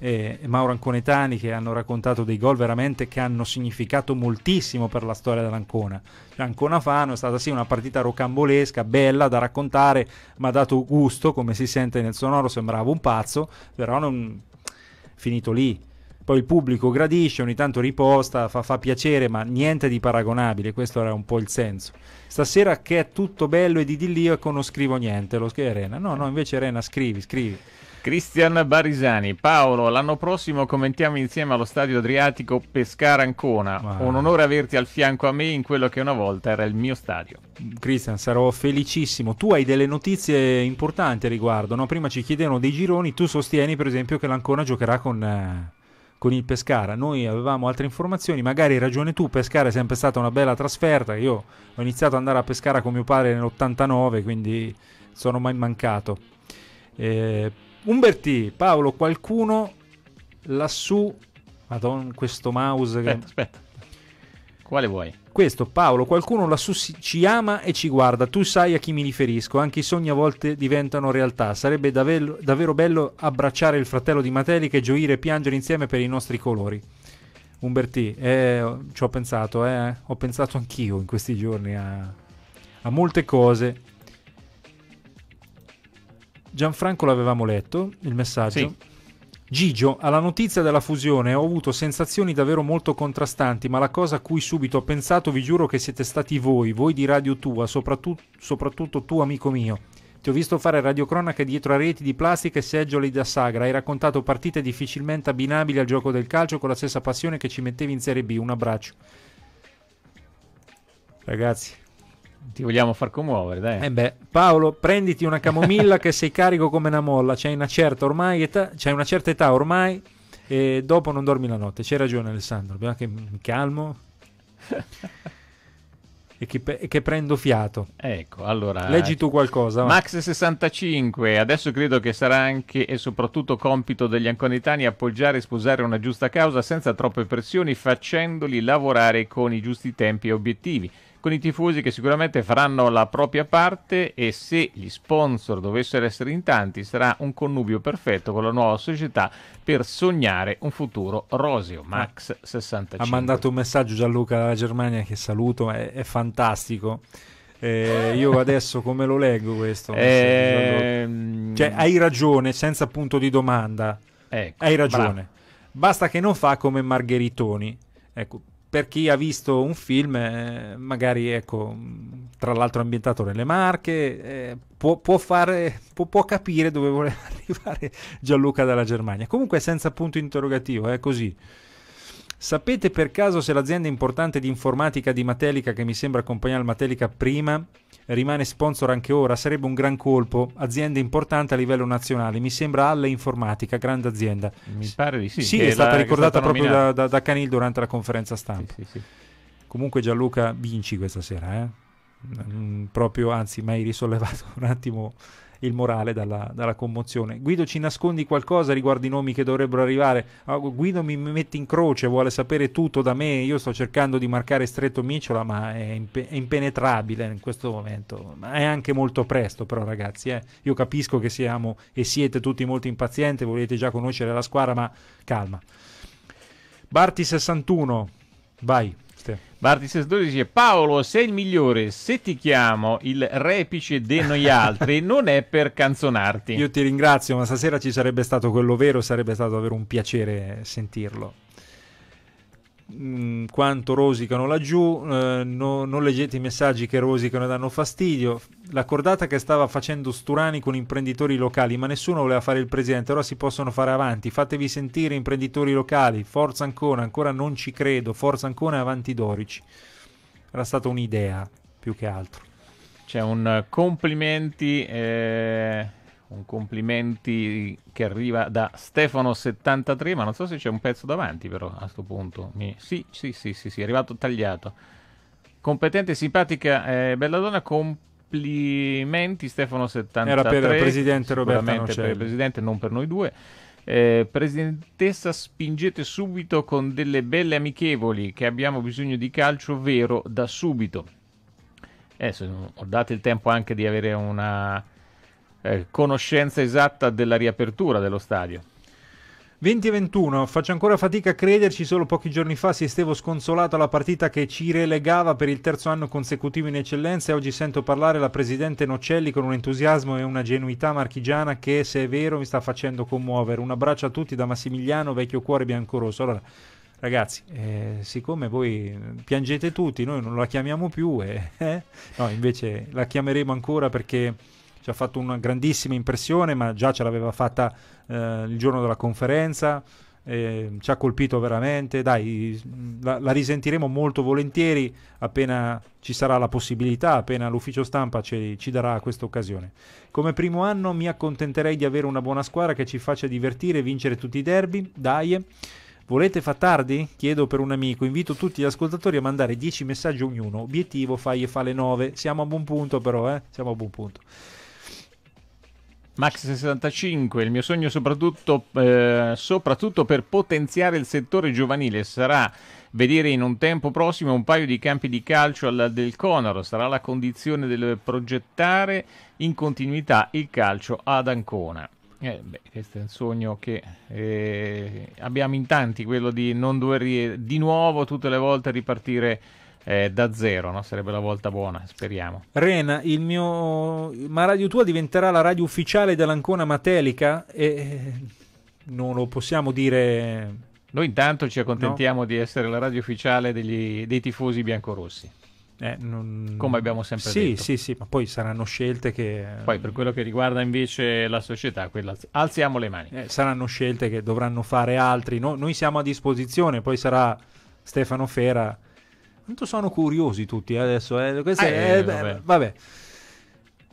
eh, Mauro Anconetani che hanno raccontato dei gol veramente che hanno significato moltissimo per la storia dell'Ancona. Cioè, Ancona Fano è stata sì una partita rocambolesca, bella da raccontare, ma ha dato gusto, come si sente nel sonoro sembrava un pazzo, però non finito lì. Poi il pubblico gradisce, ogni tanto riposta, fa, fa piacere, ma niente di paragonabile, questo era un po' il senso. Stasera che è tutto bello ed idillio, ecco non scrivo niente, lo scrive Rena. No, no, invece Rena scrivi, scrivi. Cristian Barisani, Paolo, l'anno prossimo commentiamo insieme allo Stadio
Adriatico Pescara-Ancona. Wow. Un onore averti al fianco a me in quello che una volta era il mio stadio.
Cristian, sarò felicissimo. Tu hai delle notizie importanti a riguardo. No? Prima ci chiedevano dei gironi, tu sostieni per esempio che l'Ancona giocherà con... Eh con il Pescara. Noi avevamo altre informazioni, magari hai ragione tu, Pescara è sempre stata una bella trasferta, io ho iniziato ad andare a Pescara con mio padre nell'89, quindi sono mai mancato. Eh, Umberti, Paolo, qualcuno lassù... Madonna, questo mouse che... Aspetta, aspetta. Quale vuoi? Questo, Paolo, qualcuno lassù si, ci ama e ci guarda. Tu sai a chi mi riferisco. Anche i sogni a volte diventano realtà. Sarebbe davvero, davvero bello abbracciare il fratello di Matelica e gioire e piangere insieme per i nostri colori. Umberti, eh, ci ho pensato, eh. Ho pensato anch'io in questi giorni a, a molte cose Gianfranco l'avevamo letto, il messaggio. Sì. Gigio, alla notizia della fusione ho avuto sensazioni davvero molto contrastanti, ma la cosa a cui subito ho pensato vi giuro che siete stati voi, voi di Radio Tua, soprattutto, soprattutto tu amico mio. Ti ho visto fare radiocronache dietro a reti di plastica e seggioli da sagra, hai raccontato partite difficilmente abbinabili al gioco del calcio con la stessa passione che ci mettevi in Serie B. Un abbraccio. Ragazzi, ti vogliamo far commuovere, dai. Eh beh, Paolo, prenditi una camomilla che sei carico come una molla. C'hai una certa, ormai età, c'hai una certa età ormai e dopo non dormi la notte. C'hai ragione, Alessandro. che mi calmo. e che, che, prendo fiato. Ecco, allora... Leggi tu qualcosa.
Max65, adesso credo che sarà anche e soprattutto compito degli anconitani appoggiare e sposare una giusta causa senza troppe pressioni, facendoli lavorare con i giusti tempi e obiettivi con i tifosi che sicuramente faranno la propria parte e se gli sponsor dovessero essere in tanti sarà un connubio perfetto con la nuova società per sognare un futuro roseo. Max 65. Ah. Ha mandato
un messaggio Gianluca dalla Germania che saluto, è, è fantastico. Eh, io adesso come lo leggo questo? Eh... Cioè, mm. hai ragione, senza punto di domanda. Ecco, hai ragione. Bravo. Basta che non fa come Margheritoni. Ecco, per chi ha visto un film, eh, magari ecco, tra l'altro ambientato nelle Marche, eh, può, può, fare, può, può, capire dove voleva <laughs> arrivare Gianluca dalla Germania. Comunque senza punto interrogativo, è così. Sapete per caso se l'azienda importante di informatica di Matelica, che mi sembra accompagnare il Matelica prima, rimane sponsor anche ora, sarebbe un gran colpo. Azienda importante a livello nazionale, mi sembra Alle Informatica, grande azienda. Mi pare di sì. Sì, è, è stata la, ricordata è stata proprio da, da, da, Canil durante la conferenza stampa. Sì, sì, sì. Comunque Gianluca vinci questa sera, eh? mm, proprio, anzi, mi hai risollevato <laughs> un attimo il morale dalla, dalla, commozione. Guido, ci nascondi qualcosa riguardo i nomi che dovrebbero arrivare? Ah, Guido mi mette in croce, vuole sapere tutto da me. Io sto cercando di marcare stretto Micciola, ma è, impe- è impenetrabile in questo momento. Ma è anche molto presto, però, ragazzi. Eh. Io capisco che siamo e siete tutti molto impazienti, volete già conoscere la squadra, ma calma. Barti 61, vai triste.
Bartis 12 dice Paolo sei il migliore, se ti chiamo il repice de noi altri <laughs> non è per canzonarti. Io
ti ringrazio, ma stasera ci sarebbe stato quello vero, sarebbe stato davvero un piacere sentirlo mh, mm, quanto rosicano laggiù, eh, no, non leggete i messaggi che rosicano e danno fastidio. La cordata che stava facendo Sturani con imprenditori locali, ma nessuno voleva fare il presidente, ora si possono fare avanti, fatevi sentire imprenditori locali, forza ancora, ancora non ci credo, forza ancora e avanti Dorici. Era stata un'idea più che altro. C'è un complimenti. Eh un complimenti
che arriva da Stefano73, ma non so se c'è un pezzo davanti però a questo punto. Mi... Sì, sì, sì, sì, sì, è arrivato tagliato. Competente, simpatica, eh, bella donna, complimenti Stefano73. Era per il presidente Roberto Sicuramente per il presidente, non per noi due. Eh, presidentessa, spingete subito con delle belle amichevoli che abbiamo bisogno di calcio vero da subito. Adesso eh, date il tempo anche di avere una eh, conoscenza esatta della riapertura dello stadio.
20 e 21, faccio ancora fatica a crederci, solo pochi giorni fa si stevo sconsolato alla partita che ci relegava per il terzo anno consecutivo in eccellenza e oggi sento parlare la presidente Nocelli con un entusiasmo e una genuità marchigiana che, se è vero, mi sta facendo commuovere. Un abbraccio a tutti da Massimiliano, vecchio cuore biancorosso. Allora, ragazzi, eh, siccome voi piangete tutti, noi non la chiamiamo più, eh, eh? no, invece la chiameremo ancora perché ci ha fatto una grandissima impressione, ma già ce l'aveva fatta eh, il giorno della conferenza. Eh, ci ha colpito veramente. Dai, la, la, risentiremo molto volentieri appena ci sarà la possibilità, appena l'ufficio stampa ci, ci darà questa occasione. Come primo anno mi accontenterei di avere una buona squadra che ci faccia divertire e vincere tutti i derby. Dai. Volete fa tardi? Chiedo per un amico. Invito tutti gli ascoltatori a mandare 10 messaggi ognuno. Obiettivo fai e fa le 9. Siamo a buon punto però, eh? Siamo a buon punto. Max65,
il mio sogno soprattutto, eh, soprattutto per potenziare il settore giovanile sarà vedere in un tempo prossimo un paio di campi di calcio alla del Conaro. Sarà la condizione del progettare in continuità il calcio ad Ancona. Eh, beh, questo è un sogno che eh, abbiamo in tanti, quello di non dover di nuovo tutte le volte ripartire eh, da zero, no? sarebbe la volta buona, speriamo.
Rena, il mio... ma Radio Tua diventerà la radio ufficiale dell'Ancona Matelica? E... Eh, non lo possiamo dire... Noi intanto ci accontentiamo
no. di essere la radio ufficiale degli, dei tifosi biancorossi.
Eh, non... Come abbiamo sempre sì, detto. Sì, sì, sì, ma poi saranno scelte che... Poi per quello che riguarda invece la società, quella... alziamo le mani. Eh, saranno scelte che dovranno fare altri. No, noi siamo a disposizione, poi sarà Stefano Fera Tanto sono curiosi tutti eh, adesso. Eh. Questa eh, è, eh, vabbè. vabbè.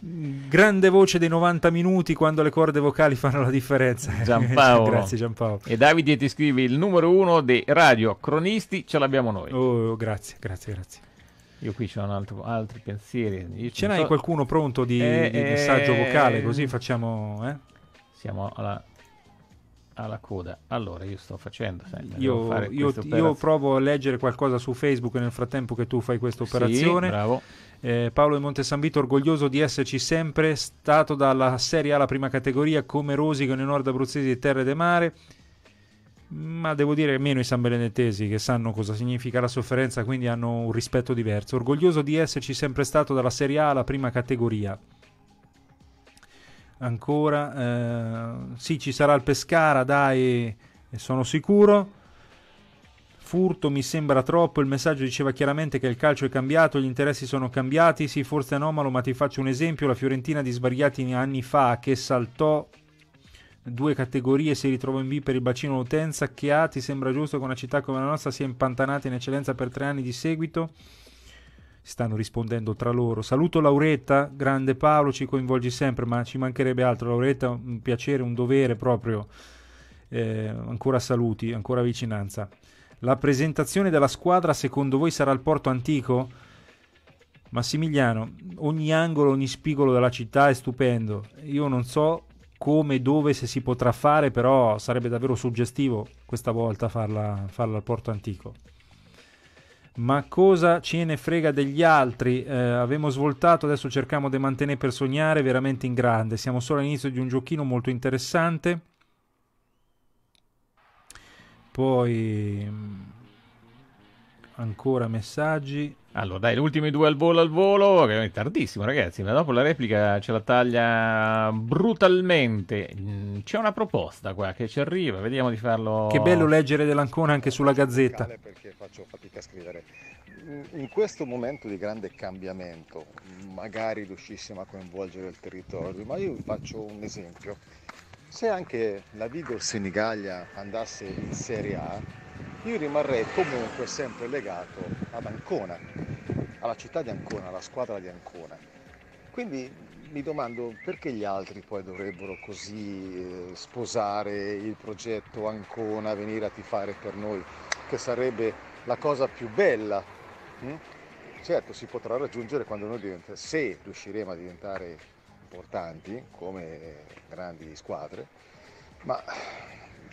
Mm, grande voce dei 90 minuti quando le corde vocali fanno la differenza. <laughs> Giampaolo. grazie Giampaolo.
E Davide ti scrive il numero uno dei radio cronisti, ce l'abbiamo noi. Oh, grazie, grazie, grazie. Io qui c'ho altri pensieri.
Io Ce n'hai so... qualcuno pronto di, eh, di messaggio vocale? Così eh, facciamo.
Siamo alla alla coda. Allora, io sto facendo. Senta, io, io, io,
provo a leggere qualcosa su Facebook nel frattempo che tu fai questa operazione. Sì, bravo. Eh, Paolo di Montesambito, orgoglioso di esserci sempre stato dalla Serie A alla prima categoria, come Rosico nei nord abruzzesi e Terre de Mare. Ma devo dire meno i sanbenedettesi che sanno cosa significa la sofferenza, quindi hanno un rispetto diverso. Orgoglioso di esserci sempre stato dalla Serie A alla prima categoria ancora. Eh, sì, ci sarà il Pescara, dai, sono sicuro. Furto mi sembra troppo, il messaggio diceva chiaramente che il calcio è cambiato, gli interessi sono cambiati, sì forse è anomalo ma ti faccio un esempio, la Fiorentina di svariati anni fa che saltò due categorie si ritrovò in B per il bacino utenza che ha, ti sembra giusto che una città come la nostra sia impantanata in eccellenza per tre anni di seguito? stanno rispondendo tra loro. Saluto Lauretta, grande Paolo, ci coinvolgi sempre, ma ci mancherebbe altro. Lauretta, un piacere, un dovere proprio. Eh, ancora saluti, ancora vicinanza. La presentazione della squadra secondo voi sarà al Porto Antico? Massimiliano, ogni angolo, ogni spigolo della città è stupendo. Io non so come, dove, se si potrà fare, però sarebbe davvero suggestivo questa volta farla, farla al Porto Antico ma cosa ce ne frega degli altri? Eh, abbiamo svoltato, adesso cerchiamo di mantenere per sognare veramente in grande. Siamo solo all'inizio di un giochino molto interessante. Poi mm, ancora messaggi. Allora, dai, gli ultimi due al volo al volo, che
è tardissimo, ragazzi, ma dopo la replica ce la taglia brutalmente. Mm, c'è una proposta qua che ci arriva, vediamo di farlo. Che bello
leggere dell'Ancona anche sulla Gazzetta.
Perché faccio fatica a scrivere. Mm, in questo momento di grande cambiamento, magari riuscissimo a coinvolgere il territorio, ma io vi faccio un esempio. Se anche la Vigor Senigallia andasse in Serie A, io rimarrei comunque sempre legato ad Ancona, alla città di Ancona, alla squadra di Ancona. Quindi mi domando perché gli altri poi dovrebbero così eh, sposare il progetto Ancona, venire a tifare per noi, che sarebbe la cosa più bella. Hm? Certo, si potrà raggiungere quando noi diventiamo, se riusciremo a diventare importanti come grandi squadre, ma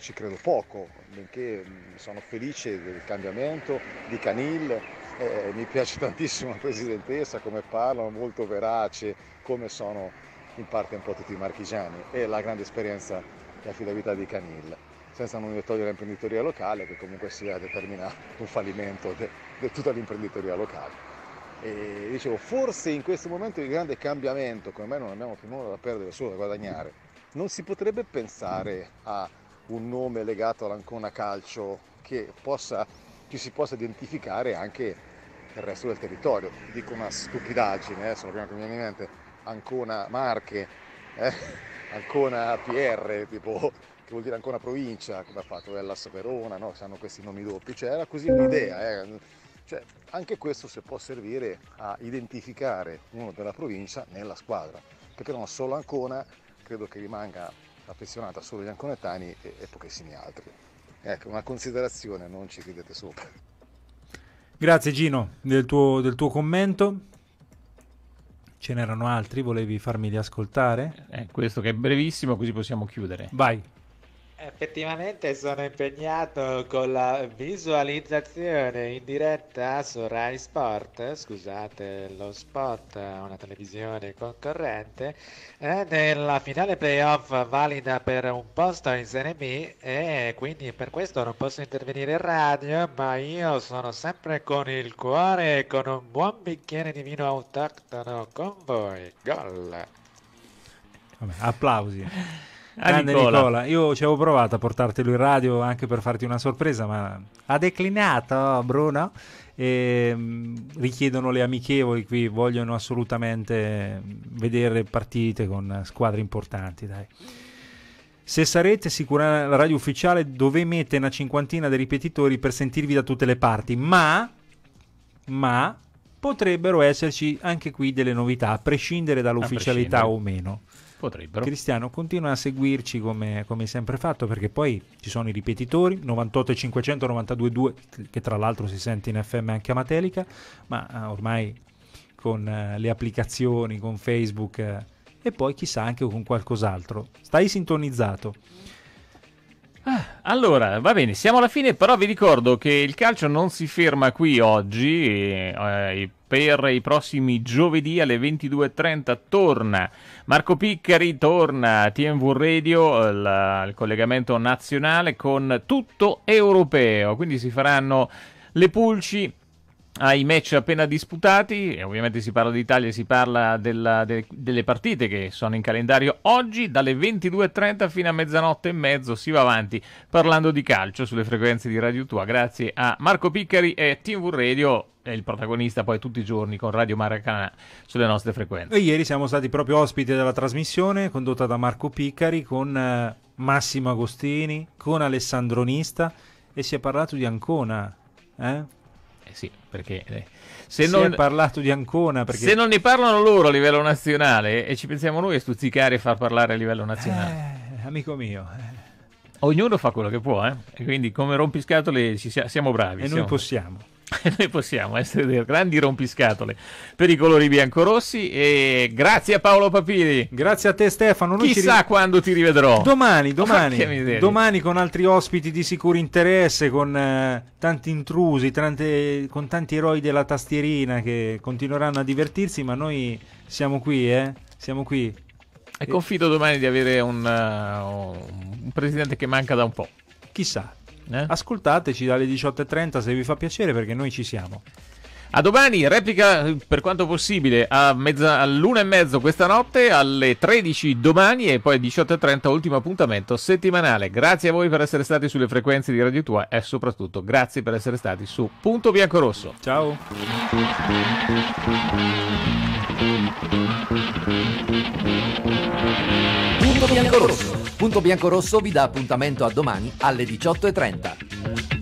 ci credo poco, benché sono felice del cambiamento di Canil, eh, mi piace <laughs> tantissimo la presidentessa, come parlano, molto verace, come sono in parte un po' tutti i marchigiani e la grande esperienza e affidabilità di Canil, senza non togliere l'imprenditoria locale che comunque sia determina <laughs> un fallimento di de- tutta l'imprenditoria locale. E dicevo, forse in questo momento di grande cambiamento, come mai non abbiamo più nulla da perdere, solo da guadagnare, non si potrebbe pensare a un nome legato all'Ancona Calcio che possa, ci si possa identificare anche nel resto del territorio. Dico una stupidaggine, adesso eh, la prima che mi viene in mente, Ancona Marche, eh, <laughs> Ancona PR, tipo, che vuol dire Ancona Provincia, come ha fatto Vella Verona, no? hanno questi nomi doppi, cioè era così un'idea. Eh. Cioè, anche questo se può servire a identificare uno della provincia nella squadra, perché non solo Ancona, credo che rimanga affezionata solo agli anconetani e, e pochissimi altri. Ecco, una considerazione, non ci ridete sopra.
Grazie Gino del tuo, del tuo commento. Ce n'erano altri, volevi farmi riascoltare? Eh, questo che è brevissimo, così possiamo chiudere. Vai.
Effettivamente sono impegnato con la visualizzazione in diretta su Rai Sport, scusate lo spot,
una televisione concorrente,
della eh, finale playoff valida
per
un posto in Serie B e quindi per questo non posso intervenire in radio, ma io sono sempre con il cuore e con un buon bicchiere di vino autoctono
con voi. Gol!
Vabbè, applausi. Ah, Grande Nicola. Nicola. io ci avevo provato a portartelo in radio anche per farti una sorpresa, ma ha declinato Bruno. E ehm, richiedono le amichevoli qui, vogliono assolutamente vedere partite con squadre importanti. Dai. Se sarete sicura la radio ufficiale dove mette una cinquantina di ripetitori per sentirvi da tutte le parti, ma, ma potrebbero esserci anche qui delle novità, a prescindere dall'ufficialità a prescindere. o meno. Potrebbero. Cristiano, continua a seguirci come, come hai sempre fatto, perché poi ci sono i ripetitori, 98 500, 92 2, che tra l'altro si sente in FM anche a Matelica, ma eh, ormai con eh, le applicazioni, con Facebook eh, e poi chissà anche con qualcos'altro. Stai sintonizzato.
Ah, allora, va bene, siamo alla fine, però vi ricordo che il calcio non si ferma qui oggi. E, eh, eh, per i prossimi giovedì alle 22.30 torna Marco Piccari, torna TMV Radio, il, eh, il collegamento nazionale con tutto europeo. Quindi si faranno le pulci ai match appena disputati, e ovviamente si parla d'Italia si parla della, de, delle partite che sono in calendario oggi, dalle 22.30 fino a mezzanotte e mezzo si va avanti parlando di calcio sulle frequenze di Radio Tua, grazie a Marco Piccari e TV Radio, è il protagonista poi tutti i giorni con Radio Maracanã sulle nostre frequenze.
E ieri siamo stati proprio ospiti della trasmissione condotta da Marco Piccari con eh, Massimo Agostini, con Alessandronista e si è parlato di Ancona. Eh? sì, perché eh, se si non, è parlato di Ancona. Perché... Se non
ne parlano loro a livello nazionale e ci pensiamo noi a stuzzicare e far parlare a livello nazionale.
Eh, amico mio. Eh.
Ognuno fa quello che può, eh? quindi come rompiscatole siamo bravi. E siamo... noi possiamo. <laughs> noi possiamo essere eh, dei grandi rompiscatole per i colori biancorossi e grazie a Paolo Papiri grazie a te Stefano Noi chissà ri... quando ti rivedrò domani domani, domani
con altri ospiti di sicuro interesse con eh, tanti intrusi tante, con tanti eroi della tastierina che continueranno a divertirsi ma noi siamo qui eh siamo qui e confido
domani di avere un, uh, un presidente che manca da un po' chissà eh? Ascoltateci dalle 18.30 se vi fa piacere perché noi ci siamo. A domani, replica per quanto possibile a mezza, all'una e mezzo questa notte, alle 13 domani e poi alle 18.30 ultimo appuntamento settimanale. Grazie a voi per essere stati sulle frequenze di Radio Tua e soprattutto grazie per essere stati su Punto Bianco Rosso. Ciao! Punto Bianco Rosso. Punto
Biancorosso vi dà appuntamento a domani alle 18.30.